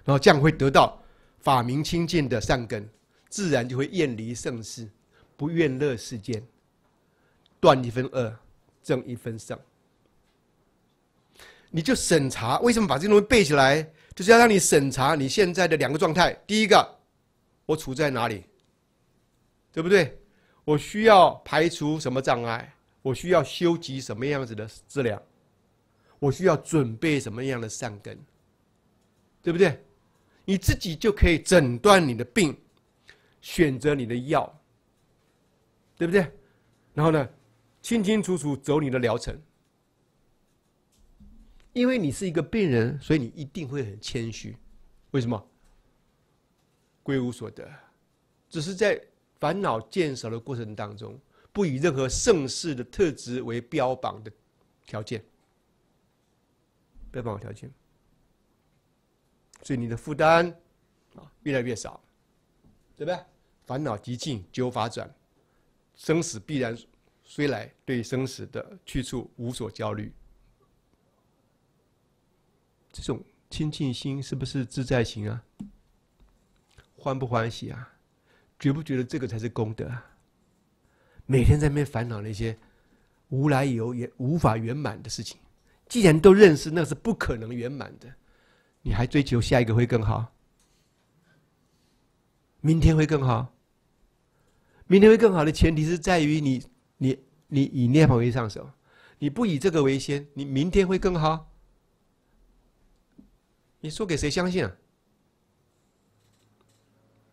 然后这样会得到法明清净的善根，自然就会厌离盛世，不怨乐世间，断一分恶，增一分善。你就审查，为什么把这东西背起来？就是要让你审查你现在的两个状态。第一个，我处在哪里，对不对？我需要排除什么障碍？我需要修集什么样子的质量？我需要准备什么样的善根？对不对？你自己就可以诊断你的病，选择你的药，对不对？然后呢，清清楚楚走你的疗程。因为你是一个病人，所以你一定会很谦虚。为什么？归无所得，只是在烦恼减少的过程当中，不以任何盛世的特质为标榜的条件，标榜条件。所以你的负担啊越来越少，对不对？烦恼极尽久法转，生死必然虽来，对生死的去处无所焦虑。这种清净心是不是自在心啊？欢不欢喜啊？觉不觉得这个才是功德啊？每天在那边烦恼那些无来由也无法圆满的事情，既然都认识，那是不可能圆满的。你还追求下一个会更好？明天会更好？明天会更好的前提是在于你你你以涅盘为上首，你不以这个为先，你明天会更好？你说给谁相信啊？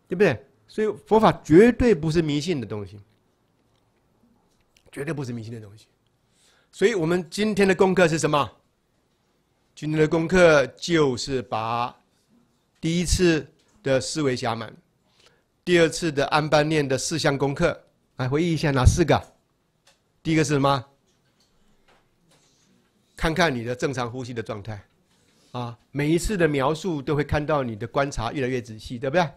对不对？所以佛法绝对不是迷信的东西，绝对不是迷信的东西。所以我们今天的功课是什么？今天的功课就是把第一次的思维夹满，第二次的安般念的四项功课来回忆一下哪四个？第一个是什么？看看你的正常呼吸的状态。啊，每一次的描述都会看到你的观察越来越仔细，对不对？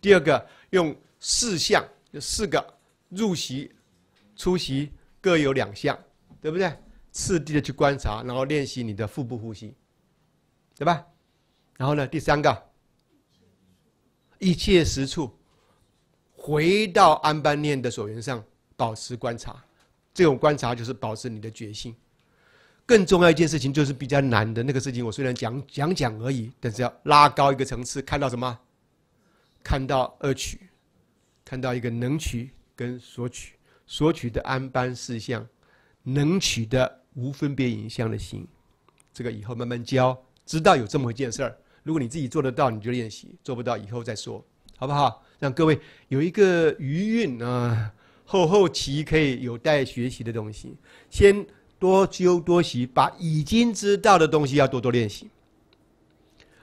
第二个，用四项，有四个入席、出席各有两项，对不对？次第的去观察，然后练习你的腹部呼吸，对吧？然后呢，第三个，一切实处，回到安般念的所缘上，保持观察。这种观察就是保持你的决心。更重要一件事情就是比较难的那个事情，我虽然讲讲讲而已，但是要拉高一个层次，看到什么？看到二取，看到一个能取跟所取，所取的安般事项，能取的无分别影像的心，这个以后慢慢教，知道有这么一件事儿。如果你自己做得到，你就练习；做不到，以后再说，好不好？让各位有一个余韵啊，后后期可以有待学习的东西，先。多修多习，把已经知道的东西要多多练习。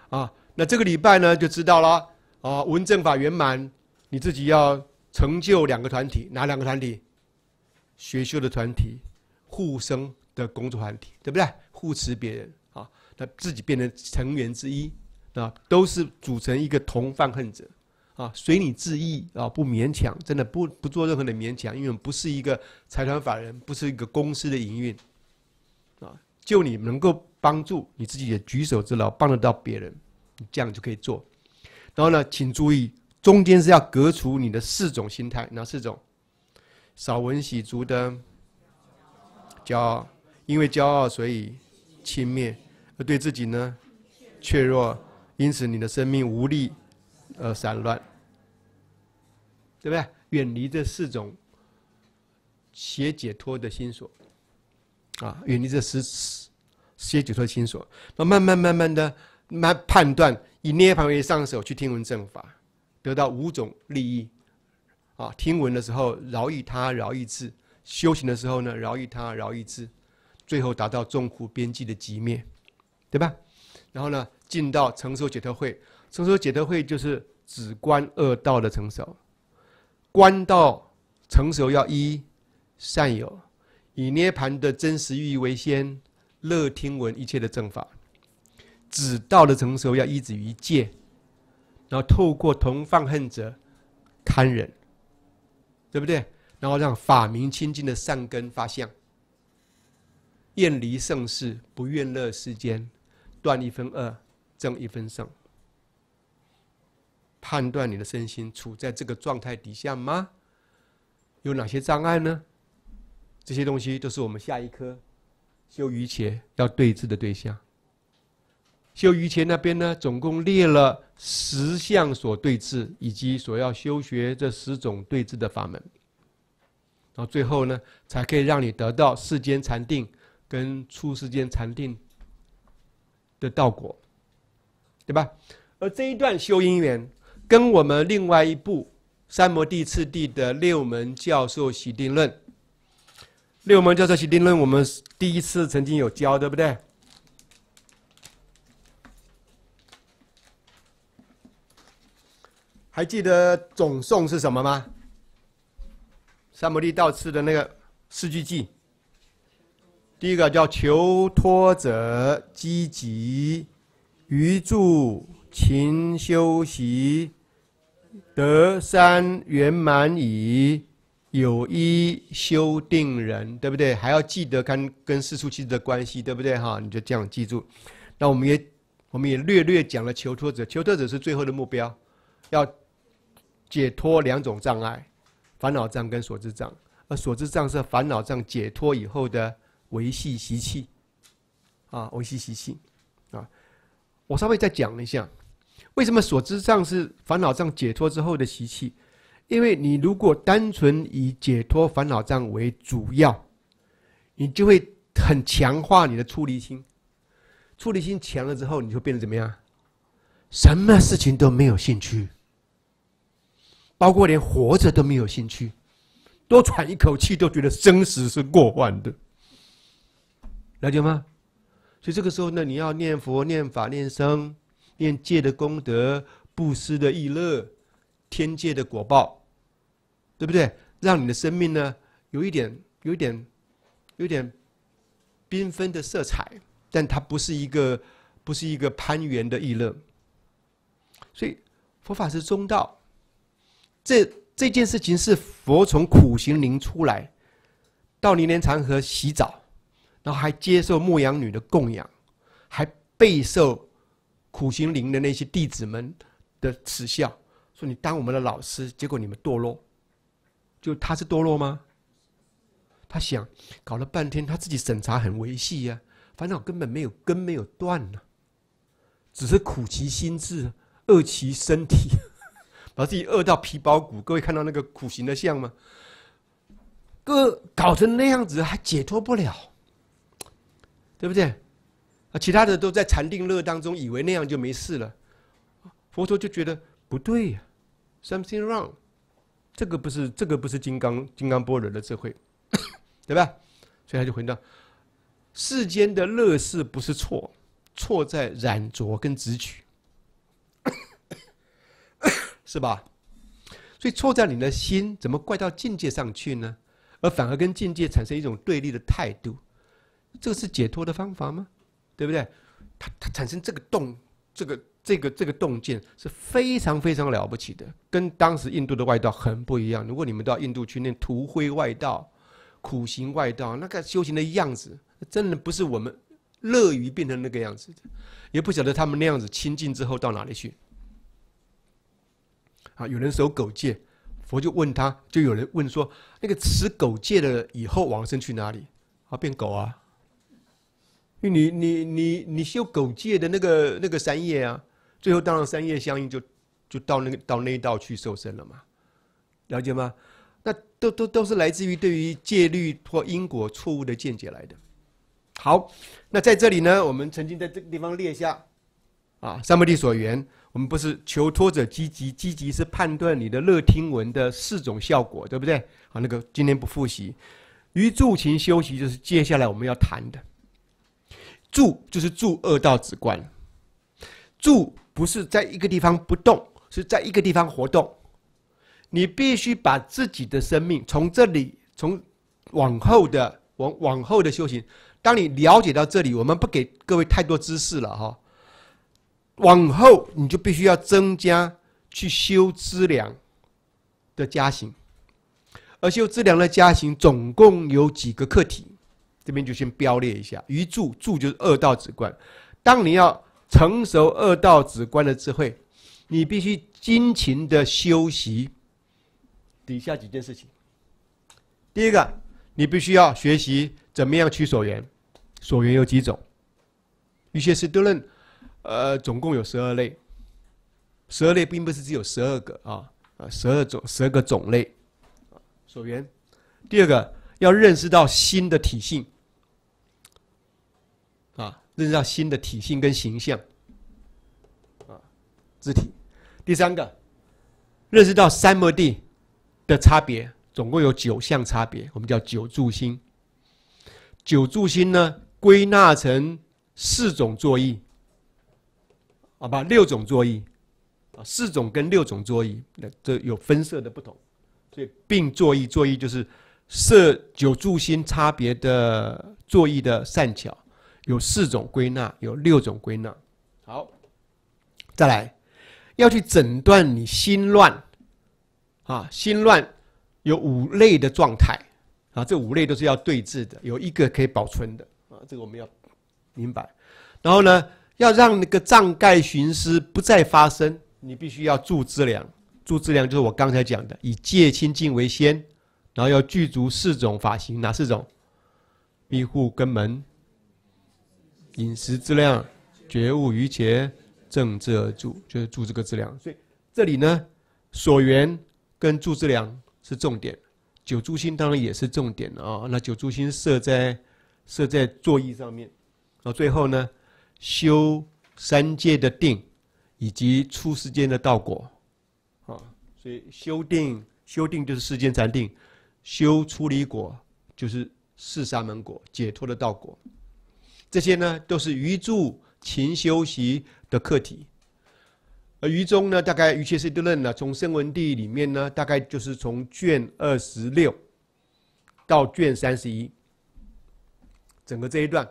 啊，那这个礼拜呢，就知道了啊。文政法圆满，你自己要成就两个团体，哪两个团体？学修的团体，护生的工作团体，对不对？护持别人啊，那自己变成成员之一啊，都是组成一个同犯恨者啊，随你自意啊，不勉强，真的不不做任何的勉强，因为我们不是一个财团法人，不是一个公司的营运。就你能够帮助你自己，的举手之劳帮得到别人，你这样就可以做。然后呢，请注意，中间是要隔除你的四种心态，哪四种？少闻喜足的骄傲，因为骄傲所以轻蔑，而对自己呢怯弱，因此你的生命无力而散乱，对不对？远离这四种邪解脱的心锁。啊，远离这十十十九解脱心所，那慢慢慢慢的，慢判断以涅槃为上首，去听闻正法，得到五种利益，啊，听闻的时候饶益他，饶益自；修行的时候呢，饶益他，饶益自，最后达到众苦边际的极灭，对吧？然后呢，进到成熟解脱会，成熟解脱会就是只观二道的成熟，观道成熟要一善有。以涅盘的真实寓意为先，乐听闻一切的正法，指道的成熟要依止于戒，然后透过同放恨者，堪忍，对不对？然后让法明清净的善根发相，愿离盛世，不愿乐世间，断一分恶，增一分圣。判断你的身心处在这个状态底下吗？有哪些障碍呢？这些东西都是我们下一科修瑜伽要对峙的对象。修瑜伽那边呢，总共列了十项所对峙，以及所要修学这十种对峙的法门。然后最后呢，才可以让你得到世间禅定跟出世间禅定的道果，对吧？而这一段修因缘，跟我们另外一部《三摩地次第的六门教授喜定论》。六门教授习定论，我们第一次曾经有教，对不对？还记得总颂是什么吗？三摩地道次的那个四句偈。第一个叫求脱者积极于助勤修习，得三圆满矣。有一修定人，对不对？还要记得看跟四出气的关系，对不对？哈，你就这样记住。那我们也我们也略略讲了求脱者，求脱者是最后的目标，要解脱两种障碍，烦恼障跟所知障。而所知障是烦恼障解脱以后的维系习气，啊，维系习气，啊，我稍微再讲一下，为什么所知障是烦恼障解脱之后的习气？因为你如果单纯以解脱烦恼障为主要，你就会很强化你的出离心，出离心强了之后，你就变得怎么样？什么事情都没有兴趣，包括连活着都没有兴趣，多喘一口气都觉得生死是过万的，了解吗？所以这个时候呢，你要念佛、念法、念僧，念戒的功德、布施的益乐、天界的果报。对不对？让你的生命呢，有一点，有一点，有一点缤纷的色彩，但它不是一个，不是一个攀援的意乐。所以佛法是中道，这这件事情是佛从苦行林出来，到尼莲长河洗澡，然后还接受牧羊女的供养，还备受苦行林的那些弟子们的耻笑，说你当我们的老师，结果你们堕落。就他是堕落吗？他想搞了半天，他自己审查很维系呀，烦恼根本没有根，没有断呢，只是苦其心智，饿其身体，把自己饿到皮包骨。各位看到那个苦行的像吗？哥搞成那样子还解脱不了，对不对？啊，其他的都在禅定乐当中，以为那样就没事了。佛陀就觉得不对呀，something wrong。这个不是，这个不是金刚金刚波若的智慧，对吧？所以他就回答：世间的乐事不是错，错在染着跟执取，是吧？所以错在你的心，怎么怪到境界上去呢？而反而跟境界产生一种对立的态度，这个是解脱的方法吗？对不对？它它产生这个洞，这个。这个这个洞见是非常非常了不起的，跟当时印度的外道很不一样。如果你们到印度去念涂灰外道、苦行外道，那个修行的样子，真的不是我们乐于变成那个样子的，也不晓得他们那样子清净之后到哪里去。啊，有人守狗戒，佛就问他，就有人问说，那个持狗戒的以后往生去哪里？啊，变狗啊？因为你你你你修狗戒的那个那个三业啊。最后，当了三业相应，就就到那个到那一道去受身了嘛？了解吗？那都都都是来自于对于戒律或因果错误的见解来的。好，那在这里呢，我们曾经在这个地方列下啊，三摩地所缘。我们不是求托者积极，积极是判断你的乐听闻的四种效果，对不对？好，那个今天不复习。于助勤修习，就是接下来我们要谈的。助就是助恶道止观。住不是在一个地方不动，是在一个地方活动。你必须把自己的生命从这里，从往后的往往后的修行。当你了解到这里，我们不给各位太多知识了哈。往后你就必须要增加去修资粮的加行，而修资粮的加行总共有几个课题，这边就先标列一下：一住住就是恶道之观，当你要。成熟二道子观的智慧，你必须尽情的修习。底下几件事情。第一个，你必须要学习怎么样取所缘，所缘有几种？有些是都论，呃，总共有十二类。十二类并不是只有十二个啊，啊，十二种十二个种类，所缘。第二个，要认识到心的体性。认识到新的体性跟形象，啊，字体。第三个，认识到三摩地的差别，总共有九项差别，我们叫九住心。九住心呢，归纳成四种作意，好吧，六种作意，啊，四种跟六种作意，那这有分色的不同。所以并作意作意就是设九住心差别的作意的善巧。有四种归纳，有六种归纳。好，再来，要去诊断你心乱，啊，心乱有五类的状态，啊，这五类都是要对治的，有一个可以保存的，啊，这个我们要明白。然后呢，要让那个障盖寻思不再发生，你必须要助资粮。助资粮就是我刚才讲的，以戒清净为先，然后要具足四种法行，哪四种？庇护跟门。饮食质量，觉悟于前，正知而住，就是住这个质量。所以这里呢，所缘跟住质量是重点，九住心当然也是重点啊。那九住心设在设在坐意上面啊。最后呢，修三界的定，以及出世间的道果啊。所以修定，修定就是世间禅定，修出离果就是四沙门果，解脱的道果。这些呢，都是余注勤修习的课题。而余中呢，大概余切生都认了。从《圣文帝》里面呢，大概就是从卷二十六到卷三十一，整个这一段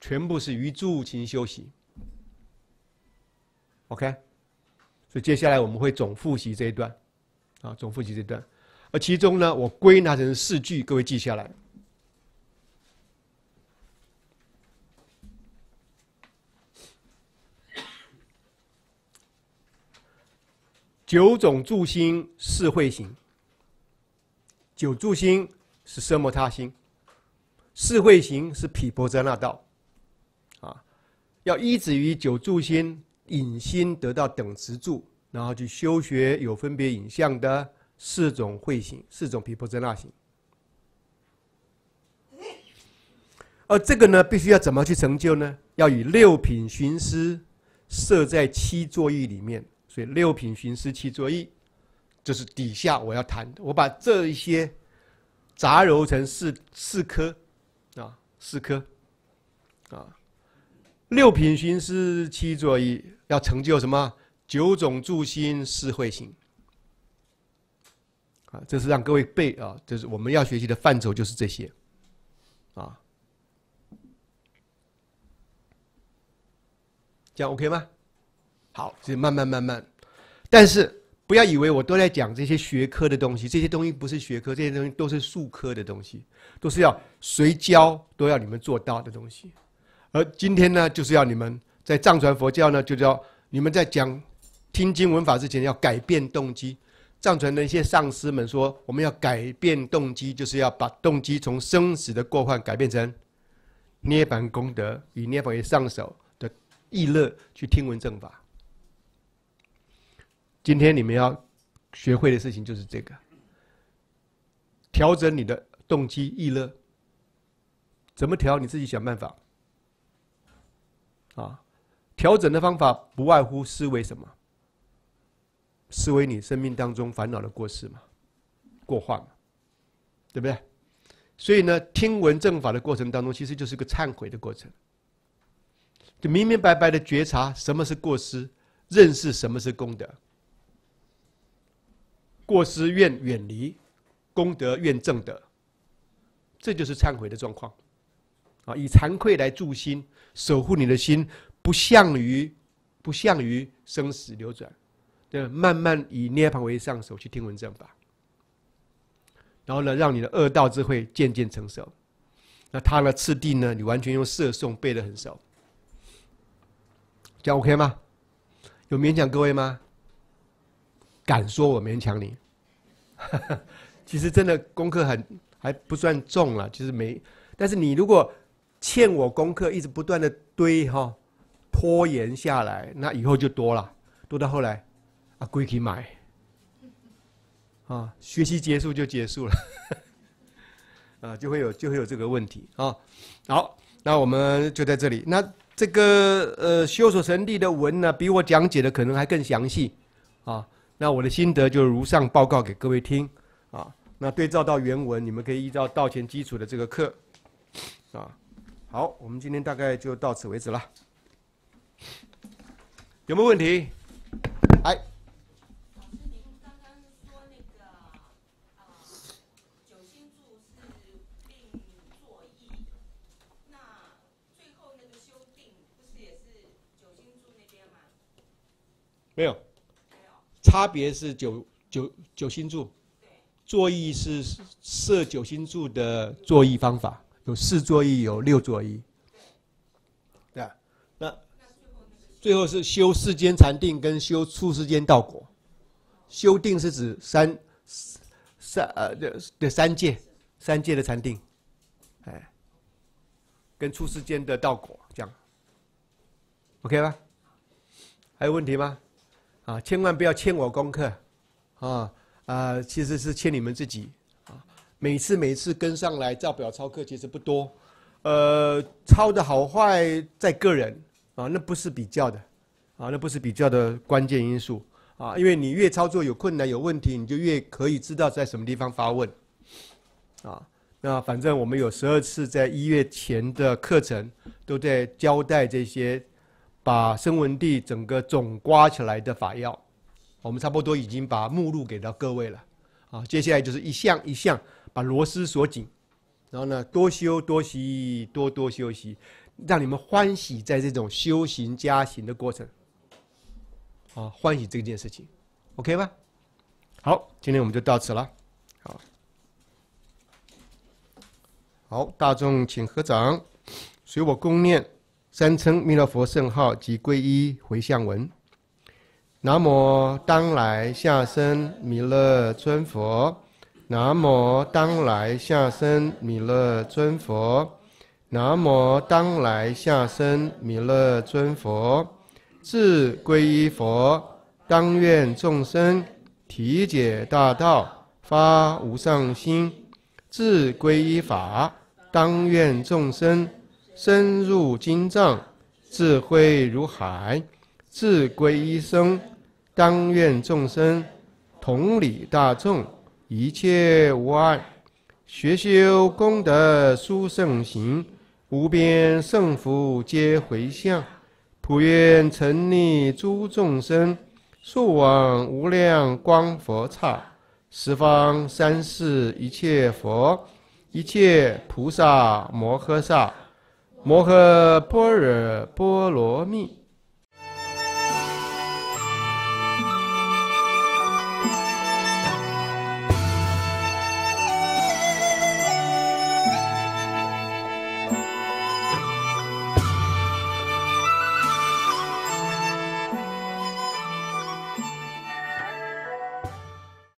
全部是余注勤修习。OK，所以接下来我们会总复习这一段啊，总复习这一段。而其中呢，我归纳成四句，各位记下来。九种助心四慧行，九助心是奢摩他心，四慧行是毗婆遮那道，啊，要依止于九助心，引心得到等持住，然后去修学有分别影像的四种慧行，四种毗婆遮那行。而这个呢，必须要怎么去成就呢？要以六品寻思设在七座意里面。六品巡司七作役，这是底下我要谈的。我把这一些杂揉成四四颗啊，四颗啊，六品巡司七作役要成就什么？九种助心四慧行啊，这是让各位背啊，就是我们要学习的范畴就是这些啊，这样 OK 吗？好，就慢慢慢慢，但是不要以为我都在讲这些学科的东西，这些东西不是学科，这些东西都是术科的东西，都是要随教都要你们做到的东西。而今天呢，就是要你们在藏传佛教呢，就叫你们在讲听经闻法之前要改变动机。藏传的一些上师们说，我们要改变动机，就是要把动机从生死的过患改变成涅槃功德，以涅槃为上手的意乐去听闻正法。今天你们要学会的事情就是这个：调整你的动机、意乐。怎么调？你自己想办法。啊，调整的方法不外乎思维什么？思维你生命当中烦恼的过失嘛，过患嘛，对不对？所以呢，听闻正法的过程当中，其实就是个忏悔的过程，就明明白白的觉察什么是过失，认识什么是功德。过失愿远离，功德愿正德，这就是忏悔的状况，啊，以惭愧来助心，守护你的心，不向于不向于生死流转，对，慢慢以涅槃为上手去听闻正法，然后呢，让你的恶道智慧渐渐成熟，那他的次第呢，你完全用色诵背的很熟，样 OK 吗？有勉强各位吗？敢说，我勉强你。其实真的功课很还不算重了，就是没。但是你如果欠我功课，一直不断的堆哈，拖延下来，那以后就多了，多到后来啊归给买 啊，学习结束就结束了，啊，就会有就会有这个问题啊。好，那我们就在这里。那这个呃修所神地的文呢，比我讲解的可能还更详细啊。那我的心得就如上报告给各位听，啊，那对照到原文，你们可以依照道前基础的这个课，啊，好，我们今天大概就到此为止了，有没有问题？哎，老师您刚刚说那个啊，九星柱是另作意，那最后那个修订不是也是酒精柱那边吗？没有。差别是九九九星柱，坐意是设九星柱的坐意方法，有四坐意，有六坐意，对啊，那最后是修世间禅定跟修出世间道果，修定是指三三呃的的三界三界的禅定，哎，跟出世间的道果，这样 OK 吧？还有问题吗？啊，千万不要欠我功课，啊啊，其实是欠你们自己，啊，每次每次跟上来照表抄课其实不多，呃，抄的好坏在个人，啊，那不是比较的，啊，那不是比较的关键因素，啊，因为你越操作有困难有问题，你就越可以知道在什么地方发问，啊，那反正我们有十二次在一月前的课程都在交代这些。把声文地整个总刮起来的法要，我们差不多已经把目录给到各位了，啊，接下来就是一项一项把螺丝锁紧，然后呢，多修多习，多多休息，让你们欢喜在这种修行加行的过程，啊，欢喜这件事情，OK 吧？好，今天我们就到此了，好，好，大众请合掌，随我共念。三称弥勒佛圣号及皈依回向文。南无当来下生弥勒尊佛，南无当来下生弥勒尊佛，南无当来下生弥勒尊佛，自皈依佛，当愿众生体解大道，发无上心，自皈依法，当愿众生。深入经藏，智慧如海；志归一生，当愿众生同理大众，一切无碍。学修功德殊胜行，无边胜福皆回向。普愿成溺诸众生，速往无量光佛刹。十方三世一切佛，一切菩萨摩诃萨。摩诃般若波罗蜜。